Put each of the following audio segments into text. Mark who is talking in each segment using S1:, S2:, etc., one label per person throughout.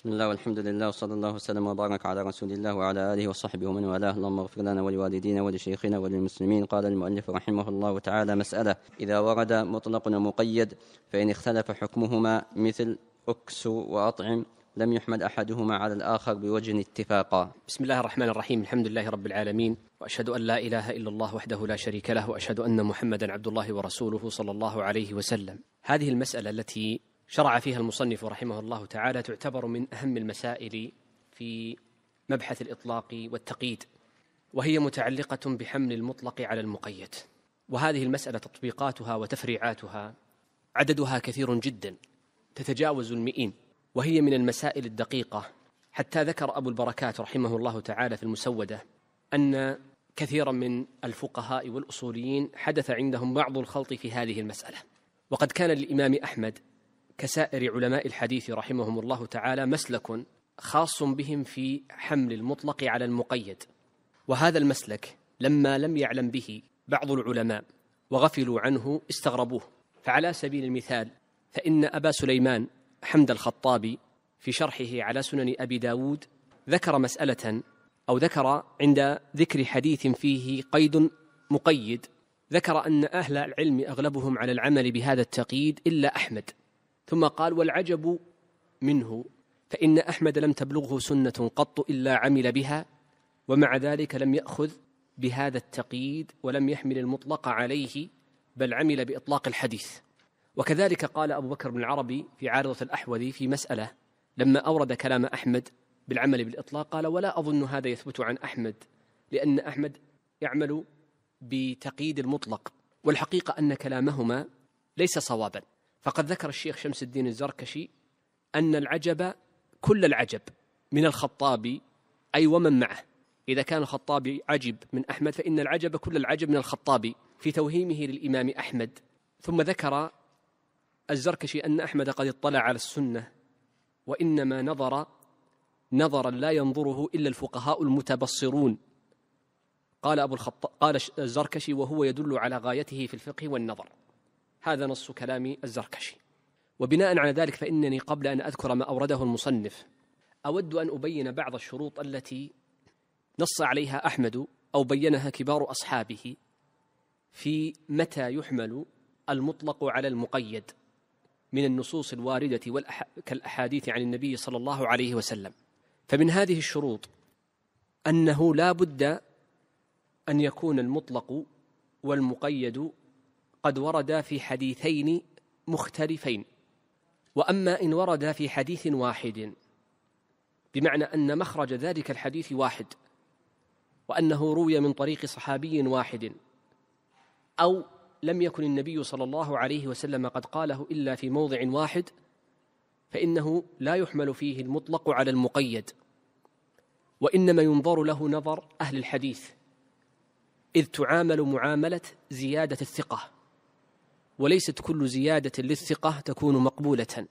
S1: بسم الله والحمد لله وصلى الله وسلم وبارك على رسول الله وعلى اله وصحبه ومن والاه اللهم اغفر لنا ولوالدينا ولشيخنا وللمسلمين قال المؤلف رحمه الله تعالى مساله اذا ورد مطلق ومقيد فان اختلف حكمهما مثل اكس واطعم لم يحمل احدهما على الاخر بوجه اتفاقا. بسم الله الرحمن الرحيم، الحمد لله رب العالمين،
S2: واشهد ان لا اله الا الله وحده لا شريك له، واشهد ان محمدا عبد الله ورسوله صلى الله عليه وسلم. هذه المساله التي شرع فيها المصنف رحمه الله تعالى تعتبر من اهم المسائل في مبحث الاطلاق والتقييد وهي متعلقه بحمل المطلق على المقيد وهذه المساله تطبيقاتها وتفريعاتها عددها كثير جدا تتجاوز المئين وهي من المسائل الدقيقه حتى ذكر ابو البركات رحمه الله تعالى في المسوده ان كثيرا من الفقهاء والاصوليين حدث عندهم بعض الخلط في هذه المساله وقد كان للامام احمد كسائر علماء الحديث رحمهم الله تعالى مسلك خاص بهم في حمل المطلق على المقيد وهذا المسلك لما لم يعلم به بعض العلماء وغفلوا عنه استغربوه فعلى سبيل المثال فإن أبا سليمان حمد الخطابي في شرحه على سنن أبي داود ذكر مسألة أو ذكر عند ذكر حديث فيه قيد مقيد ذكر أن أهل العلم أغلبهم على العمل بهذا التقييد إلا أحمد ثم قال والعجب منه فإن أحمد لم تبلغه سنة قط إلا عمل بها ومع ذلك لم يأخذ بهذا التقييد ولم يحمل المطلق عليه بل عمل بإطلاق الحديث وكذلك قال أبو بكر بن العربي في عارضة الأحوذي في مسألة لما أورد كلام أحمد بالعمل بالإطلاق قال ولا أظن هذا يثبت عن أحمد لأن أحمد يعمل بتقييد المطلق والحقيقة أن كلامهما ليس صوابا فقد ذكر الشيخ شمس الدين الزركشي أن العجب كل العجب من الخطابي أي ومن معه إذا كان الخطابي عجب من أحمد فإن العجب كل العجب من الخطابي في توهيمه للإمام أحمد ثم ذكر الزركشي أن أحمد قد اطلع على السنة وإنما نظر نظرا لا ينظره إلا الفقهاء المتبصرون قال أبو الخطاب قال الزركشي وهو يدل على غايته في الفقه والنظر هذا نص كلام الزركشي وبناء على ذلك فإنني قبل أن أذكر ما أورده المصنف أود أن أبين بعض الشروط التي نص عليها أحمد أو بينها كبار أصحابه في متى يحمل المطلق على المقيد من النصوص الوارده كالاحاديث عن النبي صلى الله عليه وسلم فمن هذه الشروط انه لا بد ان يكون المطلق والمقيد قد وردا في حديثين مختلفين واما ان وردا في حديث واحد بمعنى ان مخرج ذلك الحديث واحد وانه روي من طريق صحابي واحد او لم يكن النبي صلى الله عليه وسلم قد قاله الا في موضع واحد فانه لا يحمل فيه المطلق على المقيد وانما ينظر له نظر اهل الحديث اذ تعامل معامله زياده الثقه وليست كل زيادة للثقة تكون مقبولة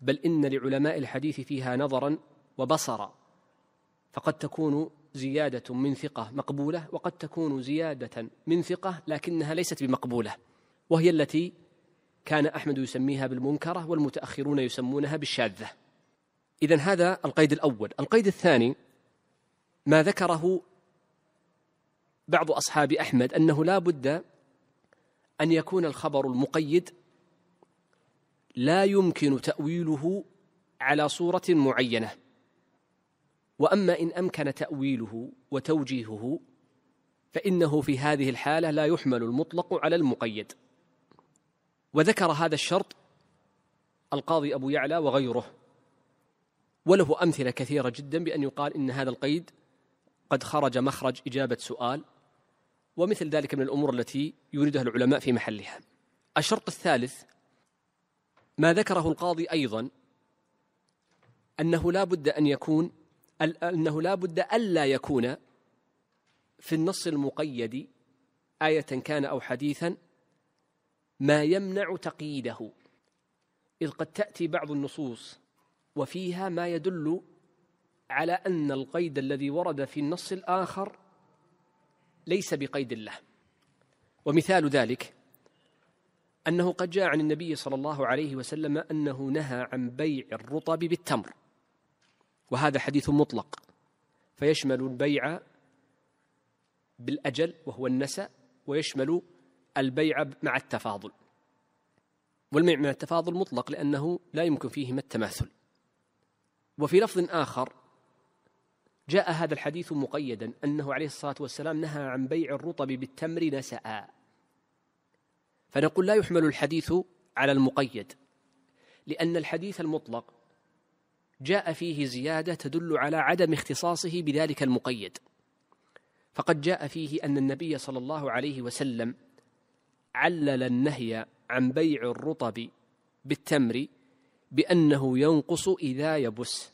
S2: بل إن لعلماء الحديث فيها نظرا وبصرا فقد تكون زيادة من ثقة مقبولة وقد تكون زيادة من ثقة لكنها ليست بمقبولة وهي التي كان أحمد يسميها بالمنكرة والمتأخرون يسمونها بالشاذة إذا هذا القيد الأول القيد الثاني ما ذكره بعض أصحاب أحمد أنه لا بد أن يكون الخبر المقيد لا يمكن تأويله على صورة معينة وأما إن أمكن تأويله وتوجيهه فإنه في هذه الحالة لا يحمل المطلق على المقيد وذكر هذا الشرط القاضي أبو يعلى وغيره وله أمثلة كثيرة جدا بأن يقال إن هذا القيد قد خرج مخرج إجابة سؤال ومثل ذلك من الأمور التي يريدها العلماء في محلها الشرط الثالث ما ذكره القاضي أيضا أنه لا بد أن يكون أنه لا بد ألا يكون في النص المقيد آية كان أو حديثا ما يمنع تقييده إذ قد تأتي بعض النصوص وفيها ما يدل على أن القيد الذي ورد في النص الآخر ليس بقيد الله ومثال ذلك أنه قد جاء عن النبي صلى الله عليه وسلم أنه نهى عن بيع الرطب بالتمر وهذا حديث مطلق فيشمل البيع بالأجل وهو النسى ويشمل البيع مع التفاضل والبيع مع التفاضل مطلق لأنه لا يمكن فيهما التماثل وفي لفظ آخر جاء هذا الحديث مقيدا أنه عليه الصلاة والسلام نهى عن بيع الرطب بالتمر نسأ فنقول لا يحمل الحديث على المقيد لأن الحديث المطلق جاء فيه زيادة تدل على عدم اختصاصه بذلك المقيد فقد جاء فيه أن النبي صلى الله عليه وسلم علل النهي عن بيع الرطب بالتمر بأنه ينقص إذا يبس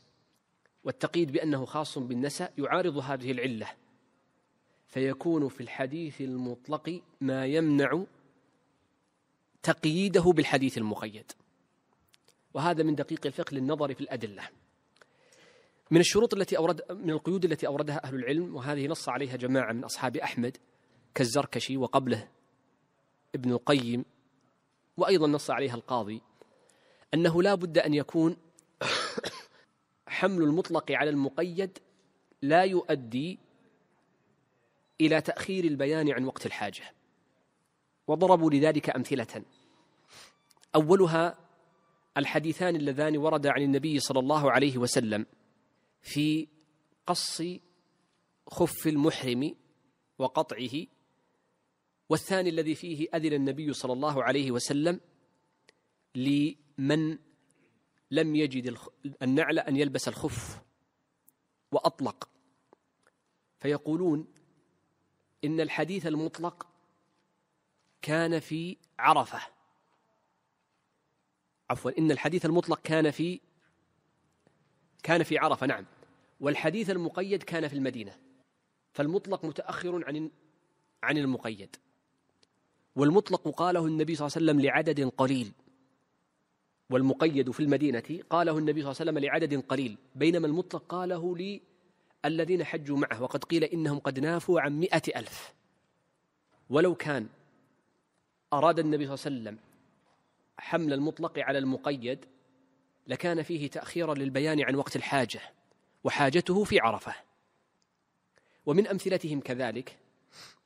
S2: والتقييد بأنه خاص بالنسأ يعارض هذه العلة فيكون في الحديث المطلق ما يمنع تقييده بالحديث المقيد وهذا من دقيق الفقه للنظر في الأدلة من الشروط التي أورد من القيود التي أوردها أهل العلم وهذه نص عليها جماعة من أصحاب أحمد كالزركشي وقبله ابن القيم وأيضا نص عليها القاضي أنه لا بد أن يكون حمل المطلق على المقيد لا يؤدي إلى تأخير البيان عن وقت الحاجة وضربوا لذلك أمثلة أولها الحديثان اللذان وردا عن النبي صلى الله عليه وسلم في قص خف المحرم وقطعه والثاني الذي فيه أذن النبي صلى الله عليه وسلم لمن لم يجد النعل أن يلبس الخف وأطلق فيقولون إن الحديث المطلق كان في عرفة عفوا إن الحديث المطلق كان في كان في عرفة نعم والحديث المقيد كان في المدينة فالمطلق متأخر عن عن المقيد والمطلق قاله النبي صلى الله عليه وسلم لعدد قليل والمقيد في المدينة قاله النبي صلى الله عليه وسلم لعدد قليل بينما المطلق قاله للذين حجوا معه وقد قيل إنهم قد نافوا عن مئة ألف ولو كان أراد النبي صلى الله عليه وسلم حمل المطلق على المقيد لكان فيه تأخيرا للبيان عن وقت الحاجة وحاجته في عرفة ومن أمثلتهم كذلك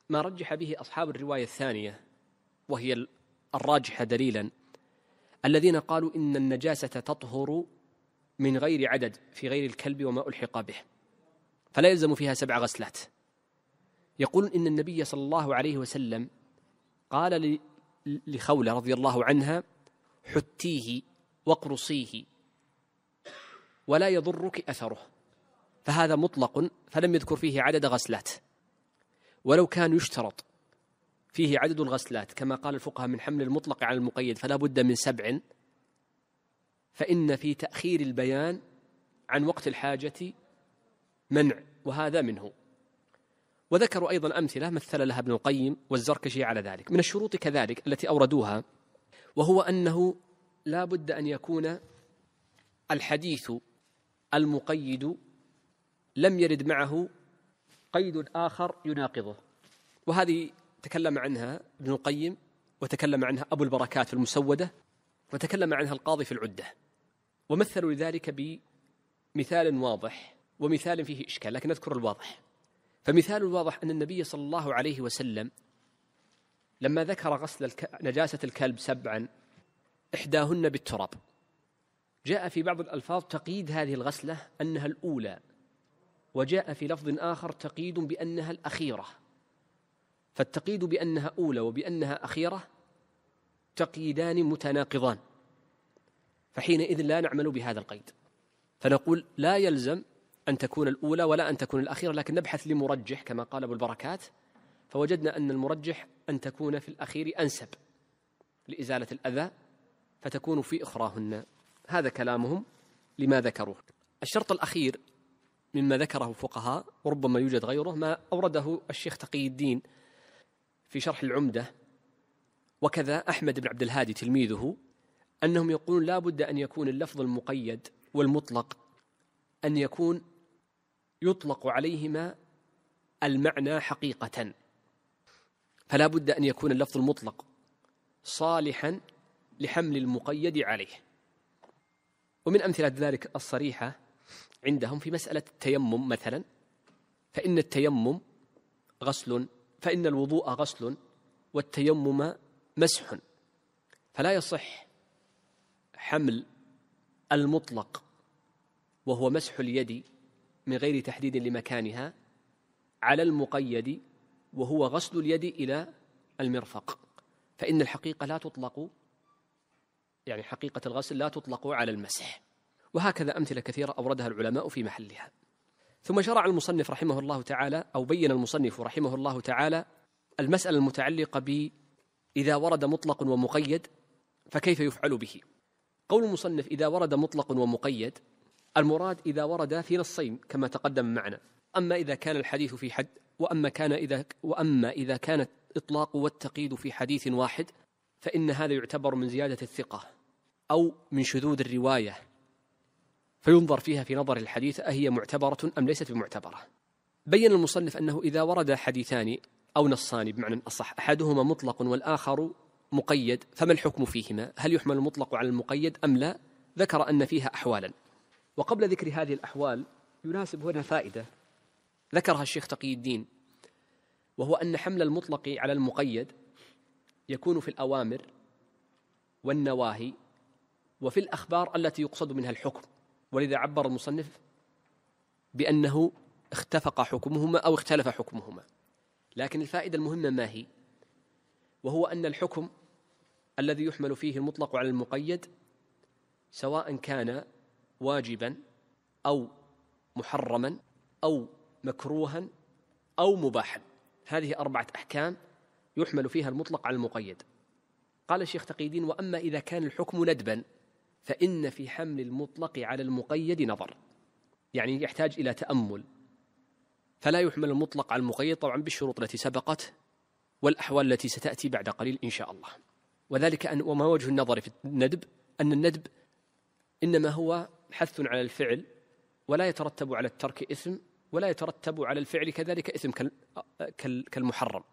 S2: ما رجح به أصحاب الرواية الثانية وهي الراجحة دليلا الذين قالوا إن النجاسة تطهر من غير عدد في غير الكلب وما ألحق به فلا يلزم فيها سبع غسلات يقول إن النبي صلى الله عليه وسلم قال لخولة رضي الله عنها حتيه وقرصيه ولا يضرك أثره فهذا مطلق فلم يذكر فيه عدد غسلات ولو كان يشترط فيه عدد الغسلات كما قال الفقهاء من حمل المطلق على المقيد فلا بد من سبع فإن في تأخير البيان عن وقت الحاجة منع وهذا منه وذكروا أيضا أمثلة مثل لها ابن القيم والزركشي على ذلك من الشروط كذلك التي أوردوها وهو أنه لا بد أن يكون الحديث المقيد لم يرد معه قيد آخر يناقضه وهذه تكلم عنها ابن القيم وتكلم عنها أبو البركات في المسودة وتكلم عنها القاضي في العدة ومثلوا لذلك بمثال واضح ومثال فيه إشكال لكن أذكر الواضح فمثال الواضح أن النبي صلى الله عليه وسلم لما ذكر غسل الك... نجاسة الكلب سبعا إحداهن بالتراب جاء في بعض الألفاظ تقييد هذه الغسلة أنها الأولى وجاء في لفظ آخر تقييد بأنها الأخيرة فالتقييد بأنها أولى وبأنها أخيرة تقييدان متناقضان فحينئذ لا نعمل بهذا القيد فنقول لا يلزم أن تكون الأولى ولا أن تكون الأخيرة لكن نبحث لمرجح كما قال أبو البركات فوجدنا أن المرجح أن تكون في الأخير أنسب لإزالة الأذى فتكون في أخراهن هذا كلامهم لما ذكروه الشرط الأخير مما ذكره الفقهاء وربما يوجد غيره ما أورده الشيخ تقي الدين في شرح العمدة وكذا أحمد بن عبد الهادي تلميذه أنهم يقولون لا بد أن يكون اللفظ المقيد والمطلق أن يكون يطلق عليهما المعنى حقيقة فلا بد أن يكون اللفظ المطلق صالحا لحمل المقيد عليه ومن أمثلة ذلك الصريحة عندهم في مسألة التيمم مثلا فإن التيمم غسل فإن الوضوء غسل والتيمم مسح فلا يصح حمل المطلق وهو مسح اليد من غير تحديد لمكانها على المقيد وهو غسل اليد إلى المرفق فإن الحقيقة لا تطلق يعني حقيقة الغسل لا تطلق على المسح وهكذا أمثلة كثيرة أوردها العلماء في محلها ثم شرع المصنف رحمه الله تعالى أو بين المصنف رحمه الله تعالى المسألة المتعلقة ب إذا ورد مطلق ومقيد فكيف يفعل به قول المصنف إذا ورد مطلق ومقيد المراد إذا ورد في نصين كما تقدم معنا أما إذا كان الحديث في حد وأما كان إذا وأما إذا كان الإطلاق والتقييد في حديث واحد فإن هذا يعتبر من زيادة الثقة أو من شذوذ الرواية فينظر فيها في نظر الحديث أهي معتبرة أم ليست بمعتبرة بين المصنف أنه إذا ورد حديثان أو نصان بمعنى أصح أحدهما مطلق والآخر مقيد فما الحكم فيهما هل يحمل المطلق على المقيد أم لا ذكر أن فيها أحوالا وقبل ذكر هذه الأحوال يناسب هنا فائدة ذكرها الشيخ تقي الدين وهو أن حمل المطلق على المقيد يكون في الأوامر والنواهي وفي الأخبار التي يقصد منها الحكم ولذا عبر المصنف بأنه اختفق حكمهما أو اختلف حكمهما لكن الفائدة المهمة ما هي وهو أن الحكم الذي يحمل فيه المطلق على المقيد سواء كان واجبا أو محرما أو مكروها أو مباحا هذه أربعة أحكام يحمل فيها المطلق على المقيد قال الشيخ تقيدين وأما إذا كان الحكم ندبا فإن في حمل المطلق على المقيد نظر يعني يحتاج إلى تأمل فلا يحمل المطلق على المقيد طبعا بالشروط التي سبقت والأحوال التي ستأتي بعد قليل إن شاء الله وذلك أن وما وجه النظر في الندب أن الندب إنما هو حث على الفعل ولا يترتب على الترك إثم ولا يترتب على الفعل كذلك إثم كالمحرم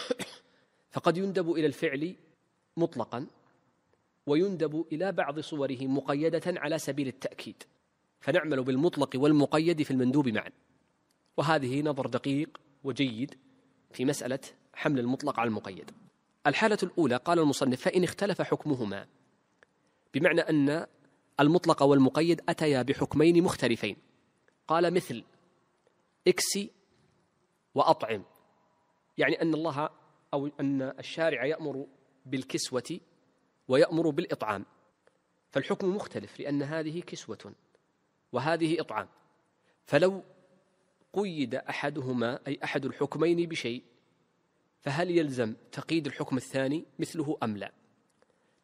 S2: فقد يندب إلى الفعل مطلقا ويندب إلى بعض صوره مقيدة على سبيل التأكيد فنعمل بالمطلق والمقيد في المندوب معا وهذه نظر دقيق وجيد في مسألة حمل المطلق على المقيد الحالة الأولى قال المصنف فإن اختلف حكمهما بمعنى أن المطلق والمقيد أتيا بحكمين مختلفين قال مثل اكسي وأطعم يعني أن الله أو أن الشارع يأمر بالكسوة ويأمر بالإطعام فالحكم مختلف لأن هذه كسوة وهذه إطعام فلو قيد أحدهما أي أحد الحكمين بشيء فهل يلزم تقييد الحكم الثاني مثله أم لا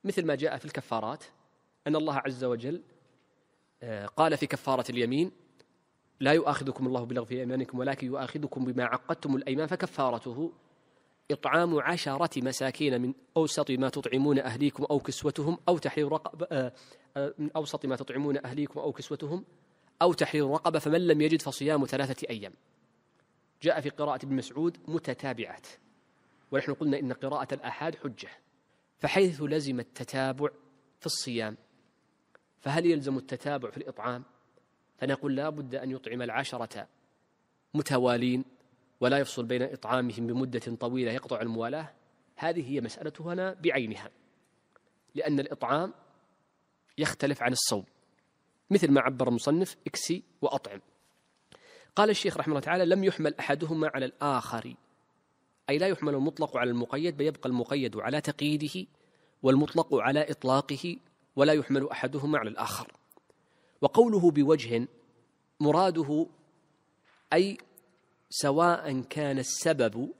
S2: مثل ما جاء في الكفارات أن الله عز وجل آه، قال في كفارة اليمين لا يؤاخذكم الله بلغ في أيمانكم ولكن يؤاخذكم بما عقدتم الأيمان فكفارته إطعام عشرة مساكين من أوسط ما تطعمون أهليكم أو كسوتهم أو تحرير رقبة آه، آه، من أوسط ما تطعمون أهليكم أو كسوتهم أو تحرير رقبة فمن لم يجد فصيام ثلاثة أيام جاء في قراءة ابن مسعود متتابعات ونحن قلنا إن قراءة الآحاد حجة فحيث لزم التتابع في الصيام فهل يلزم التتابع في الإطعام فنقول لا بد أن يطعم العشرة متوالين ولا يفصل بين إطعامهم بمدة طويلة يقطع الموالاة هذه هي مسألة هنا بعينها لأن الإطعام يختلف عن الصوم مثل ما عبر المصنف اكسي وأطعم قال الشيخ رحمه الله تعالى لم يحمل أحدهما على الآخر أي لا يحمل المطلق على المقيد بيبقى المقيد على تقييده والمطلق على إطلاقه ولا يحمل أحدهما على الآخر وقوله بوجه مراده أي سواء كان السبب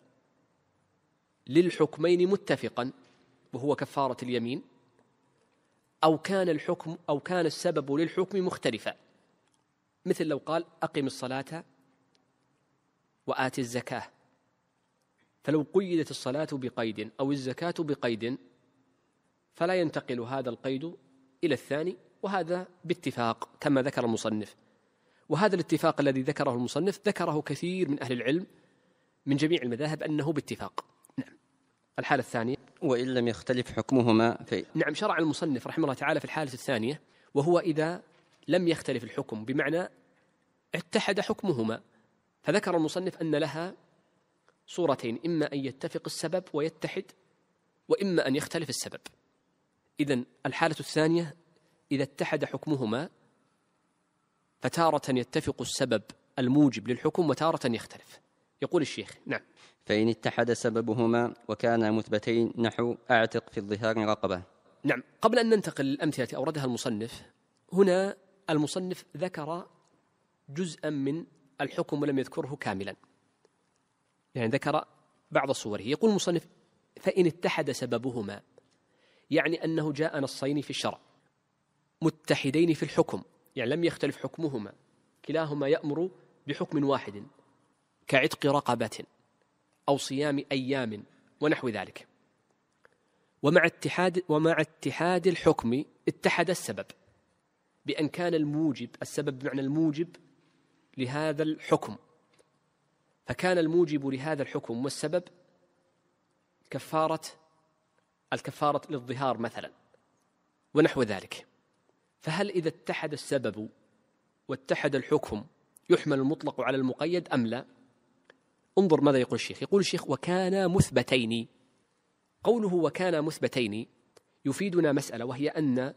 S2: للحكمين متفقا وهو كفارة اليمين أو كان الحكم أو كان السبب للحكم مختلفا مثل لو قال أقم الصلاة وآت الزكاة فلو قيدت الصلاة بقيد أو الزكاة بقيد فلا ينتقل هذا القيد إلى الثاني وهذا باتفاق كما ذكر المصنف وهذا الاتفاق الذي ذكره المصنف ذكره كثير من أهل العلم من جميع المذاهب أنه باتفاق نعم الحالة الثانية
S1: وإن لم يختلف حكمهما
S2: في نعم شرع المصنف رحمه الله تعالى في الحالة الثانية وهو إذا لم يختلف الحكم بمعنى اتحد حكمهما فذكر المصنف أن لها صورتين إما أن يتفق السبب ويتحد وإما أن يختلف السبب إذا الحالة الثانية إذا اتحد حكمهما فتارة يتفق السبب الموجب للحكم وتارة يختلف
S1: يقول الشيخ نعم فإن اتحد سببهما وكانا مثبتين نحو أعتق في الظهار رقبة
S2: نعم قبل أن ننتقل للأمثلة التي أوردها المصنف هنا المصنف ذكر جزءا من الحكم ولم يذكره كاملا يعني ذكر بعض صوره يقول المصنف فإن اتحد سببهما يعني أنه جاء نصين في الشرع متحدين في الحكم يعني لم يختلف حكمهما كلاهما يأمر بحكم واحد كعتق رقبة أو صيام أيام ونحو ذلك ومع اتحاد ومع اتحاد الحكم اتحد السبب بأن كان الموجب السبب بمعنى الموجب لهذا الحكم فكان الموجب لهذا الحكم والسبب كفارة الكفارة للظهار مثلا ونحو ذلك فهل إذا اتحد السبب واتحد الحكم يحمل المطلق على المقيد أم لا انظر ماذا يقول الشيخ يقول الشيخ وكان مثبتين قوله وكان مثبتين يفيدنا مسألة وهي أن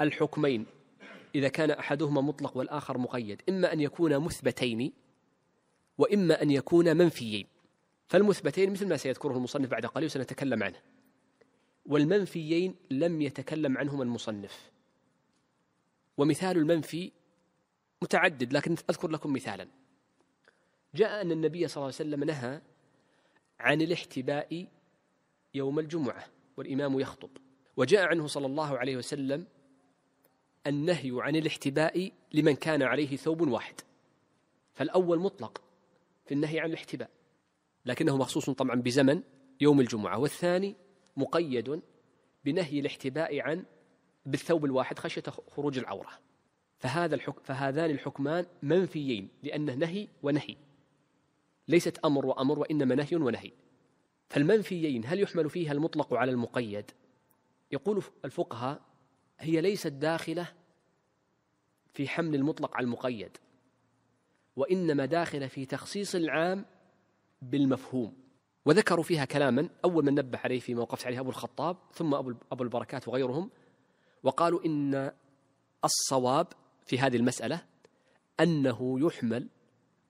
S2: الحكمين إذا كان أحدهما مطلق والآخر مقيد إما أن يكون مثبتين وإما أن يكون منفيين فالمثبتين مثل ما سيذكره المصنف بعد قليل وسنتكلم عنه والمنفيين لم يتكلم عنهما المصنف ومثال المنفي متعدد لكن أذكر لكم مثالا جاء أن النبي صلى الله عليه وسلم نهى عن الاحتباء يوم الجمعة والإمام يخطب وجاء عنه صلى الله عليه وسلم النهي عن الاحتباء لمن كان عليه ثوب واحد فالأول مطلق في النهي عن الاحتباء لكنه مخصوص طبعا بزمن يوم الجمعة والثاني مقيد بنهي الاحتباء عن بالثوب الواحد خشية خروج العورة فهذا الحكم فهذان الحكمان منفيين لأنه نهي ونهي ليست أمر وأمر وإنما نهي ونهي فالمنفيين هل يحمل فيها المطلق على المقيد يقول الفقهاء هي ليست داخلة في حمل المطلق على المقيد وإنما داخلة في تخصيص العام بالمفهوم وذكروا فيها كلاما أول من نبه عليه فيما وقفت عليه أبو الخطاب ثم أبو البركات وغيرهم وقالوا إن الصواب في هذه المسألة أنه يحمل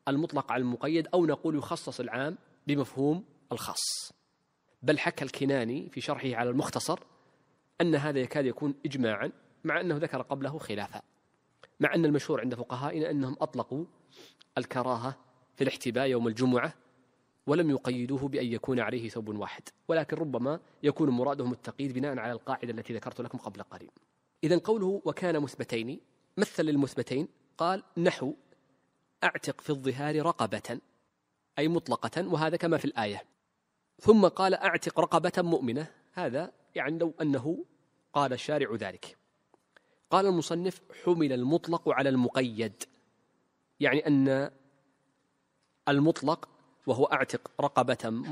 S2: المطلق على المقيد أو نقول يخصص العام بمفهوم الخاص بل حكى الكناني في شرحه على المختصر أن هذا يكاد يكون إجماعا مع أنه ذكر قبله خلافا مع أن المشهور عند فقهائنا أنهم أطلقوا الكراهة في الاحتباء يوم الجمعة ولم يقيدوه بأن يكون عليه ثوب واحد ولكن ربما يكون مرادهم التقييد بناء على القاعدة التي ذكرت لكم قبل قليل إذا قوله وكان مثبتين مثل للمثبتين قال نحو أعتق في الظهار رقبة أي مطلقة وهذا كما في الآية ثم قال أعتق رقبة مؤمنة هذا يعني لو أنه قال الشارع ذلك قال المصنف حمل المطلق على المقيد يعني أن المطلق وهو أعتق رقبة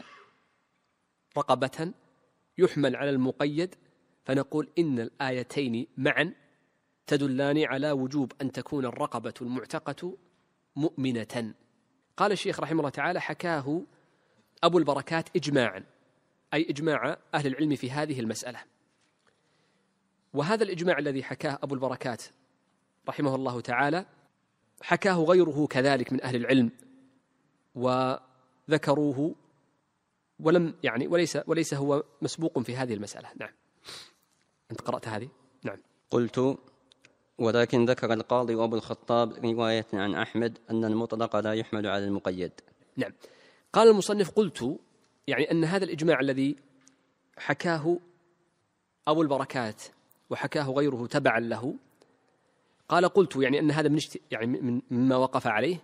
S2: رقبة يحمل على المقيد فنقول إن الآيتين معا تدلان على وجوب أن تكون الرقبة المعتقة مؤمنة قال الشيخ رحمه الله تعالى حكاه أبو البركات إجماعا أي إجماع أهل العلم في هذه المسألة وهذا الإجماع الذي حكاه أبو البركات رحمه الله تعالى حكاه غيره كذلك من أهل العلم و ذكروه ولم يعني وليس وليس هو مسبوق في هذه المسألة نعم أنت قرأت هذه
S1: نعم قلت ولكن ذكر القاضي أبو الخطاب رواية عن أحمد أن المطلق لا يحمل على المقيد نعم قال
S2: المصنف قلت يعني أن هذا الإجماع الذي حكاه أبو البركات وحكاه غيره تبعا له قال قلت يعني أن هذا من يعني مما وقف عليه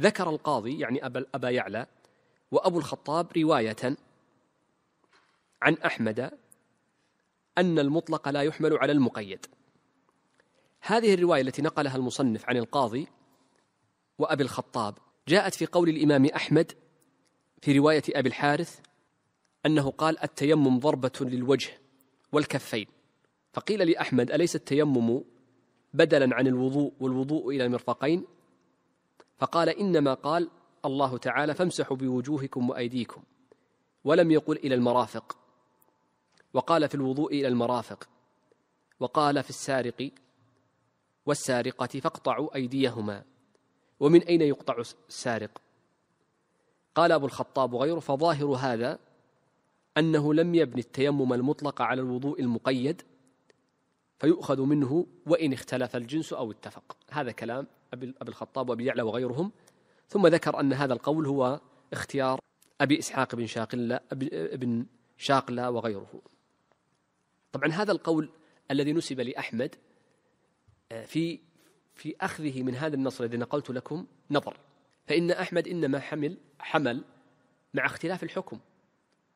S2: ذكر القاضي يعني أبا, أبا يعلى وأبو الخطاب رواية عن أحمد أن المطلق لا يحمل على المقيد هذه الرواية التي نقلها المصنف عن القاضي وأبي الخطاب جاءت في قول الإمام أحمد في رواية أبي الحارث أنه قال التيمم ضربة للوجه والكفين فقيل لأحمد أليس التيمم بدلا عن الوضوء والوضوء إلى المرفقين فقال إنما قال الله تعالى فامسحوا بوجوهكم وأيديكم ولم يقل إلى المرافق وقال في الوضوء إلى المرافق وقال في السارق والسارقة فاقطعوا أيديهما ومن أين يقطع السارق قال أبو الخطاب غيره فظاهر هذا أنه لم يبني التيمم المطلق على الوضوء المقيد فيؤخذ منه وإن اختلف الجنس أو اتفق هذا كلام أبي الخطاب وأبي يعلى وغيرهم ثم ذكر أن هذا القول هو اختيار أبي إسحاق بن شاقلة بن شاقلة وغيره طبعا هذا القول الذي نسب لأحمد آه، في في أخذه من هذا النص الذي نقلت لكم نظر فإن أحمد إنما حمل حمل مع اختلاف الحكم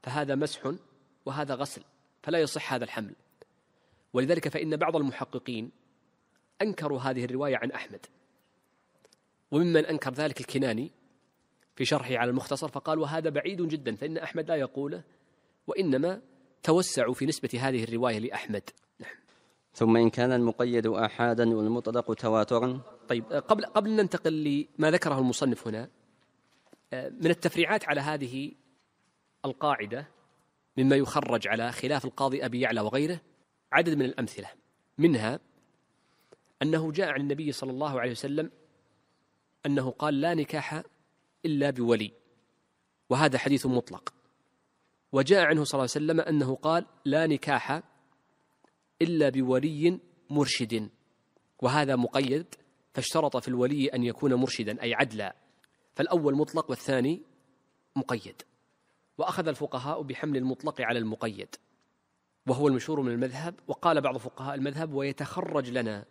S2: فهذا مسح وهذا غسل فلا يصح هذا الحمل ولذلك فإن بعض المحققين أنكروا هذه الرواية عن أحمد وممن أنكر ذلك الكناني في شرحه على المختصر فقال وهذا بعيد جدا فإن أحمد لا يقوله وإنما
S1: توسعوا في نسبة هذه الرواية لأحمد نعم. ثم إن كان المقيد آحادا والمطلق تواترا طيب آه،
S2: قبل قبل أن ننتقل لما ذكره المصنف هنا آه، من التفريعات على هذه القاعدة مما يخرج على خلاف القاضي أبي يعلى وغيره عدد من الأمثلة منها أنه جاء عن النبي صلى الله عليه وسلم أنه قال لا نكاح إلا بولي وهذا حديث مطلق وجاء عنه صلى الله عليه وسلم أنه قال لا نكاح إلا بولي مرشد وهذا مقيد فاشترط في الولي أن يكون مرشدا أي عدلا فالأول مطلق والثاني مقيد وأخذ الفقهاء بحمل المطلق على المقيد وهو المشهور من المذهب وقال بعض فقهاء المذهب ويتخرج لنا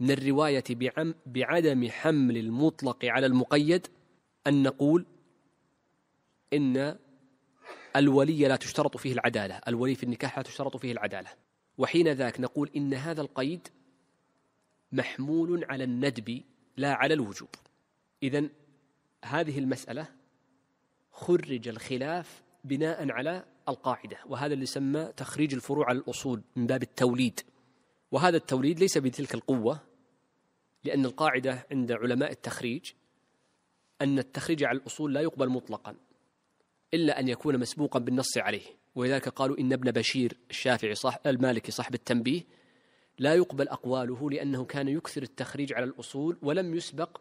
S2: من الرواية بعم بعدم حمل المطلق على المقيد أن نقول إن الولي لا تشترط فيه العدالة الولي في النكاح لا تشترط فيه العدالة وحين ذاك نقول إن هذا القيد محمول على الندب لا على الوجوب إذا هذه المسألة خرج الخلاف بناء على القاعدة وهذا اللي سمى تخريج الفروع على الأصول من باب التوليد وهذا التوليد ليس بتلك القوة لأن القاعدة عند علماء التخريج أن التخريج على الأصول لا يقبل مطلقا إلا أن يكون مسبوقا بالنص عليه ولذلك قالوا إن ابن بشير الشافعي صح المالكي صاحب التنبيه لا يقبل أقواله لأنه كان يكثر التخريج على الأصول ولم يسبق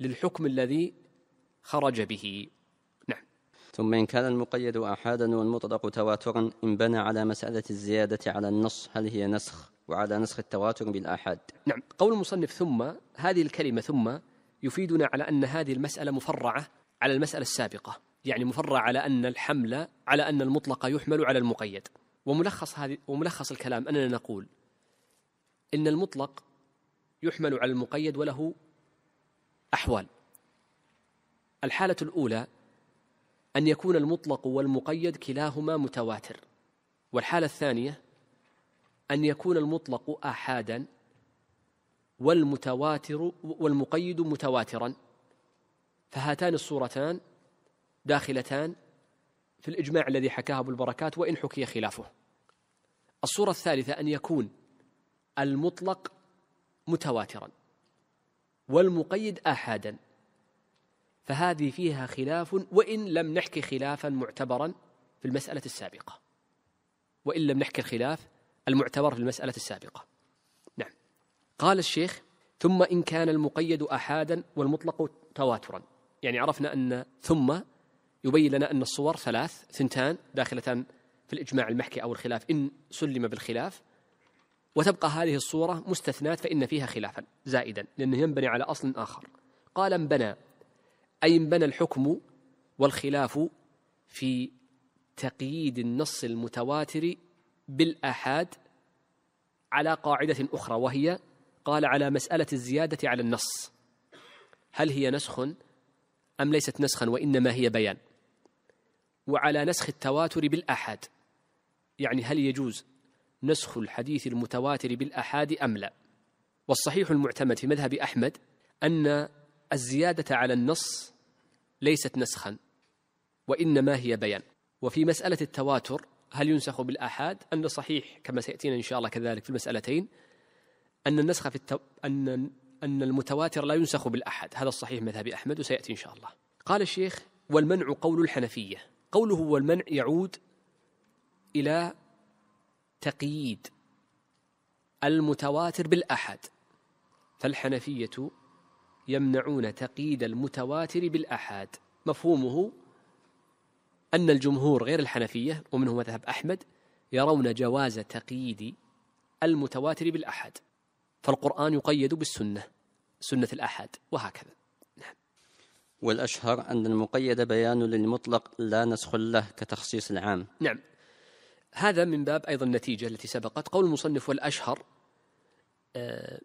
S2: للحكم الذي خرج به
S1: ثم إن كان المقيد أحادا والمطلق تواترا إن بنى على مسألة الزيادة على النص هل هي نسخ وعلى نسخ التواتر بالآحاد نعم قول المصنف ثم
S2: هذه الكلمة ثم يفيدنا على أن هذه المسألة مفرعة على المسألة السابقة يعني مفرعة على أن الحمل على أن المطلق يحمل على المقيد وملخص هذه وملخص الكلام أننا نقول إن المطلق يحمل على المقيد وله أحوال الحالة الأولى أن يكون المطلق والمقيد كلاهما متواتر والحالة الثانية أن يكون المطلق آحادا والمتواتر والمقيد متواترا فهاتان الصورتان داخلتان في الإجماع الذي حكاه أبو البركات وإن حكي خلافه الصورة الثالثة أن يكون المطلق متواترا والمقيد آحادا فهذه فيها خلاف وإن لم نحكي خلافا معتبرا في المسألة السابقة وإن لم نحكي الخلاف المعتبر في المسألة السابقة نعم قال الشيخ ثم إن كان المقيد أحادا والمطلق تواترا يعني عرفنا أن ثم يبين لنا أن الصور ثلاث ثنتان داخلتان في الإجماع المحكي أو الخلاف إن سلم بالخلاف وتبقى هذه الصورة مستثنات فإن فيها خلافا زائدا لأنه ينبني على أصل آخر قال انبنى أي انبنى الحكم والخلاف في تقييد النص المتواتر بالآحاد على قاعدة أخرى وهي قال على مسألة الزيادة على النص هل هي نسخ أم ليست نسخا وإنما هي بيان وعلى نسخ التواتر بالآحاد يعني هل يجوز نسخ الحديث المتواتر بالآحاد أم لا والصحيح المعتمد في مذهب أحمد أن الزيادة على النص ليست نسخا وإنما هي بيان وفي مسألة التواتر هل ينسخ بالآحاد أن صحيح كما سيأتينا إن شاء الله كذلك في المسألتين أن النسخ في التو... أن أن المتواتر لا ينسخ بالأحد هذا الصحيح مذهب أحمد وسيأتي إن شاء الله قال الشيخ والمنع قول الحنفية قوله والمنع يعود إلى تقييد المتواتر بالأحد فالحنفية يمنعون تقييد المتواتر بالأحاد مفهومه أن الجمهور غير الحنفية ومنهم مذهب أحمد يرون جواز تقييد المتواتر بالأحد فالقرآن يقيد بالسنة سنة الأحد وهكذا نعم.
S1: والأشهر أن المقيد بيان للمطلق لا نسخ له كتخصيص العام نعم هذا من باب أيضا النتيجة
S2: التي سبقت قول المصنف والأشهر آه،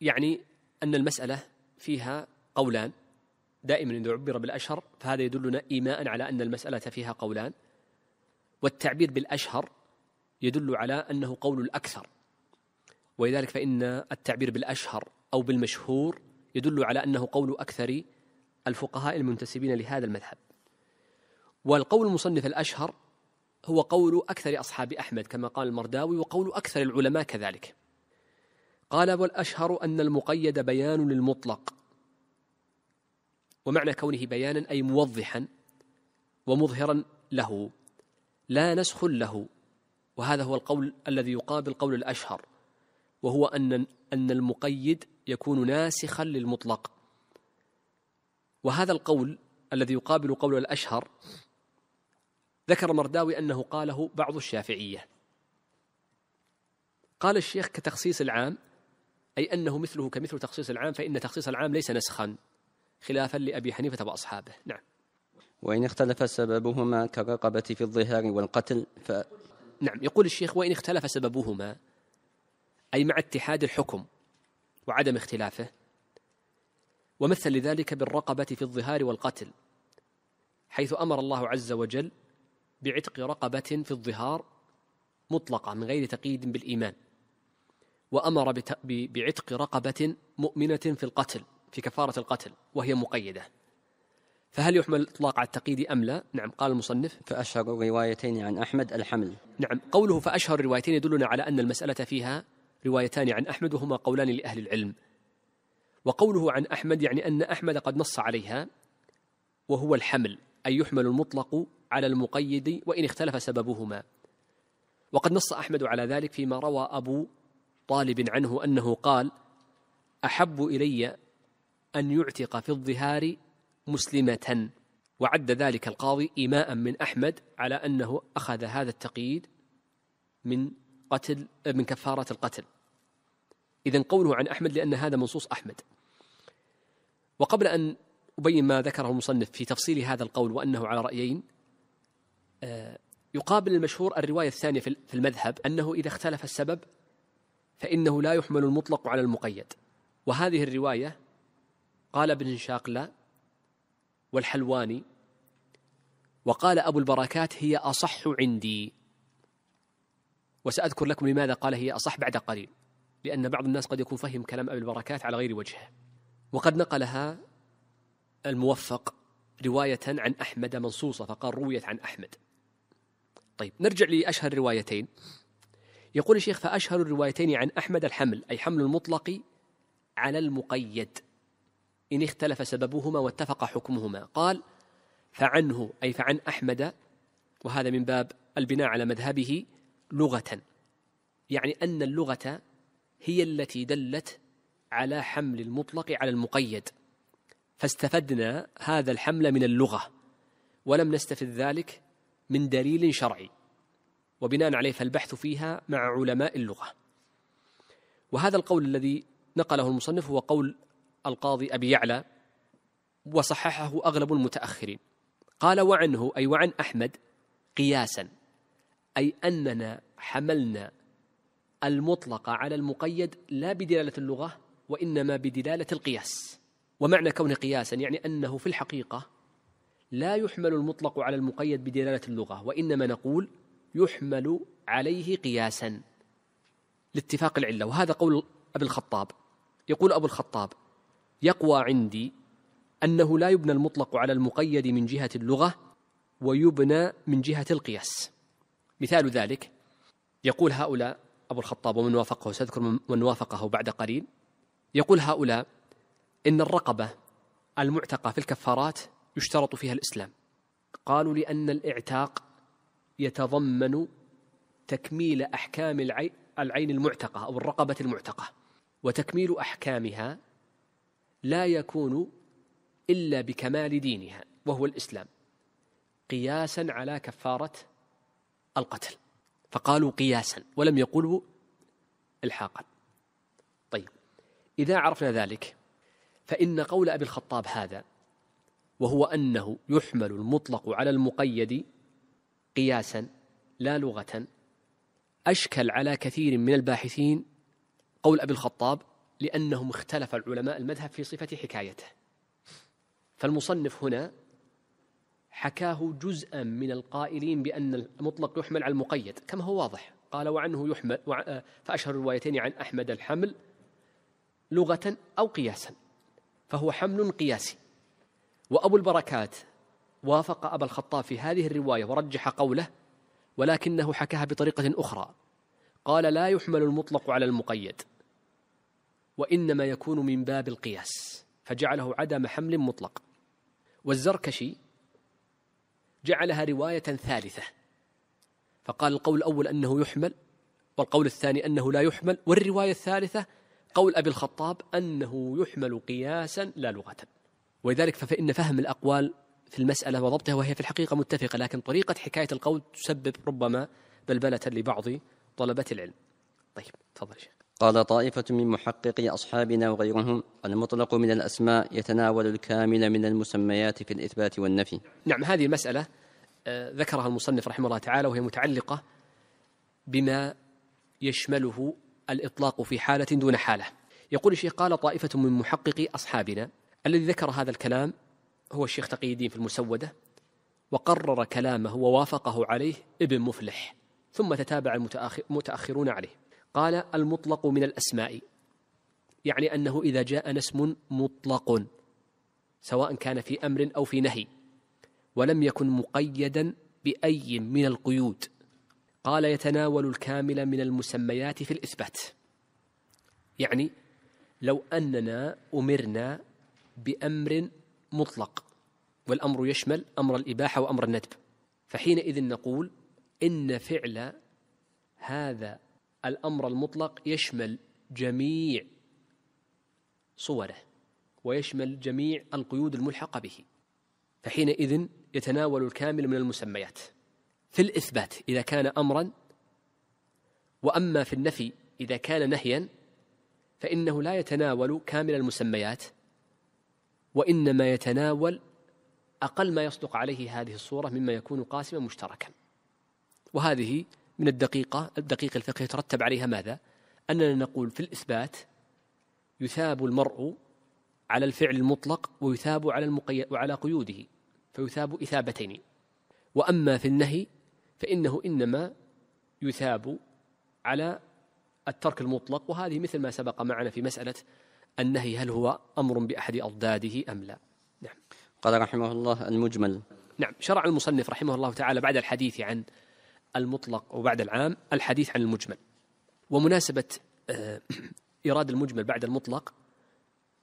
S2: يعني أن المسألة فيها قولان دائما إذا عبر بالأشهر فهذا يدلنا إيماء على أن المسألة فيها قولان والتعبير بالأشهر يدل على أنه قول الأكثر ولذلك فإن التعبير بالأشهر أو بالمشهور يدل على أنه قول أكثر الفقهاء المنتسبين لهذا المذهب والقول المصنف الأشهر هو قول أكثر أصحاب أحمد كما قال المرداوي وقول أكثر العلماء كذلك قال والأشهر أن المقيد بيان للمطلق ومعنى كونه بيانا أي موضحا ومظهرا له لا نسخ له وهذا هو القول الذي يقابل قول الأشهر وهو أن أن المقيد يكون ناسخا للمطلق وهذا القول الذي يقابل قول الأشهر ذكر مرداوي أنه قاله بعض الشافعية قال الشيخ كتخصيص العام أي أنه مثله كمثل تخصيص العام فإن تخصيص العام ليس نسخا خلافا لأبي حنيفة وأصحابه نعم
S1: وإن اختلف سببهما كالرقبة في الظهار والقتل ف...
S2: نعم يقول الشيخ وإن اختلف سببهما أي مع اتحاد الحكم وعدم اختلافه ومثل لذلك بالرقبة في الظهار والقتل حيث أمر الله عز وجل بعتق رقبة في الظهار مطلقة من غير تقييد بالإيمان وأمر بعتق رقبة مؤمنة في القتل في كفارة القتل وهي مقيدة فهل يحمل الإطلاق على التقييد أم لا؟ نعم قال المصنف فأشهر الروايتين عن أحمد الحمل نعم قوله فأشهر الروايتين يدلنا على أن المسألة فيها روايتان عن أحمد وهما قولان لأهل العلم وقوله عن أحمد يعني أن أحمد قد نص عليها وهو الحمل أي يحمل المطلق على المقيد وإن اختلف سببهما وقد نص أحمد على ذلك فيما روى أبو طالب عنه أنه قال أحب إلي أن يعتق في الظهار مسلمة وعد ذلك القاضي إيماء من أحمد على أنه أخذ هذا التقييد من قتل من كفارة القتل إذا قوله عن أحمد لأن هذا منصوص أحمد وقبل أن أبين ما ذكره المصنف في تفصيل هذا القول وأنه على رأيين آه، يقابل المشهور الرواية الثانية في المذهب أنه إذا اختلف السبب فإنه لا يحمل المطلق على المقيد وهذه الرواية قال ابن شاقلة والحلواني وقال أبو البركات هي أصح عندي وسأذكر لكم لماذا قال هي أصح بعد قليل لأن بعض الناس قد يكون فهم كلام أبي البركات على غير وجهه وقد نقلها الموفق رواية عن أحمد منصوصة فقال رويت عن أحمد طيب نرجع لأشهر روايتين يقول الشيخ فأشهر الروايتين عن أحمد الحمل أي حمل المطلق على المقيد إن اختلف سببهما واتفق حكمهما قال فعنه أي فعن أحمد وهذا من باب البناء على مذهبه لغة يعني أن اللغة هي التي دلت على حمل المطلق على المقيد فاستفدنا هذا الحمل من اللغة ولم نستفد ذلك من دليل شرعي وبناء عليه فالبحث فيها مع علماء اللغة وهذا القول الذي نقله المصنف هو قول القاضي أبي يعلى وصححه أغلب المتأخرين قال وعنه أي وعن أحمد قياسا أي أننا حملنا المطلق على المقيد لا بدلالة اللغة وإنما بدلالة القياس ومعنى كونه قياسا يعني أنه في الحقيقة لا يحمل المطلق على المقيد بدلالة اللغة وإنما نقول يحمل عليه قياسا لاتفاق العلة وهذا قول أبي الخطاب يقول أبو الخطاب يقوى عندي أنه لا يبنى المطلق على المقيد من جهة اللغة ويبنى من جهة القياس مثال ذلك يقول هؤلاء أبو الخطاب ومن وافقه سأذكر من وافقه بعد قليل يقول هؤلاء إن الرقبة المعتقة في الكفارات يشترط فيها الإسلام قالوا لأن الاعتاق يتضمن تكميل أحكام العين المعتقة أو الرقبة المعتقة وتكميل أحكامها لا يكون إلا بكمال دينها وهو الإسلام قياسا على كفارة القتل فقالوا قياسا ولم يقولوا الحاقا طيب إذا عرفنا ذلك فإن قول أبي الخطاب هذا وهو أنه يحمل المطلق على المقيد قياسا لا لغة أشكل على كثير من الباحثين قول أبي الخطاب لأنهم اختلف العلماء المذهب في صفة حكايته فالمصنف هنا حكاه جزءا من القائلين بأن المطلق يحمل على المقيد كما هو واضح قال وعنه يحمل فأشهر الروايتين عن أحمد الحمل لغة أو قياسا فهو حمل قياسي وأبو البركات وافق أبا الخطاب في هذه الرواية ورجح قوله ولكنه حكاها بطريقة أخرى قال لا يحمل المطلق على المقيد وإنما يكون من باب القياس فجعله عدم حمل مطلق والزركشي جعلها رواية ثالثة فقال القول الأول أنه يحمل والقول الثاني أنه لا يحمل والرواية الثالثة قول أبي الخطاب أنه يحمل قياسا لا لغة ولذلك فإن فهم الأقوال في المسألة وضبطها وهي في الحقيقة متفقة لكن طريقة حكاية القول تسبب ربما بلبلة لبعض طلبة
S1: العلم طيب تفضل شيخ قال طائفة من محققي أصحابنا وغيرهم المطلق من الأسماء يتناول الكامل من المسميات في الإثبات والنفي نعم هذه المسألة آه، ذكرها المصنف رحمه الله تعالى وهي متعلقة بما
S2: يشمله الإطلاق في حالة دون حالة يقول الشيخ قال طائفة من محققي أصحابنا الذي ذكر هذا الكلام هو الشيخ تقي الدين في المسودة وقرر كلامه ووافقه عليه ابن مفلح ثم تتابع المتأخرون عليه قال المطلق من الأسماء يعني أنه إذا جاءنا اسم مطلق سواء كان في أمر أو في نهي ولم يكن مقيدا بأي من القيود قال يتناول الكامل من المسميات في الإثبات يعني لو أننا أمرنا بأمر مطلق والأمر يشمل أمر الإباحة وأمر الندب فحينئذ نقول إن فعل هذا الأمر المطلق يشمل جميع صوره ويشمل جميع القيود الملحقة به فحينئذ يتناول الكامل من المسميات في الإثبات إذا كان أمرا وأما في النفي إذا كان نهيا فإنه لا يتناول كامل المسميات وإنما يتناول أقل ما يصدق عليه هذه الصورة مما يكون قاسما مشتركا وهذه من الدقيقة الدقيق الفقه يترتب عليها ماذا أننا نقول في الإثبات يثاب المرء على الفعل المطلق ويثاب على المقيد وعلى قيوده فيثاب إثابتين وأما في النهي فإنه إنما يثاب على الترك المطلق وهذه مثل ما سبق معنا في مسألة النهي هل هو أمر بأحد أضداده أم لا نعم
S1: قال رحمه الله المجمل
S2: نعم شرع المصنف رحمه الله تعالى بعد الحديث عن المطلق وبعد العام الحديث عن المجمل ومناسبة آه، إيراد المجمل بعد المطلق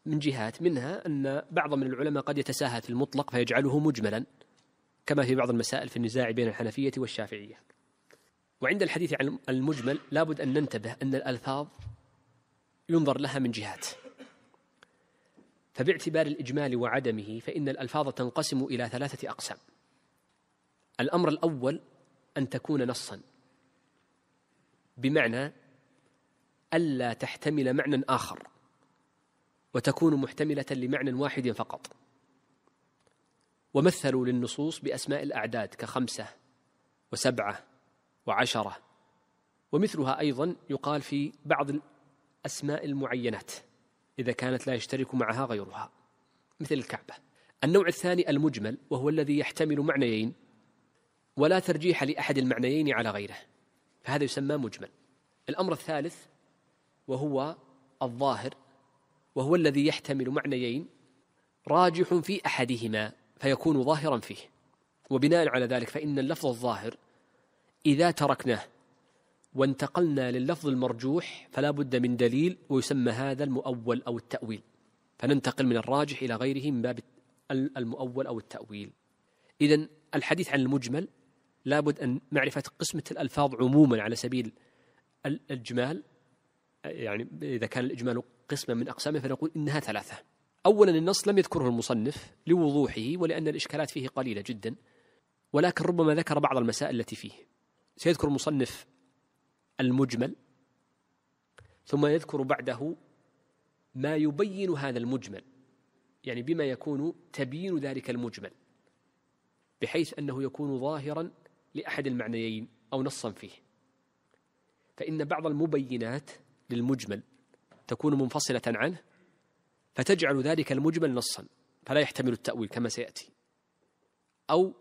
S2: من جهات منها أن بعض من العلماء قد يتساهل في المطلق فيجعله مجملا كما في بعض المسائل في النزاع بين الحنفية والشافعية وعند الحديث عن المجمل لابد أن ننتبه أن الألفاظ ينظر لها من جهات فباعتبار الإجمال وعدمه فإن الألفاظ تنقسم إلى ثلاثة أقسام الأمر الأول أن تكون نصا بمعنى ألا تحتمل معنى آخر وتكون محتملة لمعنى واحد فقط ومثلوا للنصوص بأسماء الأعداد كخمسة وسبعة وعشرة ومثلها أيضا يقال في بعض الأسماء المعينات إذا كانت لا يشترك معها غيرها مثل الكعبة النوع الثاني المجمل وهو الذي يحتمل معنيين ولا ترجيح لأحد المعنيين على غيره فهذا يسمى مجمل الأمر الثالث وهو الظاهر وهو الذي يحتمل معنيين راجح في أحدهما فيكون ظاهرا فيه وبناء على ذلك فإن اللفظ الظاهر إذا تركناه وانتقلنا لللفظ المرجوح فلا بد من دليل ويسمى هذا المؤول أو التأويل فننتقل من الراجح إلى غيره من باب المؤول أو التأويل إذا الحديث عن المجمل لا بد أن معرفة قسمة الألفاظ عموما على سبيل الإجمال يعني إذا كان الإجمال قسما من أقسامه فنقول إنها ثلاثة أولا النص لم يذكره المصنف لوضوحه ولأن الإشكالات فيه قليلة جدا ولكن ربما ذكر بعض المسائل التي فيه سيذكر المصنف المجمل ثم يذكر بعده ما يبين هذا المجمل يعني بما يكون تبيين ذلك المجمل بحيث انه يكون ظاهرا لاحد المعنيين او نصا فيه فان بعض المبينات للمجمل تكون منفصله عنه فتجعل ذلك المجمل نصا فلا يحتمل التاويل كما سياتي او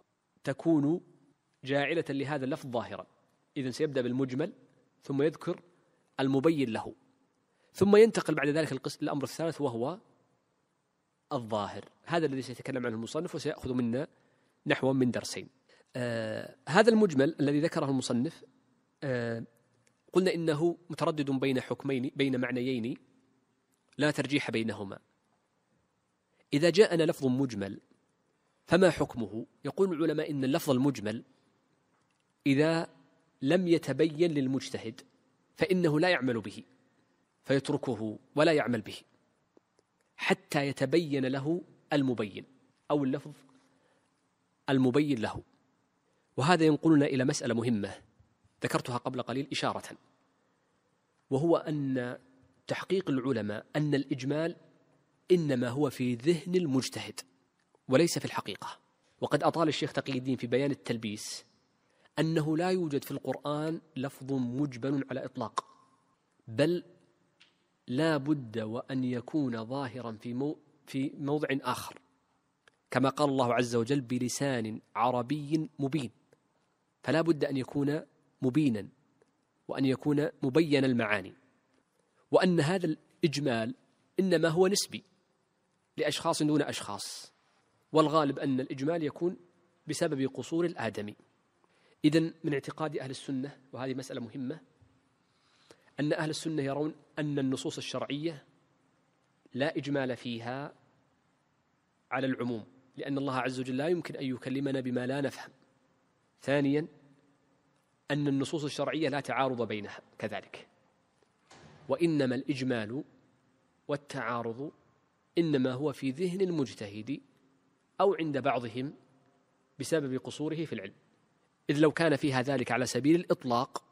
S2: تكون جاعله لهذا اللفظ ظاهرا اذا سيبدا بالمجمل ثم يذكر المبين له ثم ينتقل بعد ذلك القسم الأمر الثالث وهو الظاهر هذا الذي سيتكلم عنه المصنف وسيأخذ منا نحو من درسين آه هذا المجمل الذي ذكره المصنف آه قلنا إنه متردد بين حكمين بين معنيين لا ترجيح بينهما إذا جاءنا لفظ مجمل فما حكمه يقول العلماء إن اللفظ المجمل إذا لم يتبين للمجتهد فإنه لا يعمل به فيتركه ولا يعمل به حتى يتبين له المبين أو اللفظ المبين له وهذا ينقلنا إلى مسألة مهمة ذكرتها قبل قليل إشارة وهو أن تحقيق العلماء أن الإجمال إنما هو في ذهن المجتهد وليس في الحقيقة وقد أطال الشيخ تقي الدين في بيان التلبيس أنه لا يوجد في القرآن لفظ مجبل على إطلاق بل لا بد وأن يكون ظاهرا في, مو في موضع آخر كما قال الله عز وجل بلسان عربي مبين فلا بد أن يكون مبينا وأن يكون مبين المعاني وأن هذا الإجمال إنما هو نسبي لأشخاص دون أشخاص والغالب أن الإجمال يكون بسبب قصور الآدمي إذا من اعتقاد أهل السنة وهذه مسألة مهمة أن أهل السنة يرون أن النصوص الشرعية لا إجمال فيها على العموم لأن الله عز وجل لا يمكن أن يكلمنا بما لا نفهم ثانيا أن النصوص الشرعية لا تعارض بينها كذلك وإنما الإجمال والتعارض إنما هو في ذهن المجتهد أو عند بعضهم بسبب قصوره في العلم إذ لو كان فيها ذلك على سبيل الإطلاق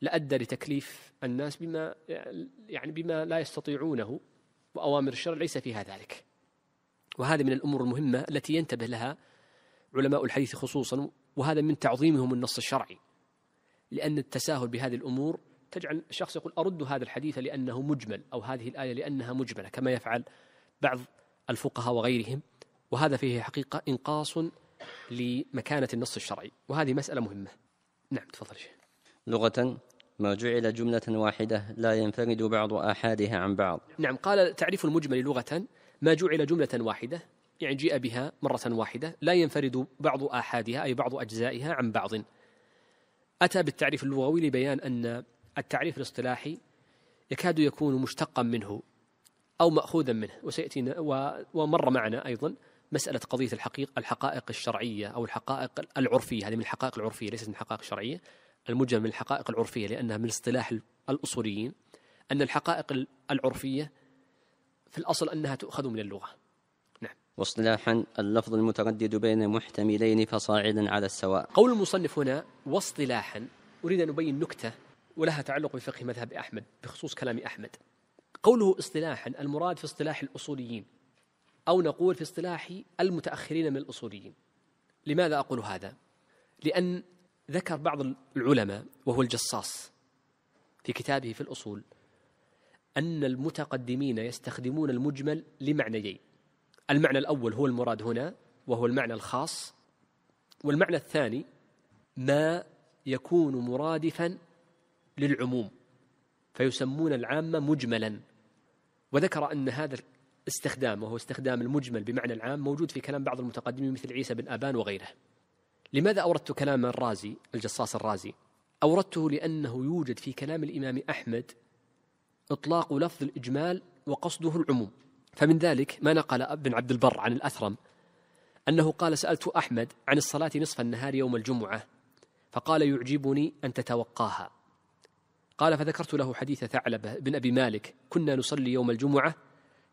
S2: لأدى لتكليف الناس بما يعني بما لا يستطيعونه وأوامر الشرع ليس فيها ذلك وهذا من الأمور المهمة التي ينتبه لها علماء الحديث خصوصا وهذا من تعظيمهم النص الشرعي لأن التساهل بهذه الأمور تجعل الشخص يقول أرد هذا الحديث لأنه مجمل أو هذه الآية لأنها مجملة كما يفعل بعض الفقهاء وغيرهم وهذا فيه حقيقة إنقاص لمكانة النص الشرعي وهذه مسألة مهمة نعم تفضل شيخ
S1: لغة ما جعل جملة واحدة لا ينفرد بعض أحادها عن بعض
S2: نعم قال تعريف المجمل لغة ما جعل جملة واحدة يعني جيء بها مرة واحدة لا ينفرد بعض آحادها أي بعض أجزائها عن بعض أتى بالتعريف اللغوي لبيان أن التعريف الاصطلاحي يكاد يكون مشتقا منه أو مأخوذا منه وسيأتي ومر معنا أيضا مساله قضيه الحقيقه الحقائق الشرعيه او الحقائق العرفيه هذه من الحقائق العرفيه ليست من الحقائق الشرعيه المجمل من الحقائق العرفيه لانها من اصطلاح الاصوليين ان الحقائق العرفيه في الاصل انها تؤخذ من اللغه
S1: نعم واصطلاحا اللفظ المتردد بين محتملين فصاعدا على السواء
S2: قول المصنف هنا واصطلاحا أريد أن أبين نكتة ولها تعلق بفقه مذهب أحمد بخصوص كلام أحمد قوله اصطلاحا المراد في اصطلاح الأصوليين أو نقول في اصطلاحي المتأخرين من الأصوليين لماذا أقول هذا؟ لأن ذكر بعض العلماء وهو الجصاص في كتابه في الأصول أن المتقدمين يستخدمون المجمل لمعنيين المعنى الأول هو المراد هنا وهو المعنى الخاص والمعنى الثاني ما يكون مرادفا للعموم فيسمون العامة مجملا وذكر أن هذا استخدام وهو استخدام المجمل بمعنى العام موجود في كلام بعض المتقدمين مثل عيسى بن أبان وغيره لماذا أوردت كلام الرازي الجصاص الرازي أوردته لأنه يوجد في كلام الإمام أحمد إطلاق لفظ الإجمال وقصده العموم فمن ذلك ما نقل ابن عبد البر عن الأثرم أنه قال سألت أحمد عن الصلاة نصف النهار يوم الجمعة فقال يعجبني أن تتوقاها قال فذكرت له حديث ثعلبة بن أبي مالك كنا نصلي يوم الجمعة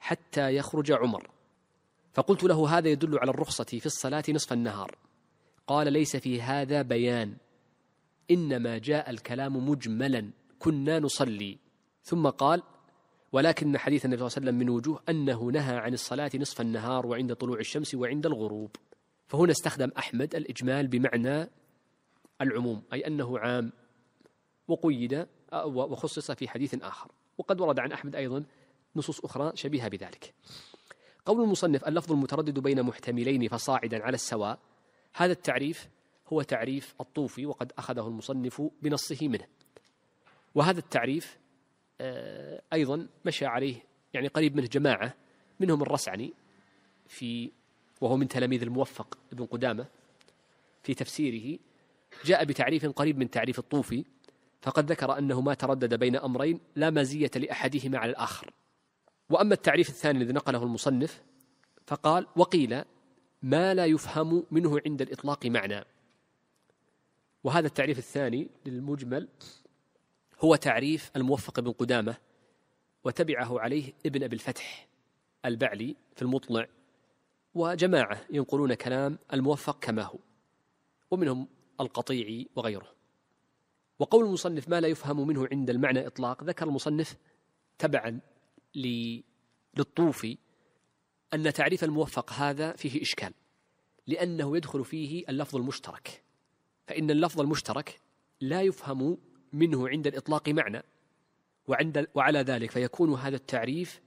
S2: حتى يخرج عمر فقلت له هذا يدل على الرخصة في الصلاة نصف النهار قال ليس في هذا بيان إنما جاء الكلام مجملا كنا نصلي ثم قال ولكن حديث النبي صلى الله عليه وسلم من وجوه أنه نهى عن الصلاة نصف النهار وعند طلوع الشمس وعند الغروب فهنا استخدم أحمد الإجمال بمعنى العموم أي أنه عام وقيد وخصص في حديث آخر وقد ورد عن أحمد أيضا نصوص أخرى شبيهة بذلك قول المصنف اللفظ المتردد بين محتملين فصاعدا على السواء هذا التعريف هو تعريف الطوفي وقد أخذه المصنف بنصه منه وهذا التعريف آه، أيضا مشى عليه يعني قريب منه جماعة منهم الرسعني في وهو من تلاميذ الموفق ابن قدامة في تفسيره جاء بتعريف قريب من تعريف الطوفي فقد ذكر أنه ما تردد بين أمرين لا مزية لأحدهما على الآخر وأما التعريف الثاني الذي نقله المصنف فقال وقيل ما لا يفهم منه عند الإطلاق معنى وهذا التعريف الثاني للمجمل هو تعريف الموفق بن قدامة وتبعه عليه ابن أبي الفتح البعلي في المطلع وجماعة ينقلون كلام الموفق كما هو ومنهم القطيعي وغيره وقول المصنف ما لا يفهم منه عند المعنى إطلاق ذكر المصنف تبعا للطوفي أن تعريف الموفق هذا فيه إشكال لأنه يدخل فيه اللفظ المشترك فإن اللفظ المشترك لا يفهم منه عند الإطلاق معنى وعند وعلى ذلك فيكون هذا التعريف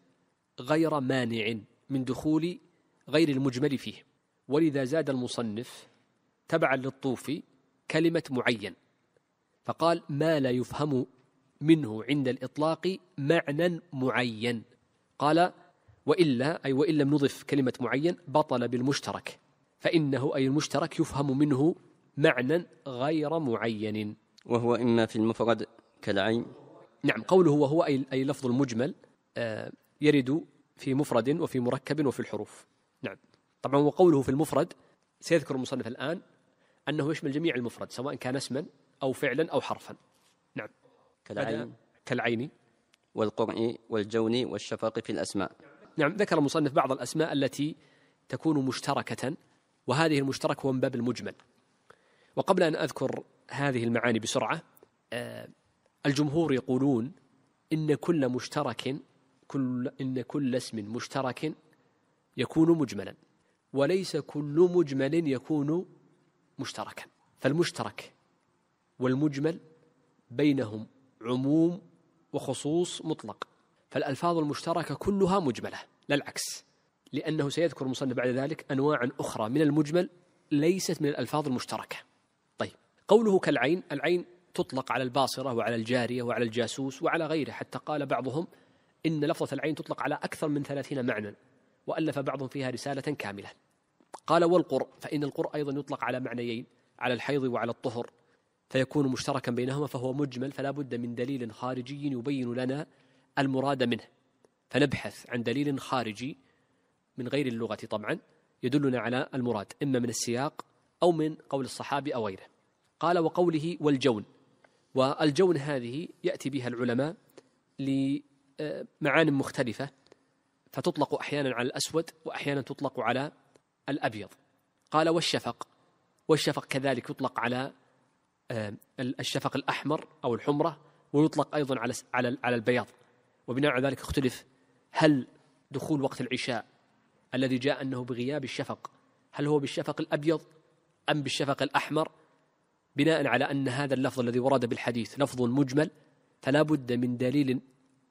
S2: غير مانع من دخول غير المجمل فيه ولذا زاد المصنف تبعا للطوفي كلمة معين فقال ما لا يفهم منه عند الإطلاق معنى معين قال وإلا أي وإن لم نضف كلمة معين بطل بالمشترك فإنه أي المشترك يفهم منه معنى غير معين وهو إما في المفرد كالعين نعم قوله وهو أي, أي لفظ المجمل آه، يرد في مفرد وفي مركب وفي الحروف نعم طبعا وقوله في المفرد سيذكر المصنف الآن أنه يشمل جميع المفرد سواء كان اسما أو فعلا أو حرفا
S1: نعم كالعين كالعين والقرء والجون والشفق في الأسماء
S2: نعم ذكر المصنف بعض الأسماء التي تكون مشتركة وهذه المشترك هو من باب المجمل وقبل أن أذكر هذه المعاني بسرعة آه، الجمهور يقولون إن كل مشترك كل إن كل اسم مشترك يكون مجملا وليس كل مجمل يكون مشتركا فالمشترك والمجمل بينهم عموم وخصوص مطلق فالألفاظ المشتركة كلها مجملة لا العكس لأنه سيذكر المصنف بعد ذلك أنواع أخرى من المجمل ليست من الألفاظ المشتركة طيب قوله كالعين العين تطلق على الباصرة وعلى الجارية وعلى الجاسوس وعلى غيره حتى قال بعضهم إن لفظة العين تطلق على أكثر من ثلاثين معنى وألف بعضهم فيها رسالة كاملة قال والقرء فإن القرء أيضا يطلق على معنيين على الحيض وعلى الطهر فيكون مشتركا بينهما فهو مجمل فلا بد من دليل خارجي يبين لنا المراد منه فنبحث عن دليل خارجي من غير اللغة طبعا يدلنا على المراد إما من السياق أو من قول الصحابي أو غيره قال وقوله والجون والجون هذه يأتي بها العلماء لمعان مختلفة فتطلق أحيانا على الأسود وأحيانا تطلق على الأبيض قال والشفق والشفق كذلك يطلق على آه، الشفق الأحمر أو الحمرة ويطلق أيضا على على البياض وبناء على ذلك اختلف هل دخول وقت العشاء الذي جاء أنه بغياب الشفق هل هو بالشفق الأبيض أم بالشفق الأحمر بناء على أن هذا اللفظ الذي ورد بالحديث لفظ مجمل فلا بد من دليل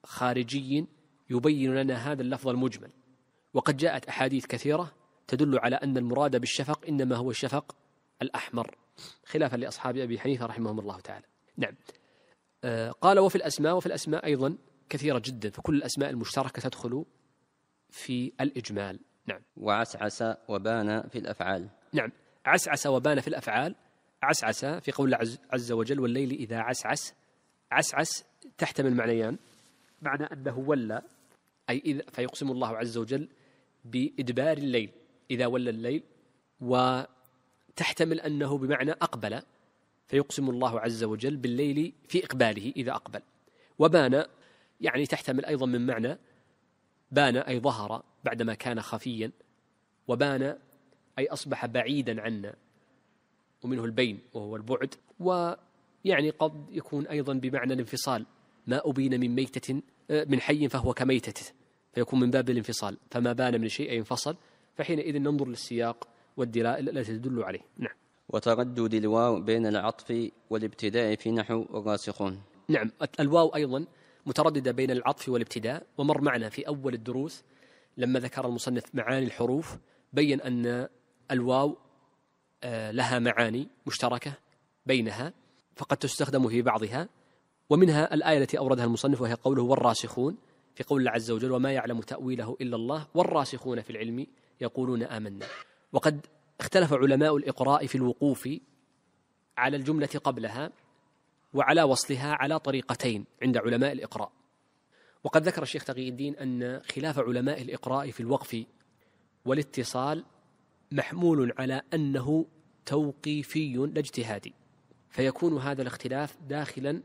S2: خارجي يبين لنا هذا اللفظ المجمل وقد جاءت أحاديث كثيرة تدل على أن المراد بالشفق إنما هو الشفق الأحمر خلافا لأصحاب أبي حنيفة رحمهم الله تعالى نعم آه، قال وفي الأسماء وفي الأسماء أيضا كثيرة جدا فكل الأسماء المشتركة تدخل في الإجمال
S1: نعم وعسعس وبان في الأفعال
S2: نعم عسعس وبان في الأفعال عسعس في قول الله عز وجل والليل إذا عسعس عسعس تحتمل معنيان معنى أنه ولى أي إذا فيقسم الله عز وجل بإدبار الليل إذا ولى الليل و تحتمل أنه بمعنى أقبل فيقسم الله عز وجل بالليل في إقباله إذا أقبل وبان يعني تحتمل أيضا من معنى بان أي ظهر بعدما كان خفيا وبان أي أصبح بعيدا عنا ومنه البين وهو البعد ويعني قد يكون أيضا بمعنى الانفصال ما أبين من ميتة من حي فهو كميتته فيكون من باب الانفصال فما بان من شيء انفصل فحينئذ ننظر للسياق والدلائل التي تدل عليه
S1: نعم وتردد الواو بين العطف والابتداء في نحو الراسخون
S2: نعم الواو أيضا مترددة بين العطف والابتداء ومر معنا في أول الدروس لما ذكر المصنف معاني الحروف بين أن الواو آه، لها معاني مشتركة بينها فقد تستخدم في بعضها ومنها الآية التي أوردها المصنف وهي قوله والراسخون في قول الله عز وجل وما يعلم تأويله إلا الله والراسخون في العلم يقولون آمنا وقد اختلف علماء الإقراء في الوقوف على الجملة قبلها وعلى وصلها على طريقتين عند علماء الإقراء وقد ذكر الشيخ تقي الدين أن خلاف علماء الإقراء في الوقف والاتصال محمول على أنه توقيفي لا اجتهادي فيكون هذا الاختلاف داخلا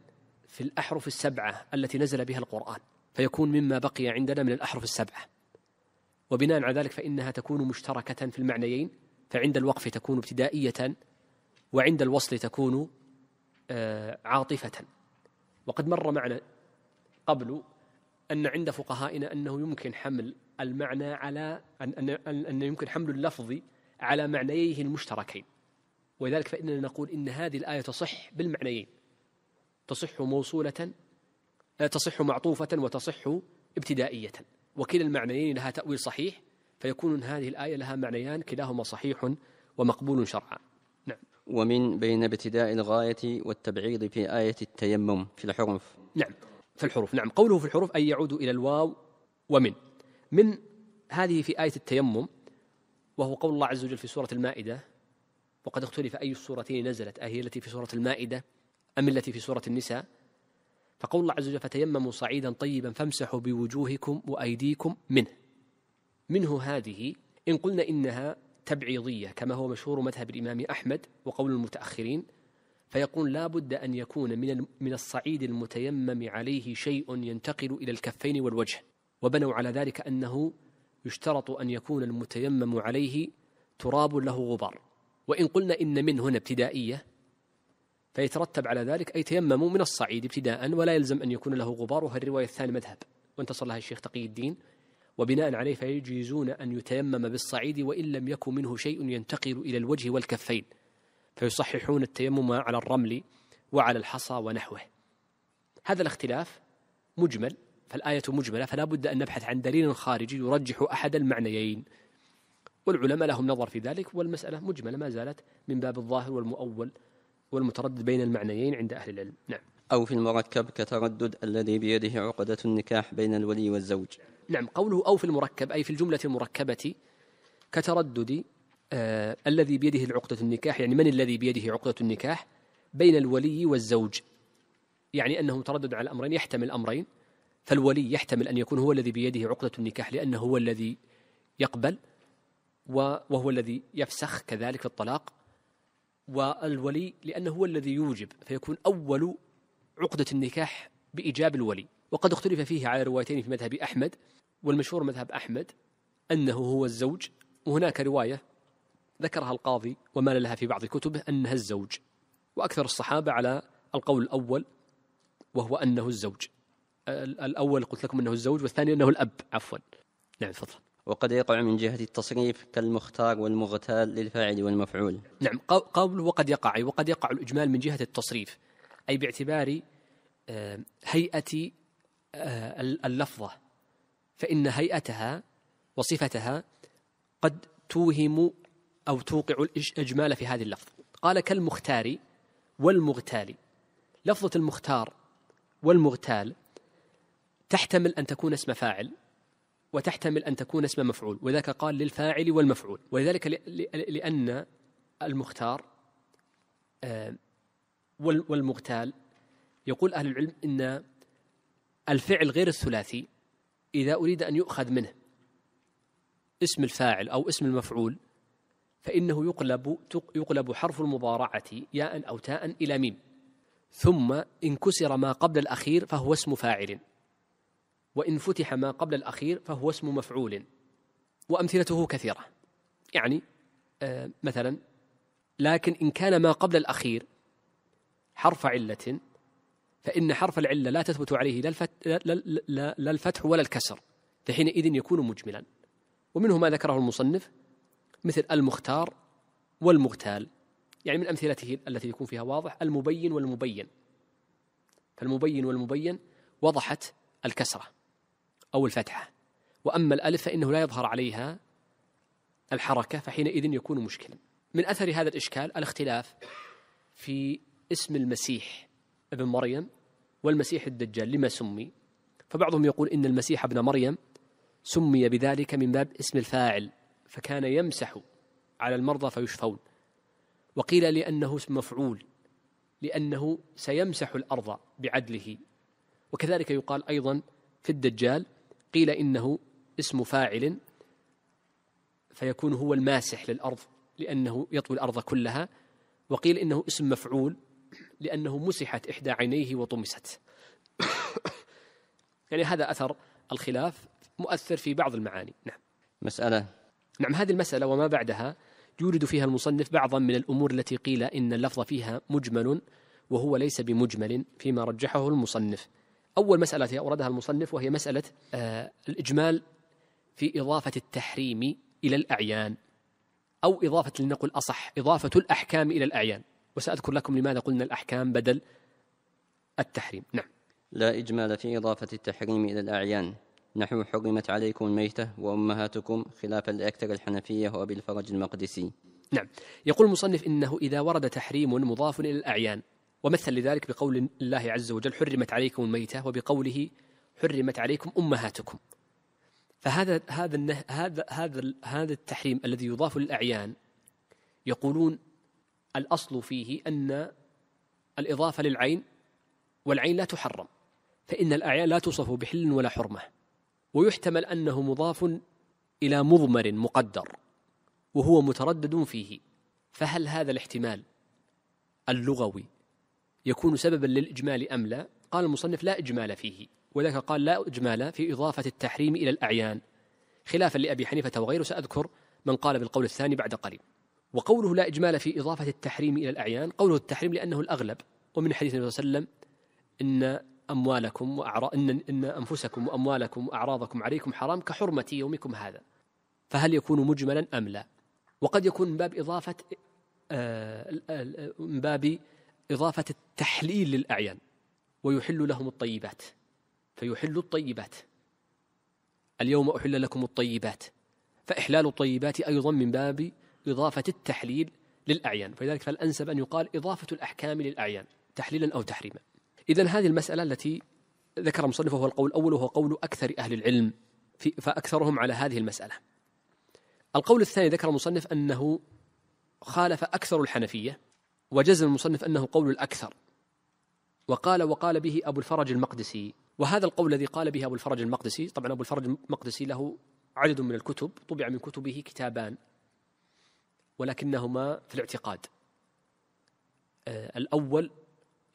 S2: في الأحرف السبعة التي نزل بها القرآن فيكون مما بقي عندنا من الأحرف السبعة وبناء على ذلك فإنها تكون مشتركة في المعنيين فعند الوقف تكون ابتدائية وعند الوصل تكون آه، عاطفة وقد مر معنا قبل أن عند فقهائنا أنه يمكن حمل المعنى على أن, أن يمكن حمل اللفظ على معنييه المشتركين ولذلك فإننا نقول إن هذه الآية تصح بالمعنيين تصح موصولة تصح معطوفة وتصح ابتدائية وكلا المعنيين لها تأويل صحيح فيكون هذه الآية لها معنيان كلاهما صحيح ومقبول شرعا
S1: نعم ومن بين ابتداء الغاية والتبعيض في آية التيمم في الحروف
S2: نعم في الحروف نعم قوله في الحروف أي يعود إلى الواو ومن من هذه في آية التيمم وهو قول الله عز وجل في سورة المائدة وقد اختلف أي السورتين نزلت أهي التي في سورة المائدة أم التي في سورة النساء فقول الله عز وجل فتيمموا صعيدا طيبا فامسحوا بوجوهكم وأيديكم منه منه هذه إن قلنا إنها تبعيضية كما هو مشهور مذهب الإمام أحمد وقول المتأخرين فيقول لا بد أن يكون من من الصعيد المتيمم عليه شيء ينتقل إلى الكفين والوجه وبنوا على ذلك أنه يشترط أن يكون المتيمم عليه تراب له غبار وإن قلنا إن من هنا ابتدائية فيترتب على ذلك أي تيمموا من الصعيد ابتداء ولا يلزم أن يكون له غبار وهذه الرواية الثانية مذهب وانتصر لها الشيخ تقي الدين وبناء عليه فيجيزون أن يتيمم بالصعيد وإن لم يكن منه شيء ينتقل إلى الوجه والكفين فيصححون التيمم على الرمل وعلى الحصى ونحوه هذا الاختلاف مجمل فالآية مجملة فلا بد أن نبحث عن دليل خارجي يرجح أحد المعنيين والعلماء لهم نظر في ذلك والمسألة مجملة ما زالت من باب الظاهر والمؤول والمتردد بين المعنيين عند أهل العلم
S1: نعم أو في المركب كتردد الذي بيده عقدة النكاح بين الولي والزوج
S2: نعم قوله أو في المركب أي في الجملة المركبة كتردد آه الذي بيده العقدة النكاح يعني من الذي بيده عقدة النكاح بين الولي والزوج يعني أنه تردد على الأمرين يحتمل أمرين فالولي يحتمل أن يكون هو الذي بيده عقدة النكاح لأنه هو الذي يقبل وهو الذي يفسخ كذلك الطلاق والولي لأنه هو الذي يوجب فيكون أول عقدة النكاح بإيجاب الولي وقد اختلف فيه على روايتين في مذهب أحمد والمشهور مذهب أحمد أنه هو الزوج وهناك رواية ذكرها القاضي ومال لها في بعض كتبه أنها الزوج وأكثر الصحابة على القول الأول وهو أنه الزوج الأول قلت لكم أنه الزوج والثاني أنه الأب
S1: عفوا نعم تفضل وقد يقع من جهة التصريف كالمختار والمغتال للفاعل والمفعول نعم قول وقد يقع
S2: أي وقد يقع الإجمال من جهة التصريف أي باعتبار آه، هيئة آه، اللفظة فإن هيئتها وصفتها قد توهم أو توقع الإجمال في هذه اللفظ قال كالمختار والمغتال لفظة المختار والمغتال تحتمل أن تكون اسم فاعل وتحتمل أن تكون اسم مفعول وذاك قال للفاعل والمفعول ولذلك لأن المختار آه، والمغتال يقول أهل العلم إن الفعل غير الثلاثي إذا أريد أن يؤخذ منه اسم الفاعل أو اسم المفعول فإنه يقلب يقلب حرف المضارعة ياء أو تاء إلى ميم ثم إن كسر ما قبل الأخير فهو اسم فاعل وإن فتح ما قبل الأخير فهو اسم مفعول وأمثلته كثيرة يعني آه، مثلا لكن إن كان ما قبل الأخير حرف علة فإن حرف العلة لا تثبت عليه لا الفتح ولا الكسر فحينئذ يكون مجملا ومنه ما ذكره المصنف مثل المختار والمغتال يعني من أمثلته التي يكون فيها واضح المبين والمبين فالمبين والمبين وضحت الكسرة أو الفتحة وأما الألف فإنه لا يظهر عليها الحركة فحينئذ يكون مشكلا من أثر هذا الإشكال الاختلاف في اسم المسيح ابن مريم والمسيح الدجال لما سمي فبعضهم يقول إن المسيح ابن مريم سمي بذلك من باب اسم الفاعل فكان يمسح على المرضى فيشفون وقيل لأنه اسم مفعول لأنه سيمسح الأرض بعدله وكذلك يقال أيضا في الدجال قيل إنه اسم فاعل فيكون هو الماسح للأرض لأنه يطوي الأرض كلها وقيل إنه اسم مفعول لأنه مسحت إحدى عينيه وطمست يعني هذا أثر الخلاف مؤثر في بعض المعاني نعم مسألة نعم هذه المسألة وما بعدها يورد فيها المصنف بعضا من الأمور التي قيل إن اللفظ فيها مجمل وهو ليس بمجمل فيما رجحه المصنف أول مسألة أوردها المصنف وهي مسألة آه، الإجمال في إضافة التحريم إلى الأعيان أو إضافة لنقل أصح إضافة الأحكام إلى الأعيان وسأذكر لكم لماذا قلنا الأحكام بدل التحريم نعم
S1: لا إجمال في إضافة التحريم إلى الأعيان نحو حرمت عليكم الميتة وأمهاتكم خلافا لأكثر الحنفية وأبي الفرج المقدسي نعم يقول المصنف إنه إذا ورد تحريم
S2: مضاف إلى الأعيان ومثل لذلك بقول الله عز وجل حرمت عليكم الميتة وبقوله حرمت عليكم أمهاتكم فهذا هذا النه هذا هذا هذا التحريم الذي يضاف للأعيان يقولون الأصل فيه أن الإضافة للعين والعين لا تحرم فإن الأعيان لا توصف بحل ولا حرمة ويحتمل أنه مضاف إلى مضمر مقدر وهو متردد فيه فهل هذا الاحتمال اللغوي يكون سببا للإجمال أم لا قال المصنف لا إجمال فيه ولذلك قال لا إجمال في إضافة التحريم إلى الأعيان خلافا لأبي حنيفة وغيره سأذكر من قال بالقول الثاني بعد قليل وقوله لا إجمال في إضافة التحريم إلى الأعيان قوله التحريم لأنه الأغلب ومن حديث النبي صلى الله عليه وسلم إن أموالكم وأعرا... إن... إن أنفسكم وأموالكم وأعراضكم عليكم حرام كحرمة يومكم هذا فهل يكون مجملا أم لا وقد يكون من باب إضافة آه، من باب إضافة التحليل للأعيان ويحل لهم الطيبات فيحل الطيبات اليوم أحل لكم الطيبات فإحلال الطيبات أيضا من باب إضافة التحليل للأعيان فلذلك فالأنسب أن يقال إضافة الأحكام للأعيان تحليلا أو تحريما إذا هذه المسألة التي ذكر مصنف هو القول الأول وهو قول أكثر أهل العلم في فأكثرهم على هذه المسألة القول الثاني ذكر المصنف أنه خالف أكثر الحنفية وجزم المصنف أنه قول الأكثر وقال وقال به أبو الفرج المقدسي وهذا القول الذي قال به أبو الفرج المقدسي طبعا أبو الفرج المقدسي له عدد من الكتب طبع من كتبه كتابان ولكنهما في الاعتقاد آه، الأول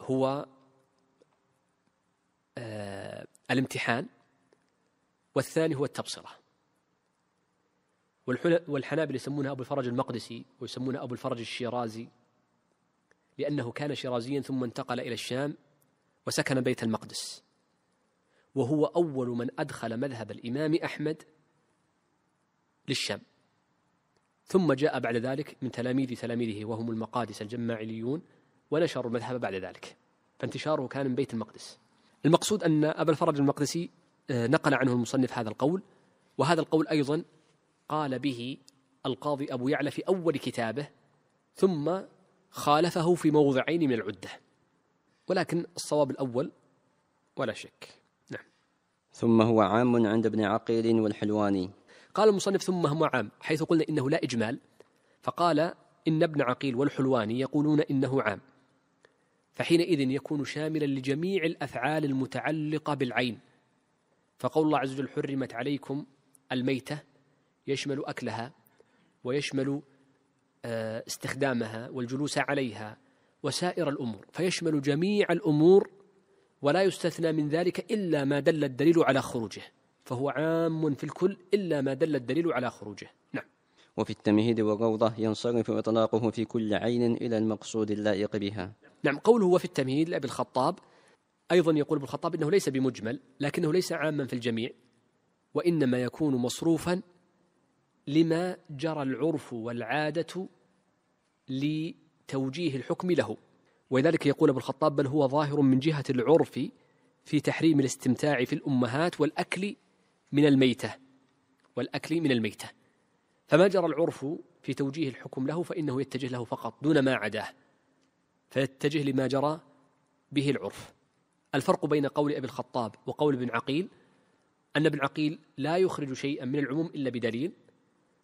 S2: هو آه، الامتحان والثاني هو التبصرة والحنابل يسمونها أبو الفرج المقدسي ويسمونها أبو الفرج الشيرازي لأنه كان شيرازيا ثم انتقل إلى الشام وسكن بيت المقدس وهو أول من أدخل مذهب الإمام أحمد للشام ثم جاء بعد ذلك من تلاميذ تلاميذه وهم المقادس الجماعليون ونشروا المذهب بعد ذلك فانتشاره كان من بيت المقدس المقصود أن أبا الفرج المقدسي آه، نقل عنه المصنف هذا القول وهذا القول أيضا قال به القاضي أبو يعلى في أول كتابه ثم خالفه في موضعين من العدة ولكن الصواب الأول ولا شك نعم
S1: ثم هو عام عند ابن عقيل والحلواني قال المصنف ثم هو
S2: عام حيث قلنا إنه لا إجمال فقال إن ابن عقيل والحلواني يقولون إنه عام فحينئذ يكون شاملا لجميع الأفعال المتعلقة بالعين فقول الله عز وجل حرمت عليكم الميتة يشمل أكلها ويشمل آه، استخدامها والجلوس عليها وسائر الأمور فيشمل جميع الأمور ولا يستثنى من ذلك إلا ما دل الدليل على خروجه فهو عام في الكل إلا ما دل الدليل على خروجه نعم
S1: وفي التمهيد والروضة ينصرف إطلاقه في كل عين إلى المقصود اللائق بها نعم قوله وفي التمهيد لأبي الخطاب أيضا يقول ابن الخطاب إنه ليس بمجمل
S2: لكنه ليس عاما في الجميع وإنما يكون مصروفا لما جرى العرف والعادة لتوجيه الحكم له ولذلك يقول ابو الخطاب بل هو ظاهر من جهة العرف في تحريم الاستمتاع في الأمهات والأكل من الميتة والأكل من الميتة فما جرى العرف في توجيه الحكم له فإنه يتجه له فقط دون ما عداه فيتجه لما جرى به العرف الفرق بين قول أبي الخطاب وقول ابن عقيل أن ابن عقيل لا يخرج شيئا من العموم إلا بدليل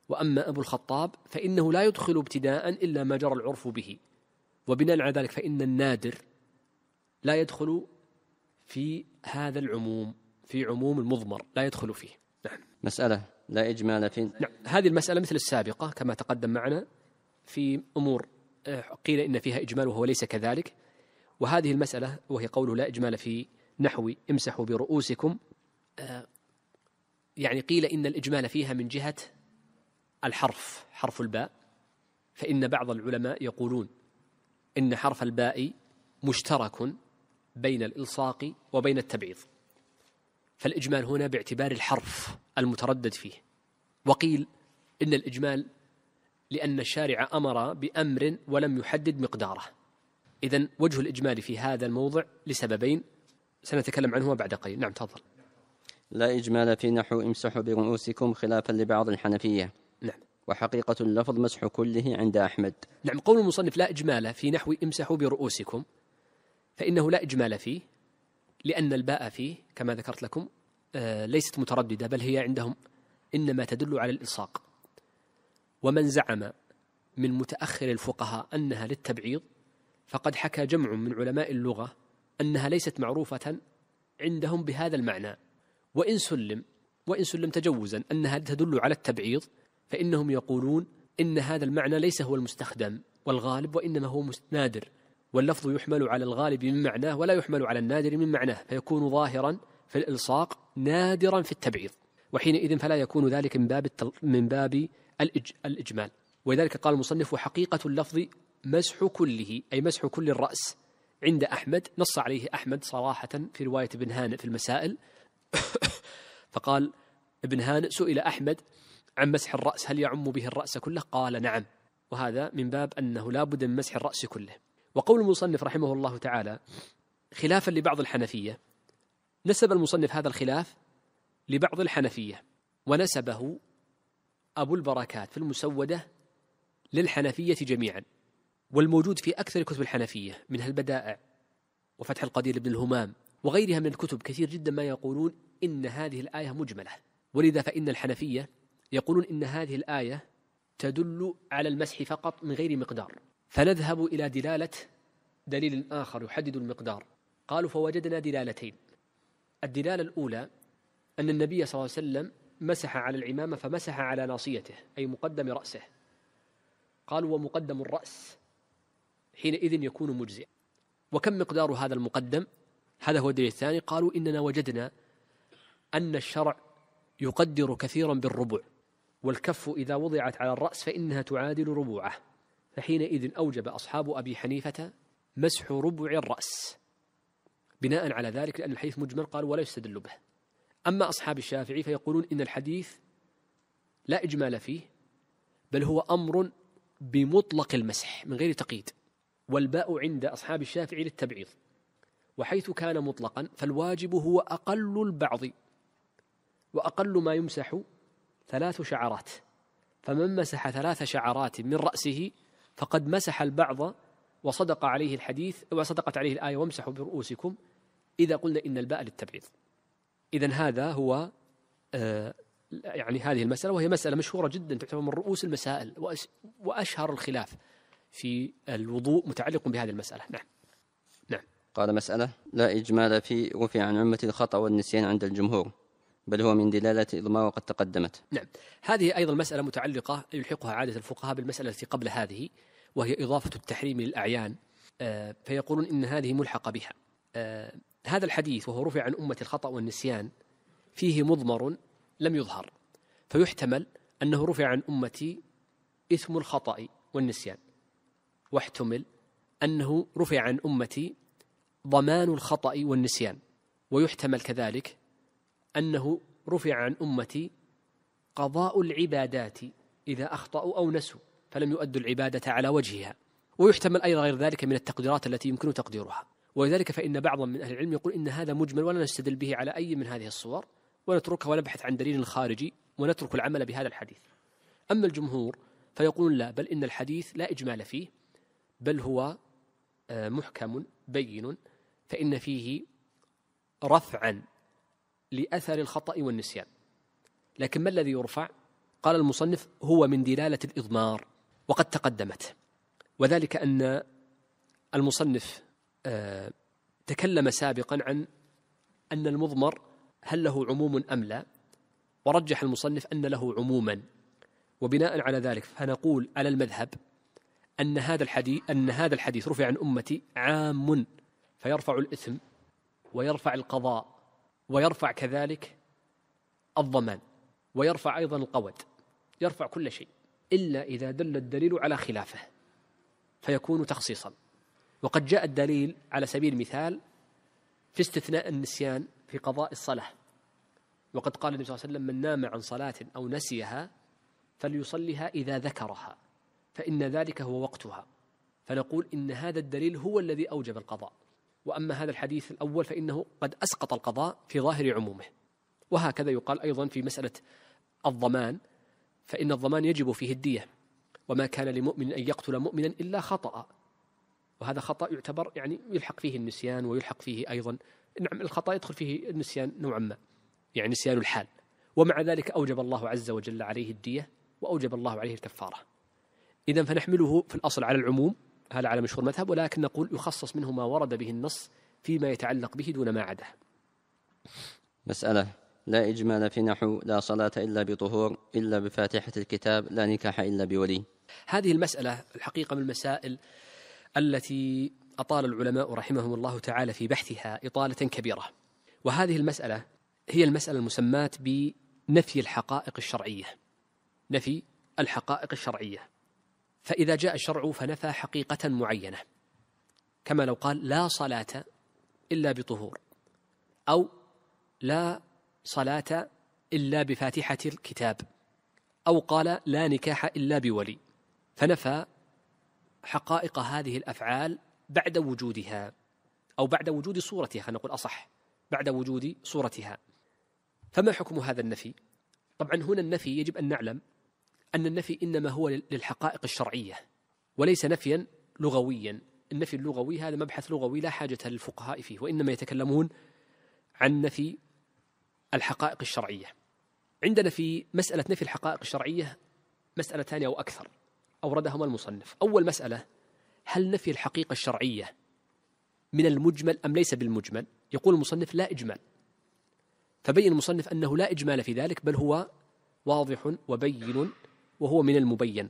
S2: وأما أبو الخطاب فإنه لا يدخل ابتداء إلا ما جرى العرف به وبناء على ذلك فإن النادر لا يدخل في هذا العموم في عموم المضمر لا يدخل فيه نعم مسألة لا إجمال في نعم هذه المسألة مثل السابقة كما تقدم معنا في أمور آه، قيل إن فيها إجمال وهو ليس كذلك وهذه المسألة وهي قوله لا إجمال في نحو امسحوا برؤوسكم آه، يعني قيل إن الإجمال فيها من جهة الحرف حرف الباء فإن بعض العلماء يقولون إن حرف الباء مشترك بين الإلصاق وبين التبعيض فالإجمال هنا باعتبار الحرف المتردد فيه وقيل إن الإجمال لأن الشارع أمر بأمر ولم يحدد مقداره إذا وجه الإجمال في هذا الموضع لسببين سنتكلم عنهما بعد قليل نعم تفضل
S1: لا إجمال في نحو امسحوا برؤوسكم خلافا لبعض الحنفية نعم وحقيقة اللفظ مسح كله عند أحمد
S2: نعم قول المصنف لا إجمال في نحو امسحوا برؤوسكم فإنه لا إجمال فيه لأن الباء فيه كما ذكرت لكم آه، ليست مترددة بل هي عندهم إنما تدل على الإلصاق ومن زعم من متأخر الفقهاء أنها للتبعيض فقد حكى جمع من علماء اللغة أنها ليست معروفة عندهم بهذا المعنى وإن سلم وإن سلم تجوزا أنها تدل على التبعيض فإنهم يقولون إن هذا المعنى ليس هو المستخدم والغالب وإنما هو نادر واللفظ يحمل على الغالب من معناه ولا يحمل على النادر من معناه فيكون ظاهرا في الإلصاق نادرا في التبعيض وحينئذ فلا يكون ذلك من باب التل... من باب الإج... الإجمال ولذلك قال المصنف وحقيقة اللفظ مسح كله أي مسح كل الرأس عند أحمد نص عليه أحمد صراحة في رواية ابن هانئ في المسائل فقال ابن هانئ سئل أحمد عن مسح الرأس هل يعم به الرأس كله قال نعم وهذا من باب أنه لا بد من مسح الرأس كله وقول المصنف رحمه الله تعالى خلافا لبعض الحنفية نسب المصنف هذا الخلاف لبعض الحنفية ونسبه أبو البركات في المسودة للحنفية جميعا والموجود في أكثر كتب الحنفية منها البدائع وفتح القدير بن الهمام وغيرها من الكتب كثير جدا ما يقولون إن هذه الآية مجملة ولذا فإن الحنفية يقولون إن هذه الآية تدل على المسح فقط من غير مقدار فنذهب إلى دلالة دليل آخر يحدد المقدار قالوا فوجدنا دلالتين الدلالة الأولى أن النبي صلى الله عليه وسلم مسح على العمامة فمسح على ناصيته أي مقدم رأسه قالوا ومقدم الرأس حينئذ يكون مجزئ وكم مقدار هذا المقدم هذا هو الدليل الثاني قالوا إننا وجدنا أن الشرع يقدر كثيرا بالربع والكف إذا وضعت على الرأس فإنها تعادل ربوعه فحينئذ أوجب أصحاب أبي حنيفة مسح ربع الرأس بناء على ذلك لأن الحديث مجمل قال ولا يستدل به أما أصحاب الشافعي فيقولون إن الحديث لا إجمال فيه بل هو أمر بمطلق المسح من غير تقييد والباء عند أصحاب الشافعي للتبعيض وحيث كان مطلقا فالواجب هو أقل البعض وأقل ما يمسح ثلاث شعرات فمن مسح ثلاث شعرات من رأسه فقد مسح البعض وصدق عليه الحديث وصدقت عليه الآية وامسحوا برؤوسكم إذا قلنا إن الباء للتبعيض إذا هذا هو آه يعني هذه المسألة وهي مسألة مشهورة جدا تعتبر من رؤوس المسائل وأشهر الخلاف في الوضوء متعلق بهذه
S1: المسألة نعم نعم قال مسألة لا إجمال في وفي عن عمة الخطأ والنسيان عند الجمهور بل هو من دلالة إضمار وقد تقدمت
S2: نعم هذه أيضا مسألة متعلقة يلحقها عادة الفقهاء بالمسألة التي قبل هذه وهي إضافة التحريم للأعيان آه، فيقولون إن هذه ملحقة بها آه، هذا الحديث وهو رفع عن أمة الخطأ والنسيان فيه مضمر لم يظهر فيحتمل أنه رفع عن أمتي إثم الخطأ والنسيان واحتمل أنه رفع عن أمتي ضمان الخطأ والنسيان ويحتمل كذلك أنه رفع عن أمتي قضاء العبادات إذا أخطأوا أو نسوا فلم يؤدوا العبادة على وجهها ويحتمل أيضا غير ذلك من التقديرات التي يمكن تقديرها ولذلك فإن بعضا من أهل العلم يقول إن هذا مجمل ولا نستدل به على أي من هذه الصور ونتركها ونبحث عن دليل خارجي ونترك العمل بهذا الحديث أما الجمهور فيقولون لا بل إن الحديث لا إجمال فيه بل هو آه، محكم بين فإن فيه رفعا لأثر الخطأ والنسيان لكن ما الذي يرفع؟ قال المصنف هو من دلالة الإضمار وقد تقدمت وذلك أن المصنف آه، تكلم سابقا عن أن المضمر هل له عموم أم لا ورجح المصنف أن له عموما وبناء على ذلك فنقول على المذهب أن هذا الحديث أن هذا الحديث رفع عن أمتي عام فيرفع الإثم ويرفع القضاء ويرفع كذلك الضمان ويرفع ايضا القود يرفع كل شيء الا اذا دل الدليل على خلافه فيكون تخصيصا وقد جاء الدليل على سبيل المثال في استثناء النسيان في قضاء الصلاه وقد قال النبي صلى الله عليه وسلم من نام عن صلاه او نسيها فليصلها اذا ذكرها فان ذلك هو وقتها فنقول ان هذا الدليل هو الذي اوجب القضاء وأما هذا الحديث الأول فإنه قد أسقط القضاء في ظاهر عمومه وهكذا يقال أيضا في مسألة الضمان فإن الضمان يجب فيه الدية وما كان لمؤمن أن يقتل مؤمنا إلا خطأ وهذا خطأ يعتبر يعني يلحق فيه النسيان ويلحق فيه أيضا نعم الخطأ يدخل فيه النسيان نوعا ما يعني نسيان الحال ومع ذلك أوجب الله عز وجل عليه الدية وأوجب الله عليه الكفارة إذا فنحمله في الأصل على العموم هذا على مشهور مذهب ولكن نقول يخصص منه ما ورد به النص فيما يتعلق به دون ما عداه
S1: مسألة لا إجمال في نحو لا صلاة إلا بطهور إلا بفاتحة الكتاب لا نكاح إلا بولي
S2: هذه المسألة الحقيقة من المسائل التي أطال العلماء رحمهم الله تعالى في بحثها إطالة كبيرة وهذه المسألة هي المسألة المسماة بنفي الحقائق الشرعية نفي الحقائق الشرعية فإذا جاء الشرع فنفى حقيقة معينة كما لو قال لا صلاة إلا بطهور أو لا صلاة إلا بفاتحة الكتاب أو قال لا نكاح إلا بولي فنفى حقائق هذه الأفعال بعد وجودها أو بعد وجود صورتها خلينا نقول أصح بعد وجود صورتها فما حكم هذا النفي؟ طبعا هنا النفي يجب أن نعلم أن النفي إنما هو للحقائق الشرعية وليس نفيا لغويا النفي اللغوي هذا مبحث لغوي لا حاجة للفقهاء فيه وإنما يتكلمون عن نفي الحقائق الشرعية عندنا في مسألة نفي الحقائق الشرعية مسألتان أو أكثر أوردهما المصنف أول مسألة هل نفي الحقيقة الشرعية من المجمل أم ليس بالمجمل يقول المصنف لا إجمال فبين المصنف أنه لا إجمال في ذلك بل هو واضح وبين وهو من المبين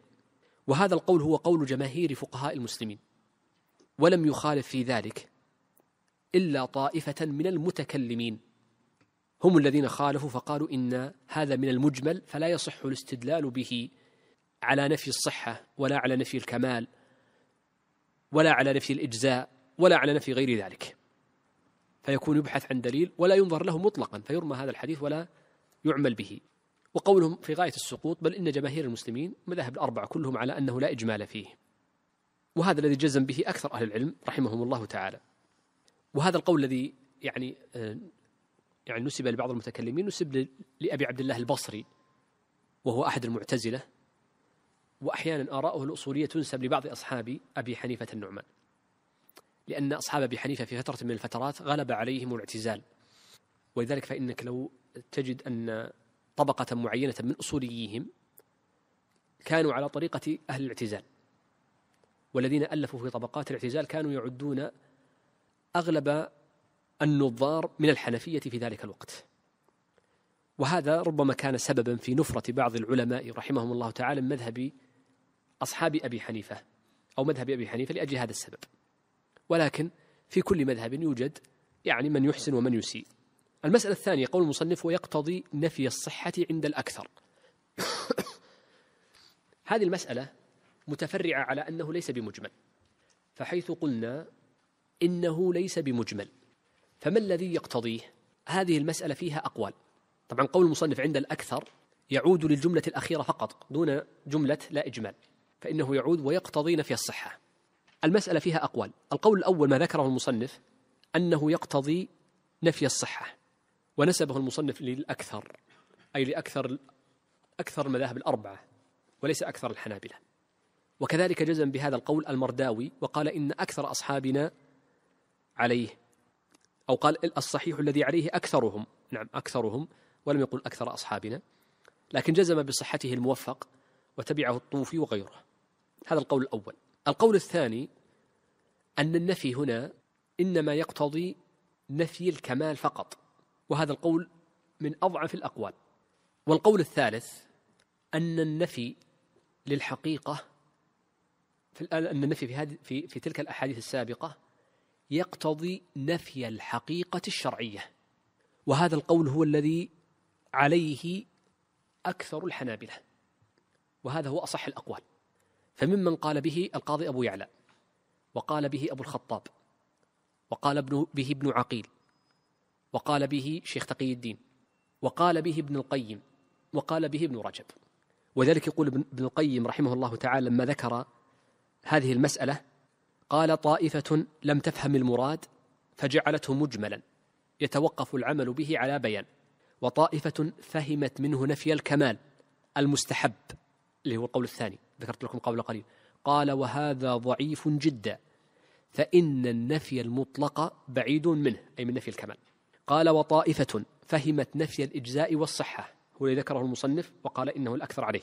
S2: وهذا القول هو قول جماهير فقهاء المسلمين ولم يخالف في ذلك الا طائفه من المتكلمين هم الذين خالفوا فقالوا ان هذا من المجمل فلا يصح الاستدلال به على نفي الصحه ولا على نفي الكمال ولا على نفي الاجزاء ولا على نفي غير ذلك فيكون يبحث عن دليل ولا ينظر له مطلقا فيرمى هذا الحديث ولا يعمل به وقولهم في غاية السقوط بل إن جماهير المسلمين مذاهب الأربعة كلهم على أنه لا إجمال فيه وهذا الذي جزم به أكثر أهل العلم رحمهم الله تعالى وهذا القول الذي يعني آه، يعني نسب لبعض المتكلمين نسب لأبي عبد الله البصري وهو أحد المعتزلة وأحيانا آراؤه الأصولية تنسب لبعض أصحاب أبي حنيفة النعمان لأن أصحاب أبي حنيفة في فترة من الفترات غلب عليهم الاعتزال ولذلك فإنك لو تجد أن طبقة معينة من أصولييهم كانوا على طريقة أهل الاعتزال والذين ألفوا في طبقات الاعتزال كانوا يعدون أغلب النظار من الحنفية في ذلك الوقت وهذا ربما كان سببا في نفرة بعض العلماء رحمهم الله تعالى من مذهب أصحاب أبي حنيفة أو مذهب أبي حنيفة لأجل هذا السبب ولكن في كل مذهب يوجد يعني من يحسن ومن يسيء المسألة الثانية قول المصنف ويقتضي نفي الصحة عند الأكثر هذه المسألة متفرعة على أنه ليس بمجمل فحيث قلنا إنه ليس بمجمل فما الذي يقتضيه هذه المسألة فيها أقوال طبعا قول المصنف عند الأكثر يعود للجملة الأخيرة فقط دون جملة لا إجمال فإنه يعود ويقتضي نفي الصحة المسألة فيها أقوال القول الأول ما ذكره المصنف أنه يقتضي نفي الصحة ونسبه المصنف للأكثر أي لأكثر أكثر المذاهب الأربعة وليس أكثر الحنابلة وكذلك جزم بهذا القول المرداوي وقال إن أكثر أصحابنا عليه أو قال الصحيح الذي عليه أكثرهم نعم أكثرهم ولم يقل أكثر أصحابنا لكن جزم بصحته الموفق وتبعه الطوفي وغيره هذا القول الأول القول الثاني أن النفي هنا إنما يقتضي نفي الكمال فقط وهذا القول من اضعف الاقوال والقول الثالث ان النفي للحقيقه في ان النفي في هذه في في تلك الاحاديث السابقه يقتضي نفي الحقيقه الشرعيه وهذا القول هو الذي عليه اكثر الحنابله وهذا هو اصح الاقوال فممن قال به القاضي ابو يعلى وقال به ابو الخطاب وقال به ابن عقيل وقال به شيخ تقي الدين وقال به ابن القيم وقال به ابن رجب وذلك يقول ابن القيم رحمه الله تعالى لما ذكر هذه المسألة قال طائفة لم تفهم المراد فجعلته مجملا يتوقف العمل به على بيان وطائفة فهمت منه نفي الكمال المستحب اللي هو القول الثاني ذكرت لكم قبل قليل قال وهذا ضعيف جدا فإن النفي المطلق بعيد منه أي من نفي الكمال قال وطائفة فهمت نفي الإجزاء والصحة هو الذي ذكره المصنف وقال إنه الأكثر عليه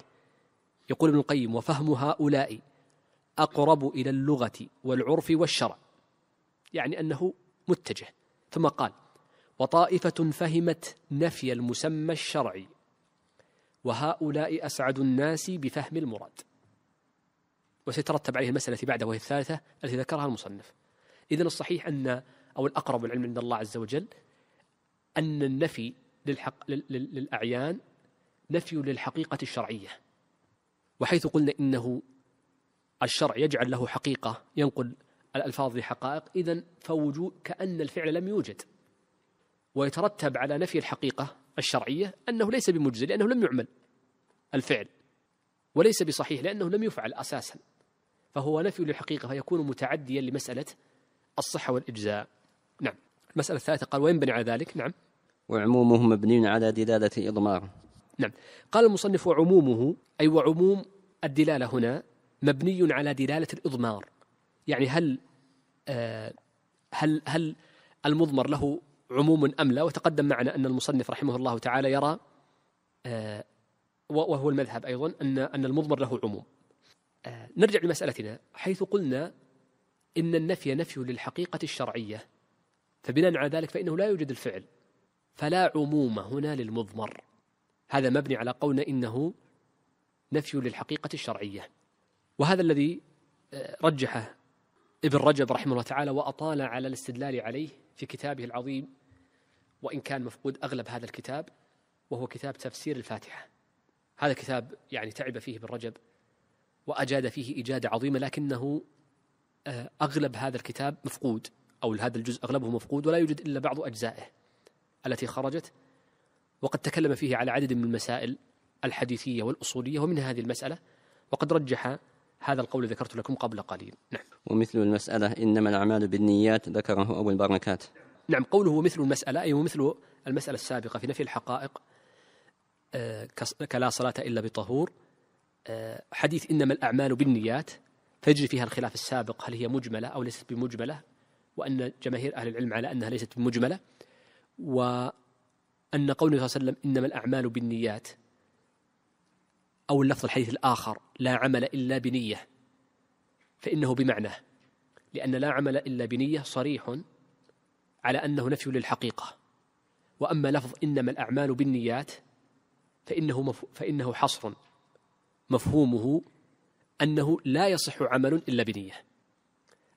S2: يقول ابن القيم وفهم هؤلاء أقرب إلى اللغة والعرف والشرع يعني أنه متجه ثم قال وطائفة فهمت نفي المسمى الشرعي وهؤلاء أسعد الناس بفهم المراد وسيترتب عليه المسألة بعده وهي الثالثة التي ذكرها المصنف إذن الصحيح أن أو الأقرب العلم عند الله عز وجل أن النفي للحق للأعيان نفي للحقيقة الشرعية وحيث قلنا إنه الشرع يجعل له حقيقة ينقل الألفاظ لحقائق إذا فوجود كأن الفعل لم يوجد ويترتب على نفي الحقيقة الشرعية أنه ليس بمجزي لأنه لم يعمل الفعل وليس بصحيح لأنه لم يفعل أساسا فهو نفي للحقيقة فيكون متعديا لمسألة الصحة والإجزاء نعم المسألة الثالثة قال وينبني على ذلك نعم
S1: وعمومه مبني على دلالة إضمار
S2: نعم قال المصنف وعمومه أي وعموم الدلالة هنا مبني على دلالة الإضمار يعني هل آه هل هل المضمر له عموم أم لا وتقدم معنا أن المصنف رحمه الله تعالى يرى آه وهو المذهب أيضا أن أن المضمر له عموم آه نرجع لمسألتنا حيث قلنا إن النفي نفي للحقيقة الشرعية فبناء على ذلك فإنه لا يوجد الفعل فلا عموم هنا للمضمر هذا مبني على قولنا إنه نفي للحقيقة الشرعية وهذا الذي آه، رجحه ابن رجب رحمه الله تعالى وأطال على الاستدلال عليه في كتابه العظيم وإن كان مفقود أغلب هذا الكتاب وهو كتاب تفسير الفاتحة هذا كتاب يعني تعب فيه ابن رجب وأجاد فيه إجادة عظيمة لكنه آه، أغلب هذا الكتاب مفقود أو هذا الجزء أغلبه مفقود ولا يوجد إلا بعض أجزائه التي خرجت وقد تكلم فيه على عدد من المسائل الحديثية والأصولية ومنها هذه المسألة وقد رجح هذا القول ذكرت لكم قبل قليل نعم
S1: ومثل المسألة إنما الأعمال بالنيات ذكره أبو البركات
S2: نعم قوله مثل المسألة أي مثل المسألة السابقة في نفي الحقائق آه، كلا صلاة إلا بطهور آه، حديث إنما الأعمال بالنيات فيجري فيها الخلاف السابق هل هي مجملة أو ليست بمجملة وأن جماهير أهل العلم على أنها ليست بمجملة وأن قوله صلى الله عليه وسلم إنما الأعمال بالنيات أو اللفظ الحديث الآخر لا عمل إلا بنية فإنه بمعنى لأن لا عمل إلا بنية صريح على أنه نفي للحقيقة وأما لفظ إنما الأعمال بالنيات فإنه, مف... فإنه حصر مفهومه أنه لا يصح عمل إلا بنية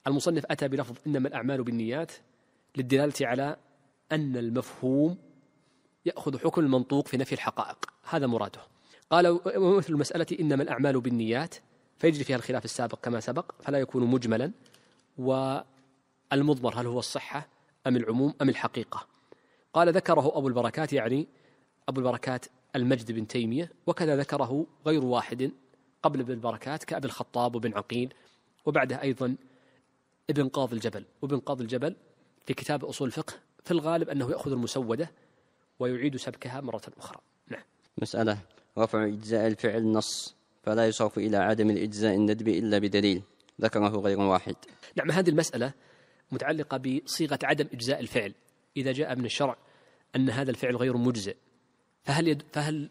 S2: المصنف أتى بلفظ إنما الأعمال بالنيات للدلالة على أن المفهوم يأخذ حكم المنطوق في نفي الحقائق هذا مراده قال ومثل المسألة إنما الأعمال بالنيات فيجري فيها الخلاف السابق كما سبق فلا يكون مجملا والمضمر هل هو الصحة أم العموم أم الحقيقة قال ذكره أبو البركات يعني أبو البركات المجد بن تيمية وكذا ذكره غير واحد قبل ابن البركات كأبي الخطاب وابن عقيل وبعده أيضا ابن قاضي الجبل وابن قاضي الجبل في كتاب أصول الفقه في الغالب أنه يأخذ المسودة ويعيد سبكها مرة أخرى
S1: نعم مسألة رفع إجزاء الفعل نص فلا يصرف إلى عدم الإجزاء الندب إلا بدليل ذكره غير واحد نعم هذه المسألة
S2: متعلقة بصيغة عدم إجزاء الفعل إذا جاء من الشرع أن هذا الفعل غير مجزئ فهل يد فهل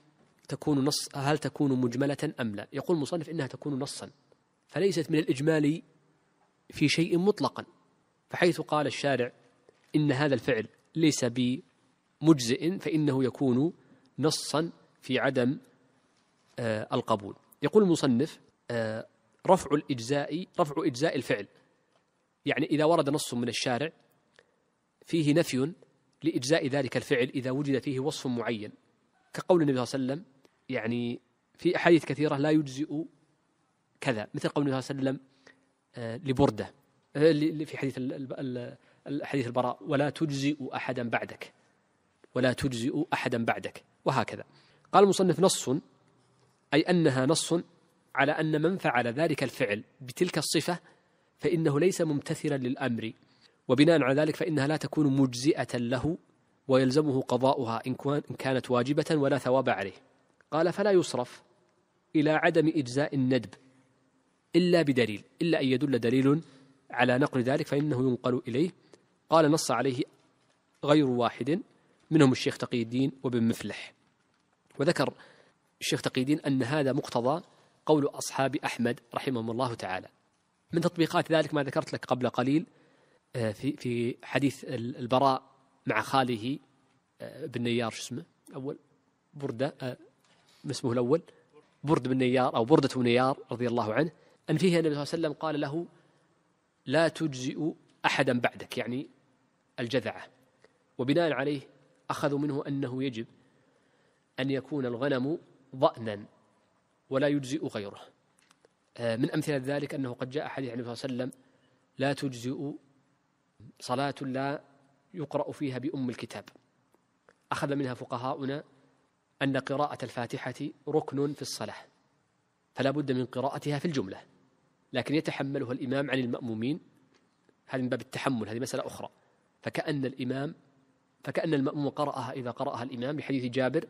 S2: تكون نص هل تكون مجملة أم لا؟ يقول المصنف إنها تكون نصا فليست من الإجمال في شيء مطلقا فحيث قال الشارع إن هذا الفعل ليس بمجزئ فإنه يكون نصا في عدم آه، القبول يقول المصنف آه، رفع الإجزاء رفع إجزاء الفعل يعني إذا ورد نص من الشارع فيه نفي لإجزاء ذلك الفعل إذا وجد فيه وصف معين كقول النبي صلى الله عليه وسلم يعني في أحاديث كثيرة لا يجزئ كذا مثل قول النبي صلى الله عليه وسلم آه، لبردة في حديث حديث البراء ولا تجزئ أحدا بعدك ولا تجزئ أحدا بعدك وهكذا قال المصنف نص أي أنها نص على أن من فعل ذلك الفعل بتلك الصفة فإنه ليس ممتثلا للأمر وبناء على ذلك فإنها لا تكون مجزئة له ويلزمه قضاؤها إن كانت واجبة ولا ثواب عليه قال فلا يصرف إلى عدم إجزاء الندب إلا بدليل إلا أن يدل دليل على نقل ذلك فإنه ينقل إليه قال نص عليه غير واحد منهم الشيخ تقي الدين وابن مفلح وذكر الشيخ تقي الدين أن هذا مقتضى قول أصحاب أحمد رحمهم الله تعالى من تطبيقات ذلك ما ذكرت لك قبل قليل آه، في في حديث البراء مع خاله آه، بن نيار شو اسمه أول بردة آه، ما اسمه الأول برد بن نيار أو بردة بن نيار رضي الله عنه أن فيه النبي صلى الله عليه وسلم قال له لا تجزئ أحدا بعدك يعني الجذعة وبناء عليه أخذوا منه أنه يجب أن يكون الغنم ضأنا ولا يجزئ غيره آه، من أمثلة ذلك أنه قد جاء حديث النبي صلى الله عليه وسلم لا تجزئ صلاة لا يقرأ فيها بأم الكتاب أخذ منها فقهاؤنا أن قراءة الفاتحة ركن في الصلاة فلا بد من قراءتها في الجملة لكن يتحملها الإمام عن المأمومين هذا من باب التحمل هذه مسألة أخرى فكأن الإمام فكأن المأموم قرأها إذا قرأها الإمام بحديث جابر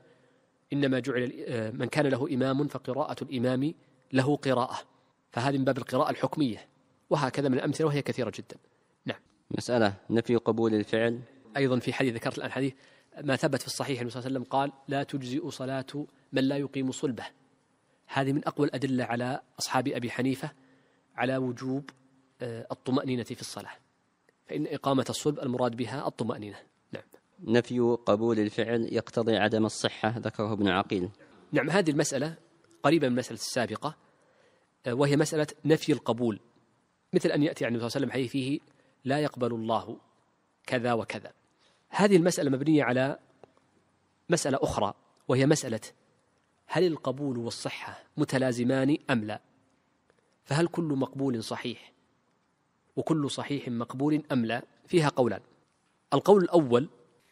S2: إنما جعل آه، من كان له إمام فقراءة الإمام له قراءة فهذه من باب القراءة الحكمية وهكذا من الأمثلة وهي كثيرة جدا
S1: نعم مسألة نفي قبول الفعل
S2: أيضا في حديث ذكرت الآن حديث ما ثبت في الصحيح النبي صلى الله عليه وسلم قال لا تجزئ صلاة من لا يقيم صلبه هذه من أقوى الأدلة على أصحاب أبي حنيفة على وجوب آه، الطمأنينة في الصلاة فإن إقامة الصلب المراد بها الطمأنينة
S1: نعم نفي قبول الفعل يقتضي عدم الصحة ذكره ابن عقيل نعم هذه
S2: المسألة قريبة من المسألة السابقة آه، وهي مسألة نفي القبول مثل أن يأتي النبي صلى الله عليه وسلم فيه لا يقبل الله كذا وكذا هذه المسألة مبنية على مسألة أخرى وهي مسألة هل القبول والصحة متلازمان أم لا فهل كل مقبول صحيح وكل صحيح مقبول أم لا فيها قولان القول الأول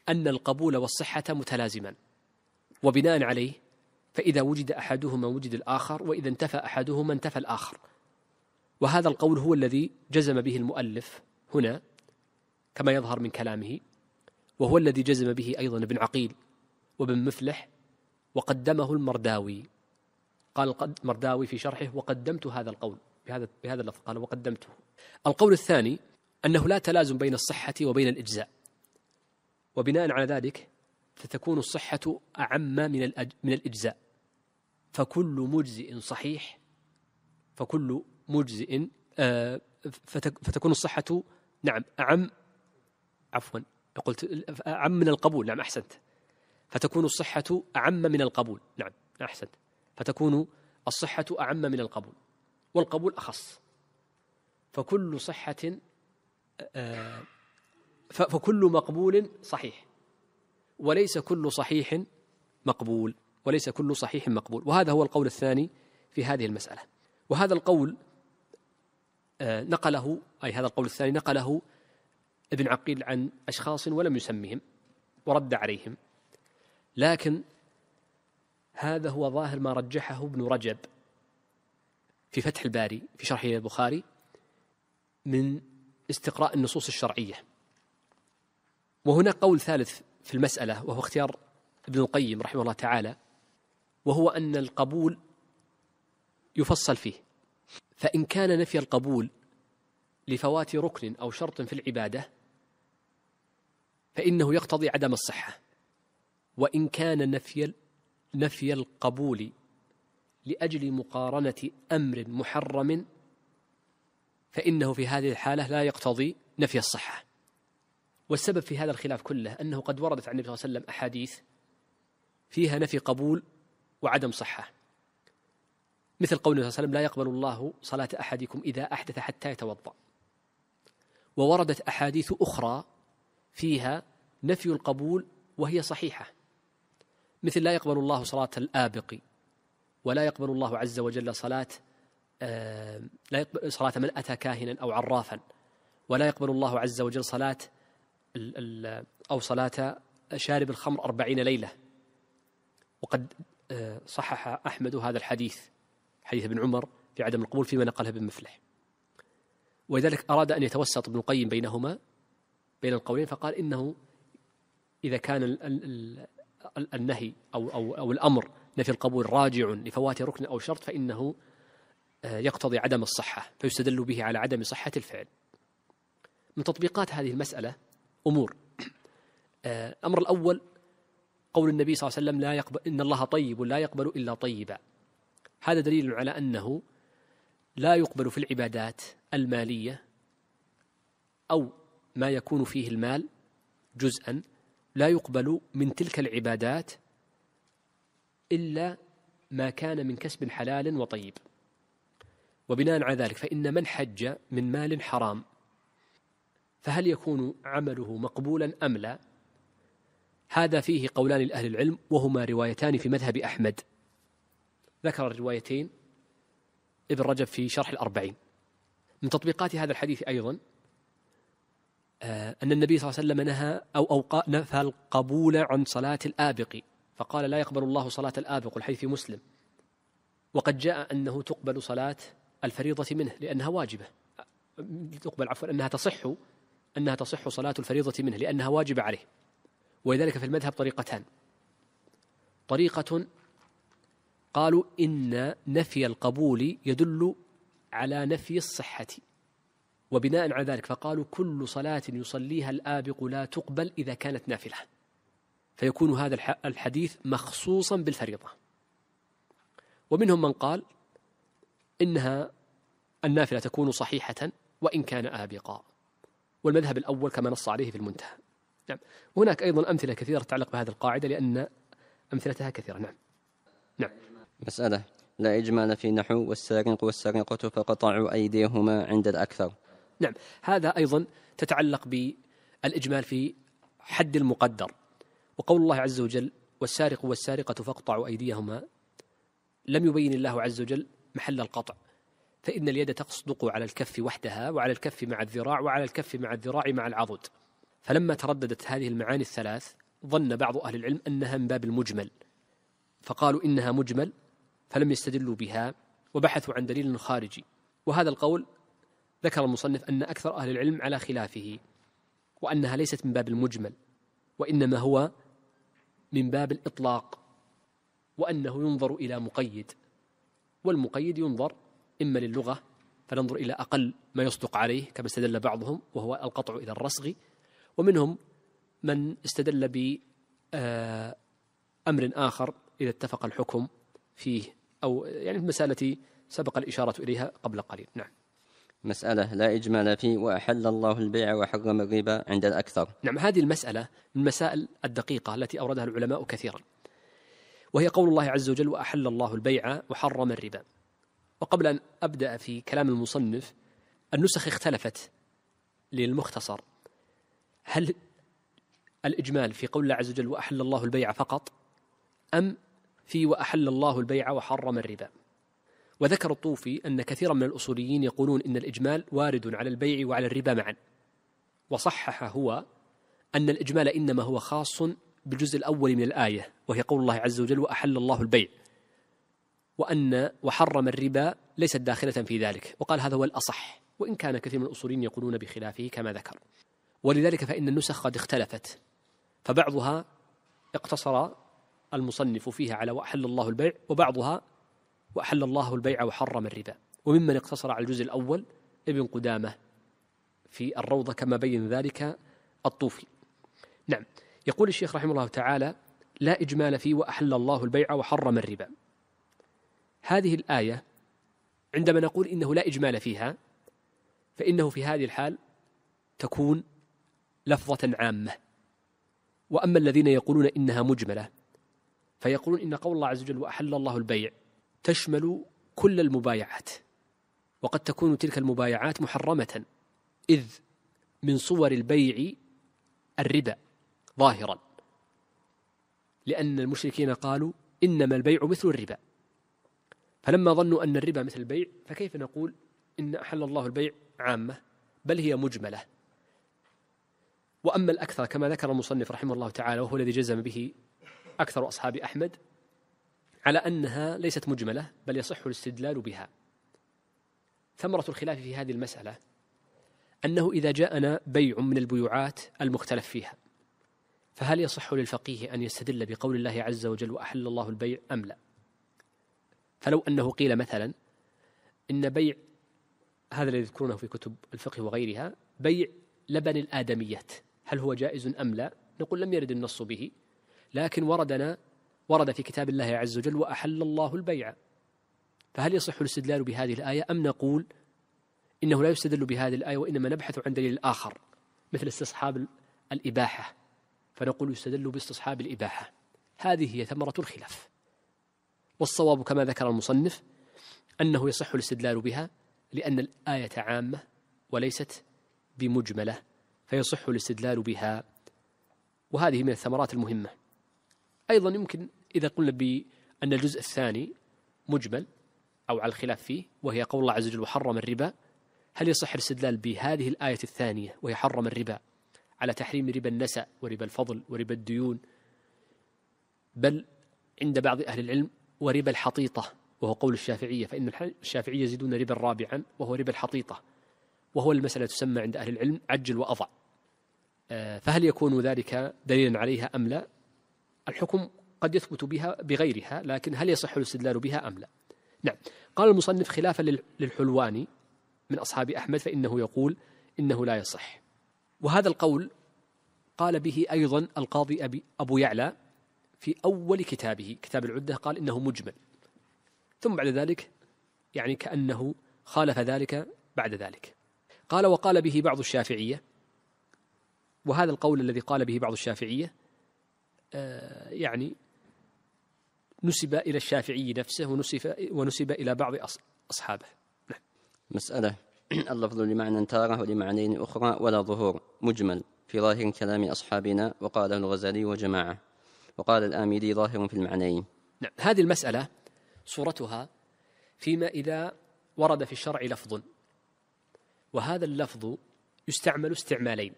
S2: أن القبول والصحة متلازمان وبناء عليه فإذا وجد أحدهما وجد الآخر وإذا انتفى أحدهما انتفى الآخر وهذا القول هو الذي جزم به المؤلف هنا كما يظهر من كلامه وهو الذي جزم به أيضا ابن عقيل وابن مفلح وقدمه المرداوي قال المرداوي في شرحه وقدمت هذا القول بهذا بهذا اللفظ قال وقدمته القول الثاني أنه لا تلازم بين الصحة وبين الإجزاء وبناء على ذلك فتكون الصحة أعم من من الإجزاء فكل مجزئ صحيح فكل مجزئ آه، فتكون الصحة نعم أعم عفوا قلت أعم من القبول نعم أحسنت فتكون الصحة أعم من القبول نعم, نعم، أحسنت فتكون الصحة أعم من القبول والقبول أخص فكل صحة آه، فكل مقبول صحيح وليس كل صحيح مقبول وليس كل صحيح مقبول وهذا هو القول الثاني في هذه المسألة وهذا القول آه، نقله أي هذا القول الثاني نقله ابن عقيل عن أشخاص ولم يسمهم ورد عليهم لكن هذا هو ظاهر ما رجحه ابن رجب في فتح الباري في شرحه للبخاري من استقراء النصوص الشرعية وهناك قول ثالث في المسألة وهو اختيار ابن القيم رحمه الله تعالى وهو أن القبول يفصل فيه فإن كان نفي القبول لفوات ركن أو شرط في العبادة فإنه يقتضي عدم الصحة وإن كان نفي نفي القبول لأجل مقارنة أمر محرم فإنه في هذه الحالة لا يقتضي نفي الصحة والسبب في هذا الخلاف كله أنه قد وردت عن النبي صلى الله عليه وسلم أحاديث فيها نفي قبول وعدم صحة مثل قوله صلى الله عليه وسلم لا يقبل الله صلاة أحدكم إذا أحدث حتى يتوضأ ووردت أحاديث أخرى فيها نفي القبول وهي صحيحة مثل لا يقبل الله صلاة الآبق ولا يقبل الله عز وجل صلاة آه، لا يقبل صلاة من أتى كاهنا أو عرافا ولا يقبل الله عز وجل صلاة أو صلاة شارب الخمر أربعين ليلة وقد آه، صحح أحمد هذا الحديث حديث ابن عمر في عدم القبول فيما نقله ابن مفلح ولذلك أراد أن يتوسط ابن القيم بينهما بين القولين فقال إنه إذا كان الـ الـ الـ النهي أو, أو, أو الأمر نفي القبول راجع لفوات ركن أو شرط فإنه يقتضي عدم الصحة فيستدل به على عدم صحة الفعل من تطبيقات هذه المسألة أمور آه، الأمر الأول قول النبي صلى الله عليه وسلم لا يقبل إن الله طيب لا يقبل إلا طيبا هذا دليل على أنه لا يقبل في العبادات المالية أو ما يكون فيه المال جزءا لا يقبل من تلك العبادات إلا ما كان من كسب حلال وطيب وبناء على ذلك فإن من حج من مال حرام فهل يكون عمله مقبولا أم لا هذا فيه قولان لأهل العلم وهما روايتان في مذهب أحمد ذكر الروايتين ابن رجب في شرح الأربعين من تطبيقات هذا الحديث أيضا آه، أن النبي صلى الله عليه وسلم نهى أو أوقع نفى القبول عن صلاة الآبق فقال لا يقبل الله صلاة الآبق الحديث في مسلم وقد جاء أنه تقبل صلاة الفريضة منه لأنها واجبة تقبل عفوا أنها تصح أنها تصح صلاة الفريضة منه لأنها واجبة عليه ولذلك في المذهب طريقتان طريقة قالوا إن نفي القبول يدل على نفي الصحة وبناء على ذلك فقالوا كل صلاة يصليها الآبق لا تقبل إذا كانت نافلة فيكون هذا الحديث مخصوصا بالفريضة ومنهم من قال إنها النافلة تكون صحيحة وإن كان آبقا والمذهب الأول كما نص عليه في المنتهى نعم هناك أيضا أمثلة كثيرة تتعلق بهذه القاعدة لأن أمثلتها كثيرة نعم
S1: نعم مسألة لا إجمال في نحو والسارق والسارقة فقطعوا أيديهما عند الأكثر
S2: نعم هذا أيضا تتعلق بالإجمال في حد المقدر وقول الله عز وجل والسارق والسارقة فاقطعوا أيديهما لم يبين الله عز وجل محل القطع فإن اليد تصدق على الكف وحدها وعلى الكف مع الذراع وعلى الكف مع الذراع مع العضد فلما ترددت هذه المعاني الثلاث ظن بعض أهل العلم أنها من باب المجمل فقالوا إنها مجمل فلم يستدلوا بها وبحثوا عن دليل خارجي وهذا القول ذكر المصنف أن أكثر أهل العلم على خلافه وأنها ليست من باب المجمل وإنما هو من باب الإطلاق وأنه ينظر إلى مقيد والمقيد ينظر إما للغة فننظر إلى أقل ما يصدق عليه كما استدل بعضهم وهو القطع إلى الرسغ ومنهم من استدل بأمر آه، آخر إذا اتفق الحكم فيه أو يعني مسألة سبق
S1: الإشارة إليها قبل قليل نعم مسألة لا إجمال فيه وأحل الله البيع وحرم الربا عند الأكثر
S2: نعم هذه المسألة من المسائل الدقيقة التي أوردها العلماء كثيرا وهي قول الله عز وجل وأحل الله البيع وحرم الربا وقبل أن أبدأ في كلام المصنف النسخ اختلفت للمختصر هل الإجمال في قول الله عز وجل وأحل الله البيع فقط أم في وأحل الله البيع وحرم الربا وذكر الطوفي أن كثيرا من الأصوليين يقولون إن الإجمال وارد على البيع وعلى الربا معا وصحح هو أن الإجمال إنما هو خاص بالجزء الأول من الآية وهي قول الله عز وجل وأحل الله البيع وأن وحرم الربا ليست داخلة في ذلك وقال هذا هو الأصح وإن كان كثير من الأصوليين يقولون بخلافه كما ذكر ولذلك فإن النسخ قد اختلفت فبعضها اقتصر المصنف فيها على وأحل الله البيع وبعضها وأحل الله البيع وحرم الربا وممن اقتصر على الجزء الأول ابن قدامة في الروضة كما بين ذلك الطوفي نعم يقول الشيخ رحمه الله تعالى لا إجمال في وأحل الله البيع وحرم الربا هذه الآية عندما نقول إنه لا إجمال فيها فإنه في هذه الحال تكون لفظة عامة وأما الذين يقولون إنها مجملة فيقولون إن قول الله عز وجل وأحل الله البيع تشمل كل المبايعات وقد تكون تلك المبايعات محرمة إذ من صور البيع الربا ظاهرا لأن المشركين قالوا إنما البيع مثل الربا فلما ظنوا أن الربا مثل البيع فكيف نقول إن أحل الله البيع عامة بل هي مجملة وأما الأكثر كما ذكر المصنف رحمه الله تعالى وهو الذي جزم به أكثر أصحاب أحمد على أنها ليست مجملة بل يصح الاستدلال بها ثمرة الخلاف في هذه المسألة أنه إذا جاءنا بيع من البيوعات المختلف فيها فهل يصح للفقيه أن يستدل بقول الله عز وجل وأحل الله البيع أم لا فلو أنه قيل مثلا إن بيع هذا الذي يذكرونه في كتب الفقه وغيرها بيع لبن الآدميات هل هو جائز أم لا نقول لم يرد النص به لكن وردنا ورد في كتاب الله عز وجل وأحل الله البيع فهل يصح الاستدلال بهذه الآية أم نقول إنه لا يستدل بهذه الآية وإنما نبحث عن دليل آخر مثل استصحاب الإباحة فنقول يستدل باستصحاب الإباحة هذه هي ثمرة الخلاف والصواب كما ذكر المصنف أنه يصح الاستدلال بها لأن الآية عامة وليست بمجملة فيصح الاستدلال بها وهذه من الثمرات المهمة أيضا يمكن إذا قلنا بأن الجزء الثاني مجمل أو على الخلاف فيه وهي قول الله عز وجل وحرم الربا هل يصح الاستدلال بهذه الآية الثانية وهي حرم الربا على تحريم ربا النسأ وربا الفضل وربا الديون بل عند بعض أهل العلم وربا الحطيطة وهو قول الشافعية فإن الشافعية يزيدون ربا رابعا وهو ربا الحطيطة وهو المسألة تسمى عند أهل العلم عجل وأضع آه، فهل يكون ذلك دليلا عليها أم لا الحكم قد يثبت بها بغيرها لكن هل يصح الاستدلال بها أم لا نعم قال المصنف خلافا للحلواني من أصحاب أحمد فإنه يقول إنه لا يصح وهذا القول قال به أيضا القاضي أبي أبو يعلى في أول كتابه كتاب العدة قال إنه مجمل ثم بعد ذلك يعني كأنه خالف ذلك بعد ذلك قال وقال به بعض الشافعية وهذا القول الذي قال به بعض الشافعية آه، يعني نسب إلى الشافعي نفسه ونسب, ونسب إلى بعض أصحابه نعم.
S1: مسألة اللفظ لمعنى تارة ولمعنيين أخرى ولا ظهور مجمل في ظاهر كلام أصحابنا وقاله الغزالي وجماعة وقال الاميدي ظاهر في المعنيين
S2: نعم هذه المسألة صورتها
S1: فيما إذا
S2: ورد في الشرع لفظ وهذا اللفظ يستعمل استعمالين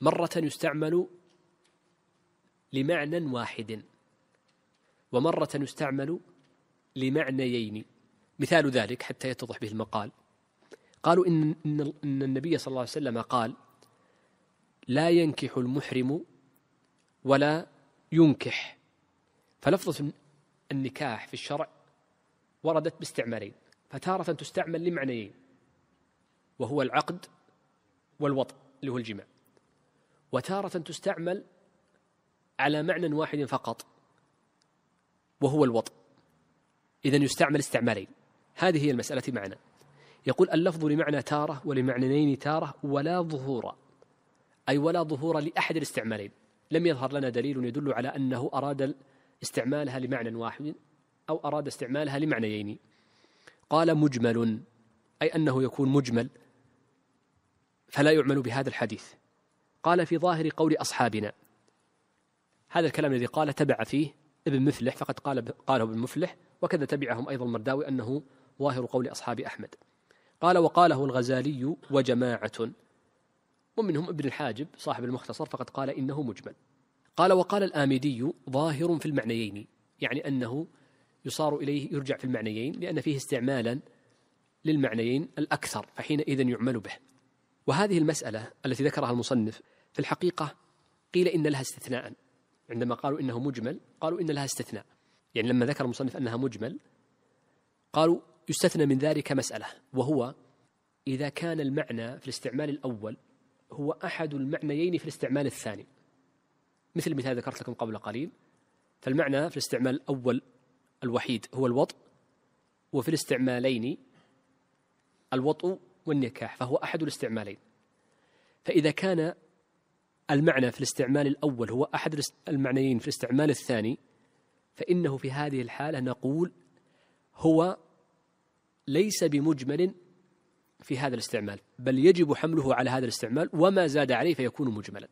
S2: مرة يستعمل لمعنى واحد ومرة يستعمل لمعنيين مثال ذلك حتى يتضح به المقال قالوا إن, إن إن النبي صلى الله عليه وسلم قال لا ينكح المحرم ولا ينكح فلفظة النكاح في الشرع وردت باستعمالين فتارة تستعمل لمعنيين وهو العقد والوطء اللي هو الجماع وتارة تستعمل على معنى واحد فقط وهو الوطء إذا يستعمل استعمالين هذه هي المسألة معنا يقول اللفظ لمعنى تارة ولمعنيين تارة ولا ظهور أي ولا ظهور لأحد الاستعمالين لم يظهر لنا دليل يدل على أنه أراد استعمالها لمعنى واحد أو أراد استعمالها لمعنيين قال مجمل أي أنه يكون مجمل فلا يعمل بهذا الحديث قال في ظاهر قول أصحابنا هذا الكلام الذي قال تبع فيه ابن مفلح فقد قال قاله ابن مفلح وكذا تبعهم أيضا المرداوي أنه ظاهر قول أصحاب أحمد قال وقاله الغزالي وجماعة ومنهم ابن الحاجب صاحب المختصر فقد قال إنه مجمل قال وقال الآمدي ظاهر في المعنيين يعني أنه يصار إليه يرجع في المعنيين لأن فيه استعمالا للمعنيين الأكثر فحينئذ يعمل به وهذه المسألة التي ذكرها المصنف في الحقيقة قيل إن لها استثناء عندما قالوا إنه مجمل قالوا إن لها استثناء يعني لما ذكر المصنف أنها مجمل قالوا يستثنى من ذلك مسألة وهو إذا كان المعنى في الاستعمال الأول هو أحد المعنيين في الاستعمال الثاني مثل مثال ذكرت لكم قبل قليل فالمعنى في الاستعمال الأول الوحيد هو الوطء وفي الاستعمالين الوطء والنكاح فهو أحد الاستعمالين فإذا كان المعنى في الاستعمال الأول هو أحد المعنيين في الاستعمال الثاني فإنه في هذه الحالة نقول هو ليس بمجمل في هذا الاستعمال بل يجب حمله على هذا الاستعمال وما زاد عليه فيكون مجملا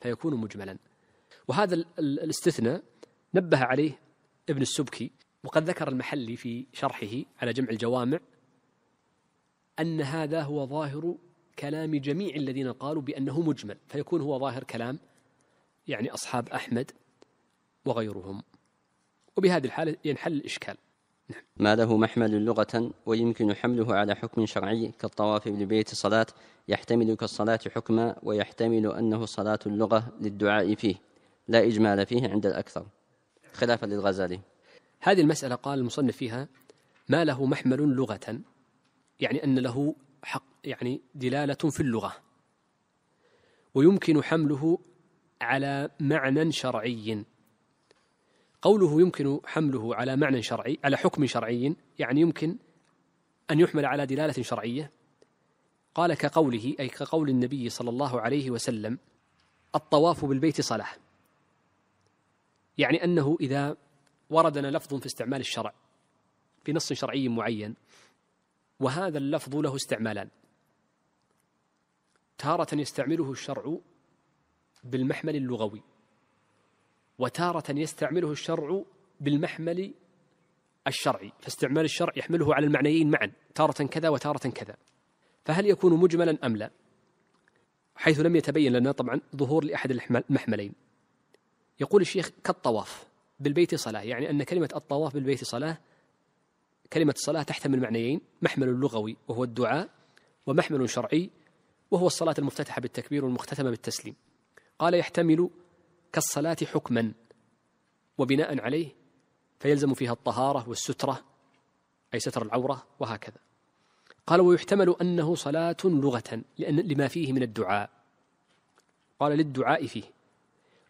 S2: فيكون مجملا وهذا الاستثناء نبه عليه ابن السبكي وقد ذكر المحلي في شرحه على جمع الجوامع أن هذا هو ظاهر كلام جميع الذين قالوا بأنه مجمل فيكون هو ظاهر كلام يعني أصحاب أحمد وغيرهم وبهذه الحالة ينحل الإشكال
S1: ما له محمل لغة ويمكن حمله على حكم شرعي كالطواف لبيت الصلاة يحتمل كالصلاة حكما ويحتمل أنه صلاة اللغة للدعاء فيه لا إجمال فيه عند الأكثر خلافا للغزالي هذه المسألة قال المصنف فيها ما له محمل
S2: لغة يعني أن له حق يعني دلالة في اللغة ويمكن حمله على معنى شرعي قوله يمكن حمله على معنى شرعي على حكم شرعي يعني يمكن أن يحمل على دلالة شرعية قال كقوله أي كقول النبي صلى الله عليه وسلم الطواف بالبيت صلاة يعني أنه إذا وردنا لفظ في استعمال الشرع في نص شرعي معين وهذا اللفظ له استعمالان تارة يستعمله الشرع بالمحمل اللغوي وتارة يستعمله الشرع بالمحمل الشرعي فاستعمال الشرع يحمله على المعنيين معا تارة كذا وتارة كذا فهل يكون مجملا أم لا حيث لم يتبين لنا طبعا ظهور لأحد المحملين يقول الشيخ كالطواف بالبيت صلاة يعني أن كلمة الطواف بالبيت صلاة كلمة الصلاة تحتمل معنيين محمل لغوي وهو الدعاء ومحمل شرعي وهو الصلاة المفتتحة بالتكبير والمختتمة بالتسليم قال يحتمل كالصلاة حكما وبناء عليه فيلزم فيها الطهارة والسترة أي ستر العورة وهكذا قال ويحتمل أنه صلاة لغة لأن لما فيه من الدعاء قال للدعاء فيه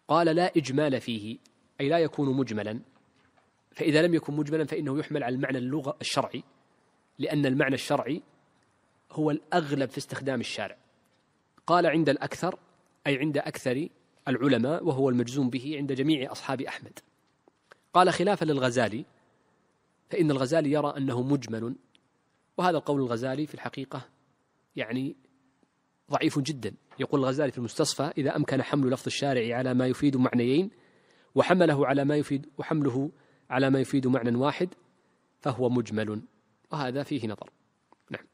S2: قال لا إجمال فيه أي لا يكون مجملا فإذا لم يكن مجملا فإنه يحمل على المعنى اللغة الشرعي لأن المعنى الشرعي هو الأغلب في استخدام الشارع قال عند الأكثر أي عند أكثر العلماء وهو المجزوم به عند جميع أصحاب أحمد قال خلافا للغزالي فإن الغزالي يرى أنه مجمل وهذا القول الغزالي في الحقيقة يعني ضعيف جدا يقول الغزالي في المستصفى إذا أمكن حمل لفظ الشارع على ما يفيد معنيين وحمله على ما يفيد وحمله على ما يفيد معنى واحد فهو مجمل وهذا
S1: فيه نظر نعم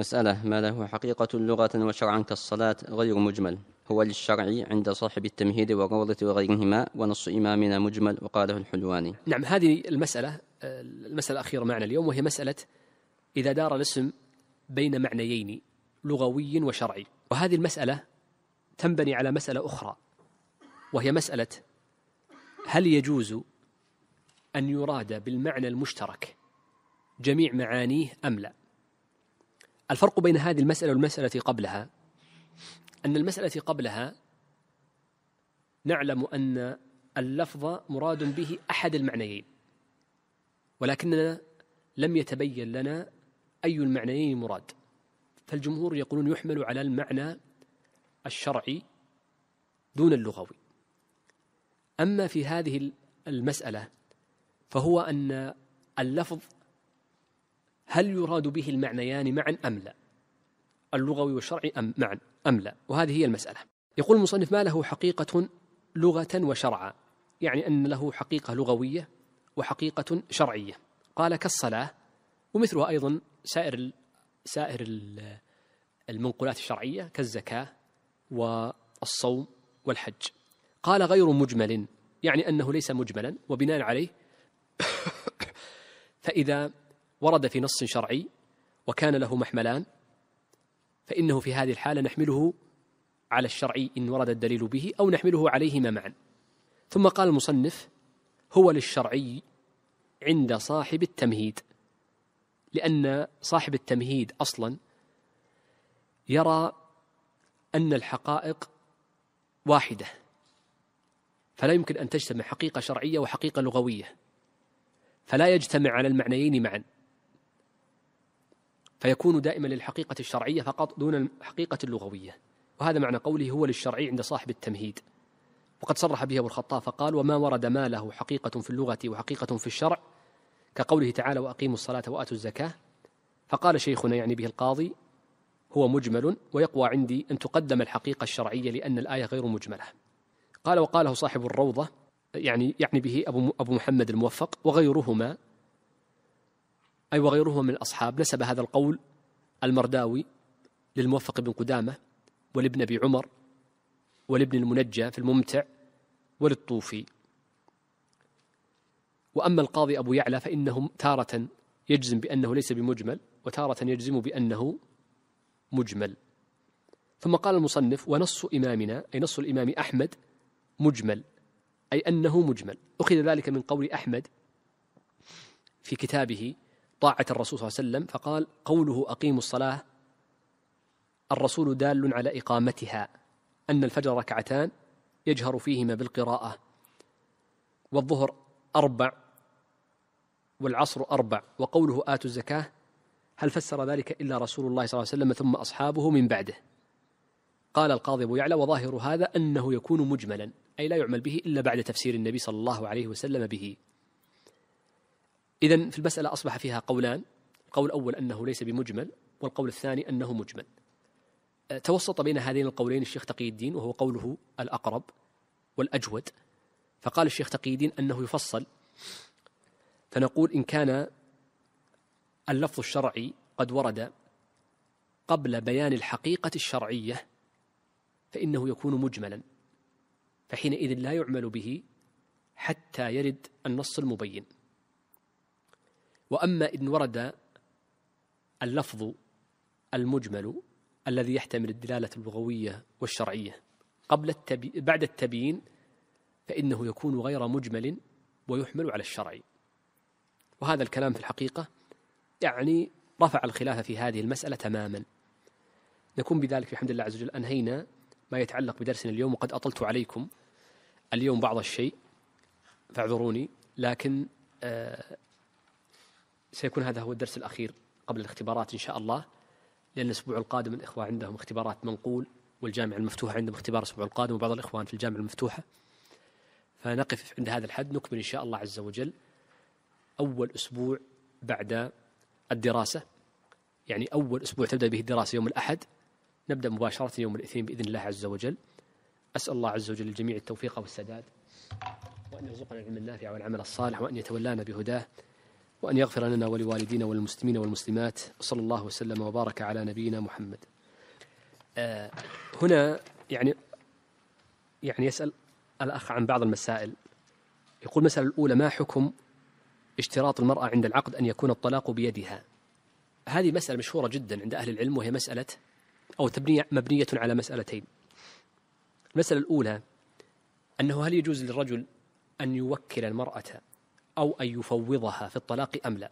S1: مسألة ما له حقيقة لغة وشرعا كالصلاة غير مجمل هو للشرع عند صاحب التمهيد والروضة وغيرهما ونص إمامنا مجمل وقاله الحلواني
S2: نعم هذه المسألة المسألة الأخيرة معنا اليوم وهي مسألة إذا دار الاسم بين معنيين لغوي وشرعي وهذه المسألة تنبني على مسألة أخرى وهي مسألة هل يجوز أن يراد بالمعنى المشترك جميع معانيه أم لا الفرق بين هذه المسألة والمسألة قبلها أن المسألة قبلها نعلم أن اللفظ مراد به أحد المعنيين ولكننا لم يتبين لنا أي المعنيين مراد فالجمهور يقولون يحمل على المعنى الشرعي دون اللغوي أما في هذه المسألة فهو أن اللفظ هل يراد به المعنيان معا أم لا اللغوي والشرعي أم معا أم لا وهذه هي المسألة يقول المصنف ما له حقيقة لغة وشرعا يعني أن له حقيقة لغوية وحقيقة شرعية قال كالصلاة ومثلها أيضا سائر سائر المنقولات الشرعية كالزكاة والصوم والحج قال غير مجمل يعني أنه ليس مجملا وبناء عليه فإذا ورد في نص شرعي وكان له محملان فإنه في هذه الحالة نحمله على الشرع إن ورد الدليل به أو نحمله عليهما معا ثم قال المصنف هو للشرعي عند صاحب التمهيد لأن صاحب التمهيد أصلا يرى أن الحقائق واحدة فلا يمكن أن تجتمع حقيقة شرعية وحقيقة لغوية فلا يجتمع على المعنيين معا فيكون دائما للحقيقة الشرعية فقط دون الحقيقة اللغوية وهذا معنى قوله هو للشرعي عند صاحب التمهيد وقد صرح به أبو الخطاب فقال وما ورد ما له حقيقة في اللغة وحقيقة في الشرع كقوله تعالى وأقيموا الصلاة وآتوا الزكاة فقال شيخنا يعني به القاضي هو مجمل ويقوى عندي أن تقدم الحقيقة الشرعية لأن الآية غير مجملة قال وقاله صاحب الروضة يعني يعني به أبو أبو محمد الموفق وغيرهما أي وغيرهما من الأصحاب نسب هذا القول المرداوي للموفق بن قدامة ولابن أبي عمر ولابن المنجى في الممتع وللطوفي وأما القاضي أبو يعلى فإنه تارة يجزم بأنه ليس بمجمل وتارة يجزم بأنه مجمل ثم قال المصنف ونص إمامنا أي نص الإمام أحمد مجمل أي أنه مجمل أخذ ذلك من قول أحمد في كتابه طاعة الرسول صلى الله عليه وسلم فقال قوله أقيموا الصلاة الرسول دال على إقامتها أن الفجر ركعتان يجهر فيهما بالقراءة والظهر أربع والعصر أربع وقوله آتوا الزكاة هل فسر ذلك إلا رسول الله صلى الله عليه وسلم ثم أصحابه من بعده قال القاضي أبو يعلى وظاهر هذا أنه يكون مجملا أي لا يعمل به إلا بعد تفسير النبي صلى الله عليه وسلم به إذا في المسألة أصبح فيها قولان القول الأول أنه ليس بمجمل والقول الثاني أنه مجمل أه، توسط بين هذين القولين الشيخ تقي الدين وهو قوله الأقرب والأجود فقال الشيخ تقي الدين أنه يفصل فنقول إن كان اللفظ الشرعي قد ورد قبل بيان الحقيقة الشرعية فإنه يكون مجملا فحينئذ لا يعمل به حتى يرد النص المبين وأما إن ورد اللفظ المجمل الذي يحتمل الدلالة اللغوية والشرعية قبل التبي... بعد التبيين فإنه يكون غير مجمل ويحمل على الشرع وهذا الكلام في الحقيقة يعني رفع الخلاف في هذه المسألة تماما نكون بذلك بحمد الله عز وجل أنهينا ما يتعلق بدرسنا اليوم وقد أطلت عليكم اليوم بعض الشيء فاعذروني لكن آه، سيكون هذا هو الدرس الأخير قبل الاختبارات إن شاء الله لأن الأسبوع القادم الإخوة عندهم اختبارات منقول والجامعة المفتوحة عندهم اختبار الأسبوع القادم وبعض الإخوان في الجامعة المفتوحة فنقف عند هذا الحد نكمل إن شاء الله عز وجل أول أسبوع بعد الدراسة يعني أول أسبوع تبدأ به الدراسة يوم الأحد نبدأ مباشرة يوم الاثنين بإذن الله عز وجل أسأل الله عز وجل الجميع التوفيق والسداد وأن يرزقنا العلم النافع والعمل الصالح وأن يتولانا بهداه وأن يغفر لنا ولوالدينا والمسلمين والمسلمات وصلى الله وسلم وبارك على نبينا محمد آه، هنا يعني يعني يسأل الأخ عن بعض المسائل يقول المسألة الأولى ما حكم اشتراط المرأة عند العقد أن يكون الطلاق بيدها هذه مسألة مشهورة جدا عند أهل العلم وهي مسألة أو تبنية مبنية على مسألتين المسألة الأولى أنه هل يجوز للرجل أن يوكل المرأة أو أن يفوضها في الطلاق أم لا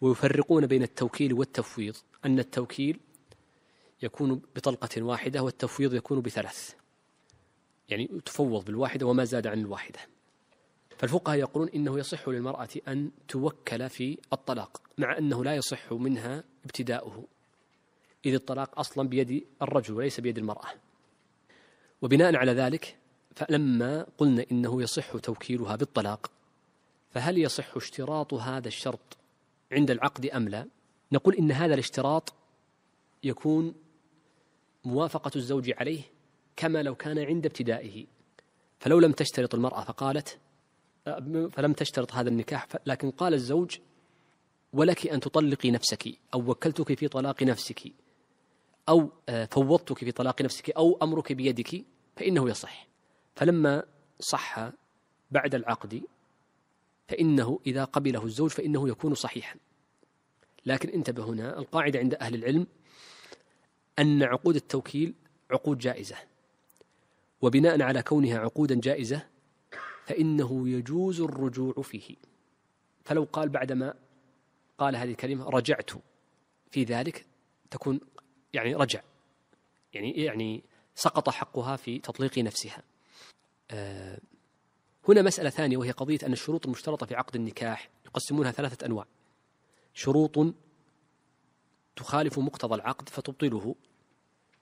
S2: ويفرقون بين التوكيل والتفويض أن التوكيل يكون بطلقة واحدة والتفويض يكون بثلاث يعني تفوض بالواحدة وما زاد عن الواحدة فالفقهاء يقولون إنه يصح للمرأة أن توكل في الطلاق مع أنه لا يصح منها ابتداؤه إذ الطلاق أصلا بيد الرجل وليس بيد المرأة وبناء على ذلك فلما قلنا إنه يصح توكيلها بالطلاق فهل يصح اشتراط هذا الشرط عند العقد أم لا نقول إن هذا الاشتراط يكون موافقة الزوج عليه كما لو كان عند ابتدائه فلو لم تشترط المرأة فقالت فلم تشترط هذا النكاح لكن قال الزوج ولك أن تطلقي نفسك أو وكلتك في طلاق نفسك أو آه، فوضتك في طلاق نفسك أو أمرك بيدك فإنه يصح فلما صح بعد العقد فإنه إذا قبله الزوج فإنه يكون صحيحا لكن انتبه هنا القاعدة عند أهل العلم أن عقود التوكيل عقود جائزة وبناء على كونها عقودا جائزة فإنه يجوز الرجوع فيه فلو قال بعدما قال هذه الكلمة رجعت في ذلك تكون يعني رجع يعني يعني سقط حقها في تطليق نفسها آه، هنا مسألة ثانية وهي قضية أن الشروط المشترطة في عقد النكاح يقسمونها ثلاثة أنواع شروط تخالف مقتضى العقد فتبطله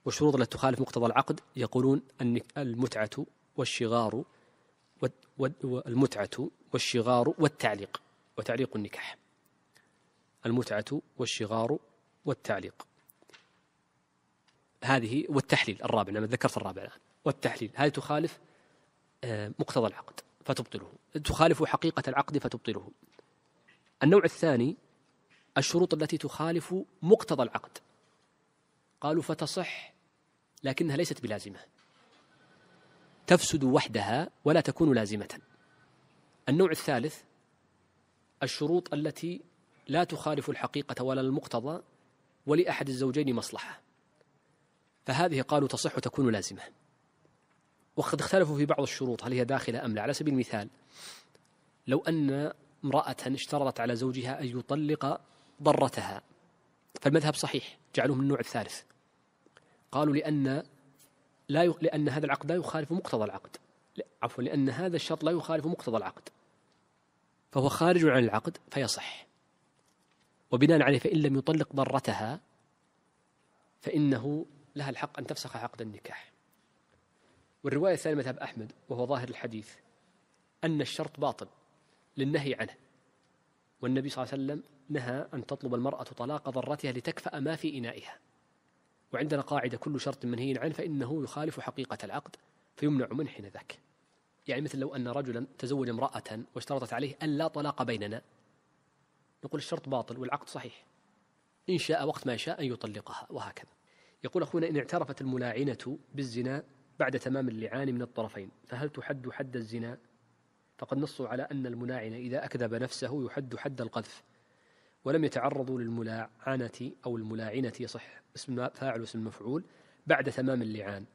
S2: وشروط التي تخالف مقتضى العقد يقولون أن المتعة والشغار والمتعة والشغار والتعليق وتعليق النكاح المتعة والشغار والتعليق هذه والتحليل الرابع أنا نعم، ذكرت الرابع الآن والتحليل هذه تخالف آه، مقتضى العقد فتبطله تخالف حقيقة العقد فتبطله النوع الثاني الشروط التي تخالف مقتضى العقد قالوا فتصح لكنها ليست بلازمة تفسد وحدها ولا تكون لازمة النوع الثالث الشروط التي لا تخالف الحقيقة ولا المقتضى ولأحد الزوجين مصلحة فهذه قالوا تصح تكون لازمة وقد اختلفوا في بعض الشروط هل هي داخلة أم لا على سبيل المثال لو أن امرأة اشترطت على زوجها أن يطلق ضرتها فالمذهب صحيح جعلوه من النوع الثالث قالوا لأن لا ي... لأن هذا العقد لا يخالف مقتضى العقد عفوا لأن هذا الشرط لا يخالف مقتضى العقد فهو خارج عن العقد فيصح وبناء عليه فإن لم يطلق ضرتها فإنه لها الحق أن تفسخ عقد النكاح والرواية الثانية مذهب أحمد وهو ظاهر الحديث أن الشرط باطل للنهي عنه والنبي صلى الله عليه وسلم نهى أن تطلب المرأة طلاق ضرتها لتكفأ ما في إنائها وعندنا قاعدة كل شرط منهي عنه فإنه يخالف حقيقة العقد فيمنع منه حين ذاك يعني مثل لو أن رجلا تزوج امرأة واشترطت عليه أن لا طلاق بيننا نقول الشرط باطل والعقد صحيح إن شاء وقت ما شاء أن يطلقها وهكذا يقول أخونا إن اعترفت الملاعنة بالزنا بعد تمام اللعان من الطرفين فهل تحد حد الزنا فقد نصوا على أن الملاعن إذا أكذب نفسه يحد حد القذف ولم يتعرضوا للملاعنة أو الملاعنة يصح اسم فاعل واسم مفعول بعد تمام اللعان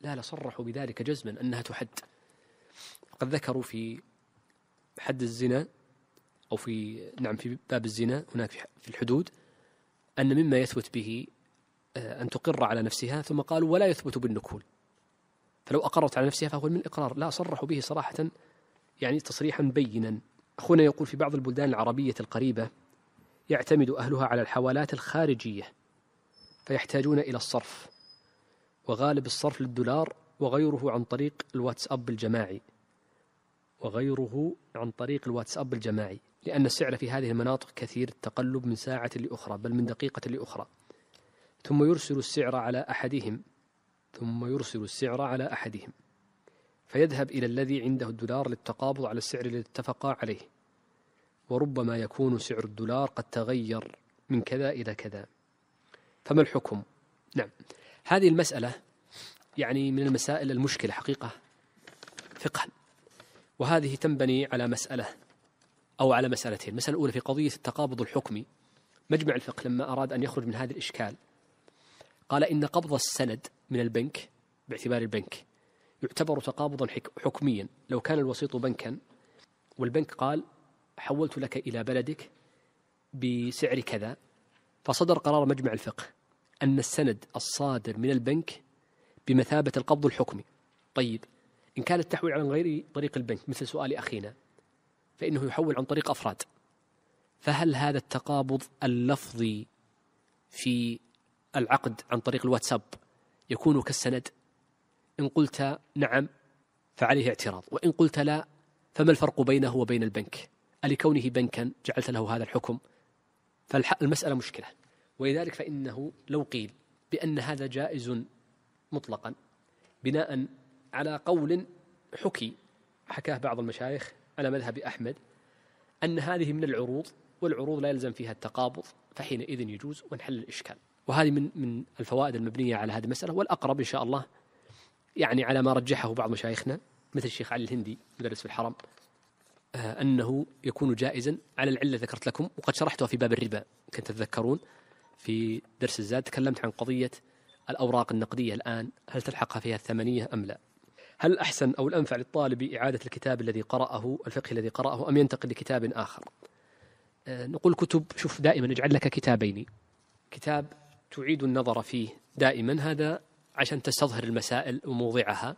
S2: لا لا صرحوا بذلك جزما أنها تحد قد ذكروا في حد الزنا أو في نعم في باب الزنا هناك في الحدود أن مما يثبت به آه، أن تقر على نفسها ثم قالوا ولا يثبت بالنكول فلو أقرت على نفسها فهو من الإقرار لا صرحوا به صراحة يعني تصريحا بينا أخونا يقول في بعض البلدان العربية القريبة يعتمد أهلها على الحوالات الخارجية فيحتاجون إلى الصرف وغالب الصرف للدولار وغيره عن طريق الواتساب الجماعي وغيره عن طريق الواتساب الجماعي لأن السعر في هذه المناطق كثير التقلب من ساعة لأخرى بل من دقيقة لأخرى ثم يرسل السعر على أحدهم ثم يرسل السعر على أحدهم فيذهب إلى الذي عنده الدولار للتقابض على السعر الذي اتفقا عليه وربما يكون سعر الدولار قد تغير من كذا إلى كذا فما الحكم؟ نعم هذه المسألة يعني من المسائل المشكلة حقيقة فقها وهذه تنبني على مسألة أو على مسألتين المسألة الأولى في قضية التقابض الحكمي مجمع الفقه لما أراد أن يخرج من هذه الإشكال قال إن قبض السند من البنك باعتبار البنك يعتبر تقابضا حكميا لو كان الوسيط بنكا والبنك قال حولت لك إلى بلدك بسعر كذا فصدر قرار مجمع الفقه أن السند الصادر من البنك بمثابة القبض الحكمي طيب إن كانت تحول عن غير طريق البنك مثل سؤال أخينا فإنه يحول عن طريق أفراد فهل هذا التقابض اللفظي في العقد عن طريق الواتساب يكون كالسند إن قلت نعم فعليه اعتراض وإن قلت لا فما الفرق بينه وبين البنك ألكونه بنكا جعلت له هذا الحكم فالمسألة مشكلة ولذلك فإنه لو قيل بأن هذا جائز مطلقا بناء على قول حكي حكاه بعض المشايخ على مذهب أحمد أن هذه من العروض والعروض لا يلزم فيها التقابض فحينئذ يجوز وانحل الإشكال وهذه من من الفوائد المبنيه على هذه المساله والاقرب ان شاء الله يعني على ما رجحه بعض مشايخنا مثل الشيخ علي الهندي مدرس في الحرم آه، أنه يكون جائزا على العلة ذكرت لكم وقد شرحتها في باب الربا كنت تتذكرون في درس الزاد تكلمت عن قضية الأوراق النقدية الآن هل تلحقها فيها الثمنية أم لا هل الأحسن أو الأنفع للطالب إعادة الكتاب الذي قرأه الفقه الذي قرأه أم ينتقل لكتاب آخر آه، نقول كتب شوف دائما اجعل لك كتابين كتاب تعيد النظر فيه دائما هذا عشان تستظهر المسائل وموضعها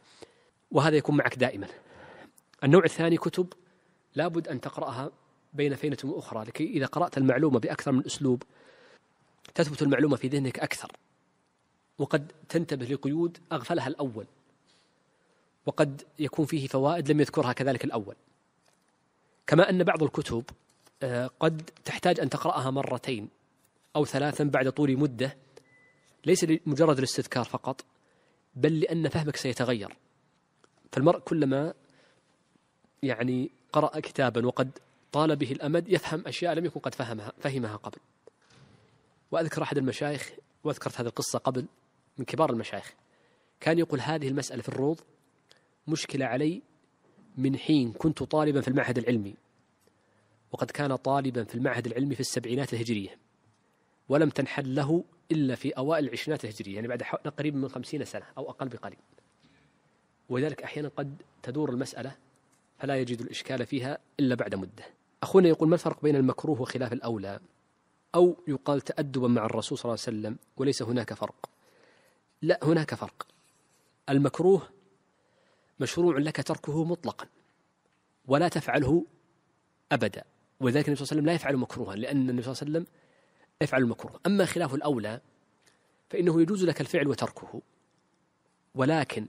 S2: وهذا يكون معك دائما النوع الثاني كتب لابد أن تقرأها بين فينة وأخرى لكي إذا قرأت المعلومة بأكثر من أسلوب تثبت المعلومة في ذهنك أكثر وقد تنتبه لقيود أغفلها الأول وقد يكون فيه فوائد لم يذكرها كذلك الأول كما أن بعض الكتب آه، قد تحتاج أن تقرأها مرتين أو ثلاثا بعد طول مدة ليس لمجرد الاستذكار فقط بل لأن فهمك سيتغير فالمرء كلما يعني قرأ كتابا وقد طال به الأمد يفهم أشياء لم يكن قد فهمها, فهمها قبل وأذكر أحد المشايخ وأذكرت هذه القصة قبل من كبار المشايخ كان يقول هذه المسألة في الروض مشكلة علي من حين كنت طالبا في المعهد العلمي وقد كان طالبا في المعهد العلمي في السبعينات الهجرية ولم تنحل له إلا في أوائل العشرينات الهجرية يعني بعد قريب من خمسين سنة أو أقل بقليل ولذلك أحيانا قد تدور المسألة فلا يجد الإشكال فيها إلا بعد مدة أخونا يقول ما الفرق بين المكروه وخلاف الأولى أو يقال تأدبا مع الرسول صلى الله عليه وسلم وليس هناك فرق لا هناك فرق المكروه مشروع لك تركه مطلقا ولا تفعله أبدا ولذلك النبي صلى الله عليه وسلم لا يفعل مكروها لأن النبي صلى الله عليه وسلم افعل المكروه أما خلاف الأولى فإنه يجوز لك الفعل وتركه ولكن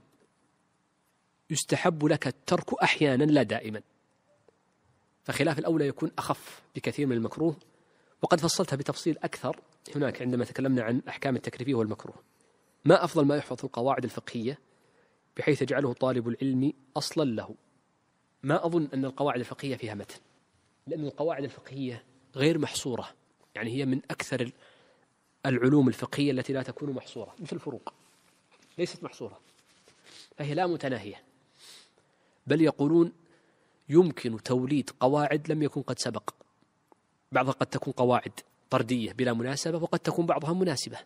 S2: يستحب لك الترك أحيانا لا دائما فخلاف الأولى يكون أخف بكثير من المكروه وقد فصلتها بتفصيل أكثر هناك عندما تكلمنا عن أحكام التكليفية والمكروه ما أفضل ما يحفظ القواعد الفقهية بحيث يجعله طالب العلم أصلا له ما أظن أن القواعد الفقهية فيها متن لأن القواعد الفقهية غير محصورة يعني هي من أكثر العلوم الفقهية التي لا تكون محصورة مثل الفروق ليست محصورة فهي لا متناهية بل يقولون يمكن توليد قواعد لم يكن قد سبق بعضها قد تكون قواعد طردية بلا مناسبة وقد تكون بعضها مناسبة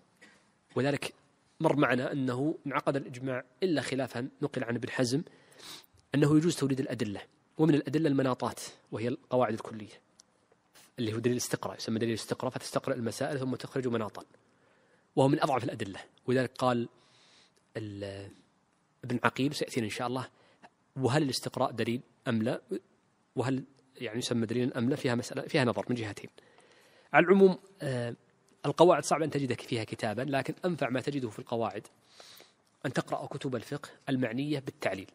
S2: ولذلك مر معنا أنه انعقد الإجماع إلا خلافا نقل عن ابن حزم أنه يجوز توليد الأدلة ومن الأدلة المناطات وهي القواعد الكلية اللي هو دليل الاستقراء يسمى دليل الاستقراء فتستقرأ المسائل ثم تخرج مناطا وهو من أضعف الأدلة ولذلك قال ابن عقيل سيأتينا إن شاء الله وهل الاستقراء دليل أم لا وهل يعني يسمى دليلا أم لا فيها مسألة فيها نظر من جهتين على العموم آه، القواعد صعب أن تجد فيها كتابا لكن أنفع ما تجده في القواعد أن تقرأ كتب الفقه المعنية بالتعليل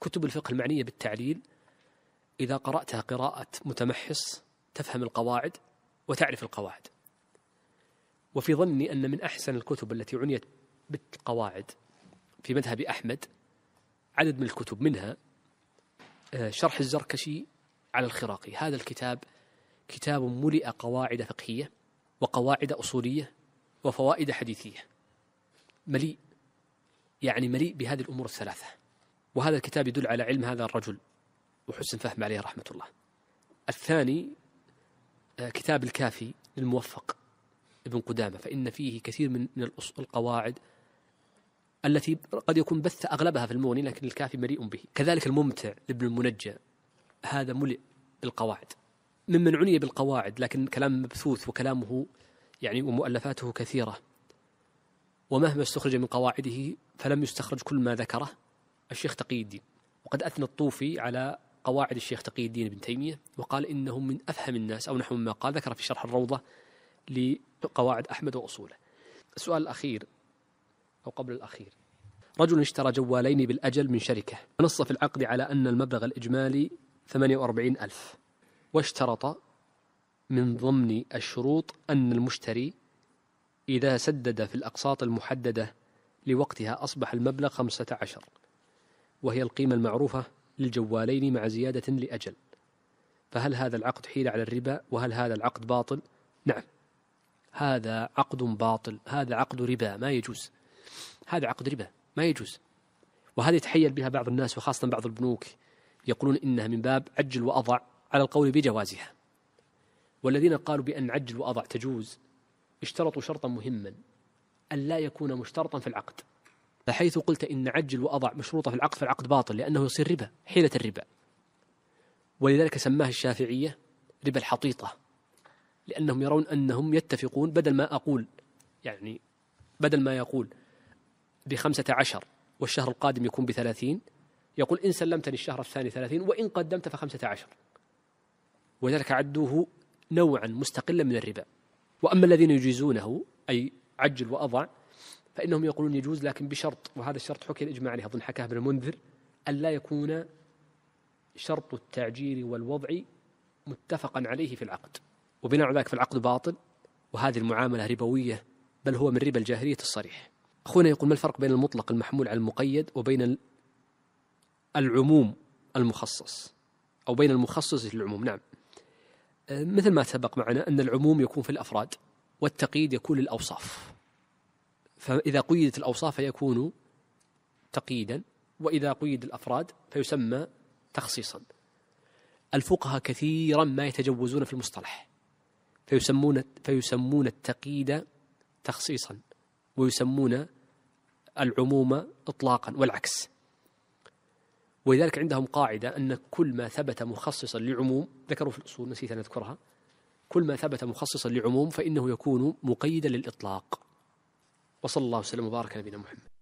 S2: كتب الفقه المعنية بالتعليل إذا قرأتها قراءة متمحص تفهم القواعد وتعرف القواعد وفي ظني أن من أحسن الكتب التي عنيت بالقواعد في مذهب أحمد عدد من الكتب منها آه، شرح الزركشي على الخراقي هذا الكتاب كتاب ملئ قواعد فقهية وقواعد أصولية وفوائد حديثية مليء يعني مليء بهذه الأمور الثلاثة وهذا الكتاب يدل على علم هذا الرجل وحسن فهم عليه رحمة الله الثاني كتاب الكافي للموفق ابن قدامة فإن فيه كثير من القواعد التي قد يكون بث أغلبها في المغني لكن الكافي مليء به كذلك الممتع لابن المنجى هذا ملئ بالقواعد ممن عني بالقواعد لكن كلام مبثوث وكلامه يعني ومؤلفاته كثيرة ومهما استخرج من قواعده فلم يستخرج كل ما ذكره الشيخ تقي الدين وقد أثنى الطوفي على قواعد الشيخ تقي الدين ابن تيمية وقال إنه من أفهم الناس أو نحو ما قال ذكر في شرح الروضة لقواعد أحمد وأصوله السؤال الأخير أو قبل الأخير رجل اشترى جوالين بالأجل من شركة نص في العقد على أن المبلغ الإجمالي 48 ألف واشترط من ضمن الشروط أن المشتري إذا سدد في الأقساط المحددة لوقتها أصبح المبلغ 15 وهي القيمة المعروفة للجوالين مع زيادة لأجل فهل هذا العقد حيلة على الربا وهل هذا العقد باطل نعم هذا عقد باطل هذا عقد ربا ما يجوز هذا عقد ربا ما يجوز وهذه يتحيل بها بعض الناس وخاصة بعض البنوك يقولون إنها من باب عجل وأضع على القول بجوازها والذين قالوا بأن عجل وأضع تجوز اشترطوا شرطا مهما أن لا يكون مشترطا في العقد فحيث قلت إن عجل وأضع مشروطة في العقد فالعقد باطل لأنه يصير ربا حيلة الربا ولذلك سماه الشافعية ربا الحطيطة لأنهم يرون أنهم يتفقون بدل ما أقول يعني بدل ما يقول بخمسة عشر والشهر القادم يكون بثلاثين يقول إن سلمتني الشهر الثاني ثلاثين وإن قدمت فخمسة عشر ولذلك عدوه نوعا مستقلا من الربا وأما الذين يجيزونه أي عجل وأضع فإنهم يقولون يجوز لكن بشرط وهذا الشرط حكي الإجماع عليه أظن حكاه ابن المنذر ألا يكون شرط التعجيل والوضع متفقا عليه في العقد وبناء ذلك فالعقد باطل وهذه المعاملة ربوية بل هو من ربا الجاهلية الصريح أخونا يقول ما الفرق بين المطلق المحمول على المقيد وبين العموم المخصص أو بين المخصص للعموم نعم أه، مثل ما سبق معنا أن العموم يكون في الأفراد والتقييد يكون للأوصاف فإذا قيدت الأوصاف فيكون تقييدا وإذا قيد الأفراد فيسمى تخصيصا الفقهاء كثيرا ما يتجوزون في المصطلح فيسمون فيسمون التقييد تخصيصا ويسمون العموم اطلاقا والعكس ولذلك عندهم قاعده ان كل ما ثبت مخصصا لعموم ذكروا في الاصول نسيت ان اذكرها كل ما ثبت مخصصا لعموم فانه يكون مقيدا للاطلاق وصلى الله وسلم وبارك على نبينا محمد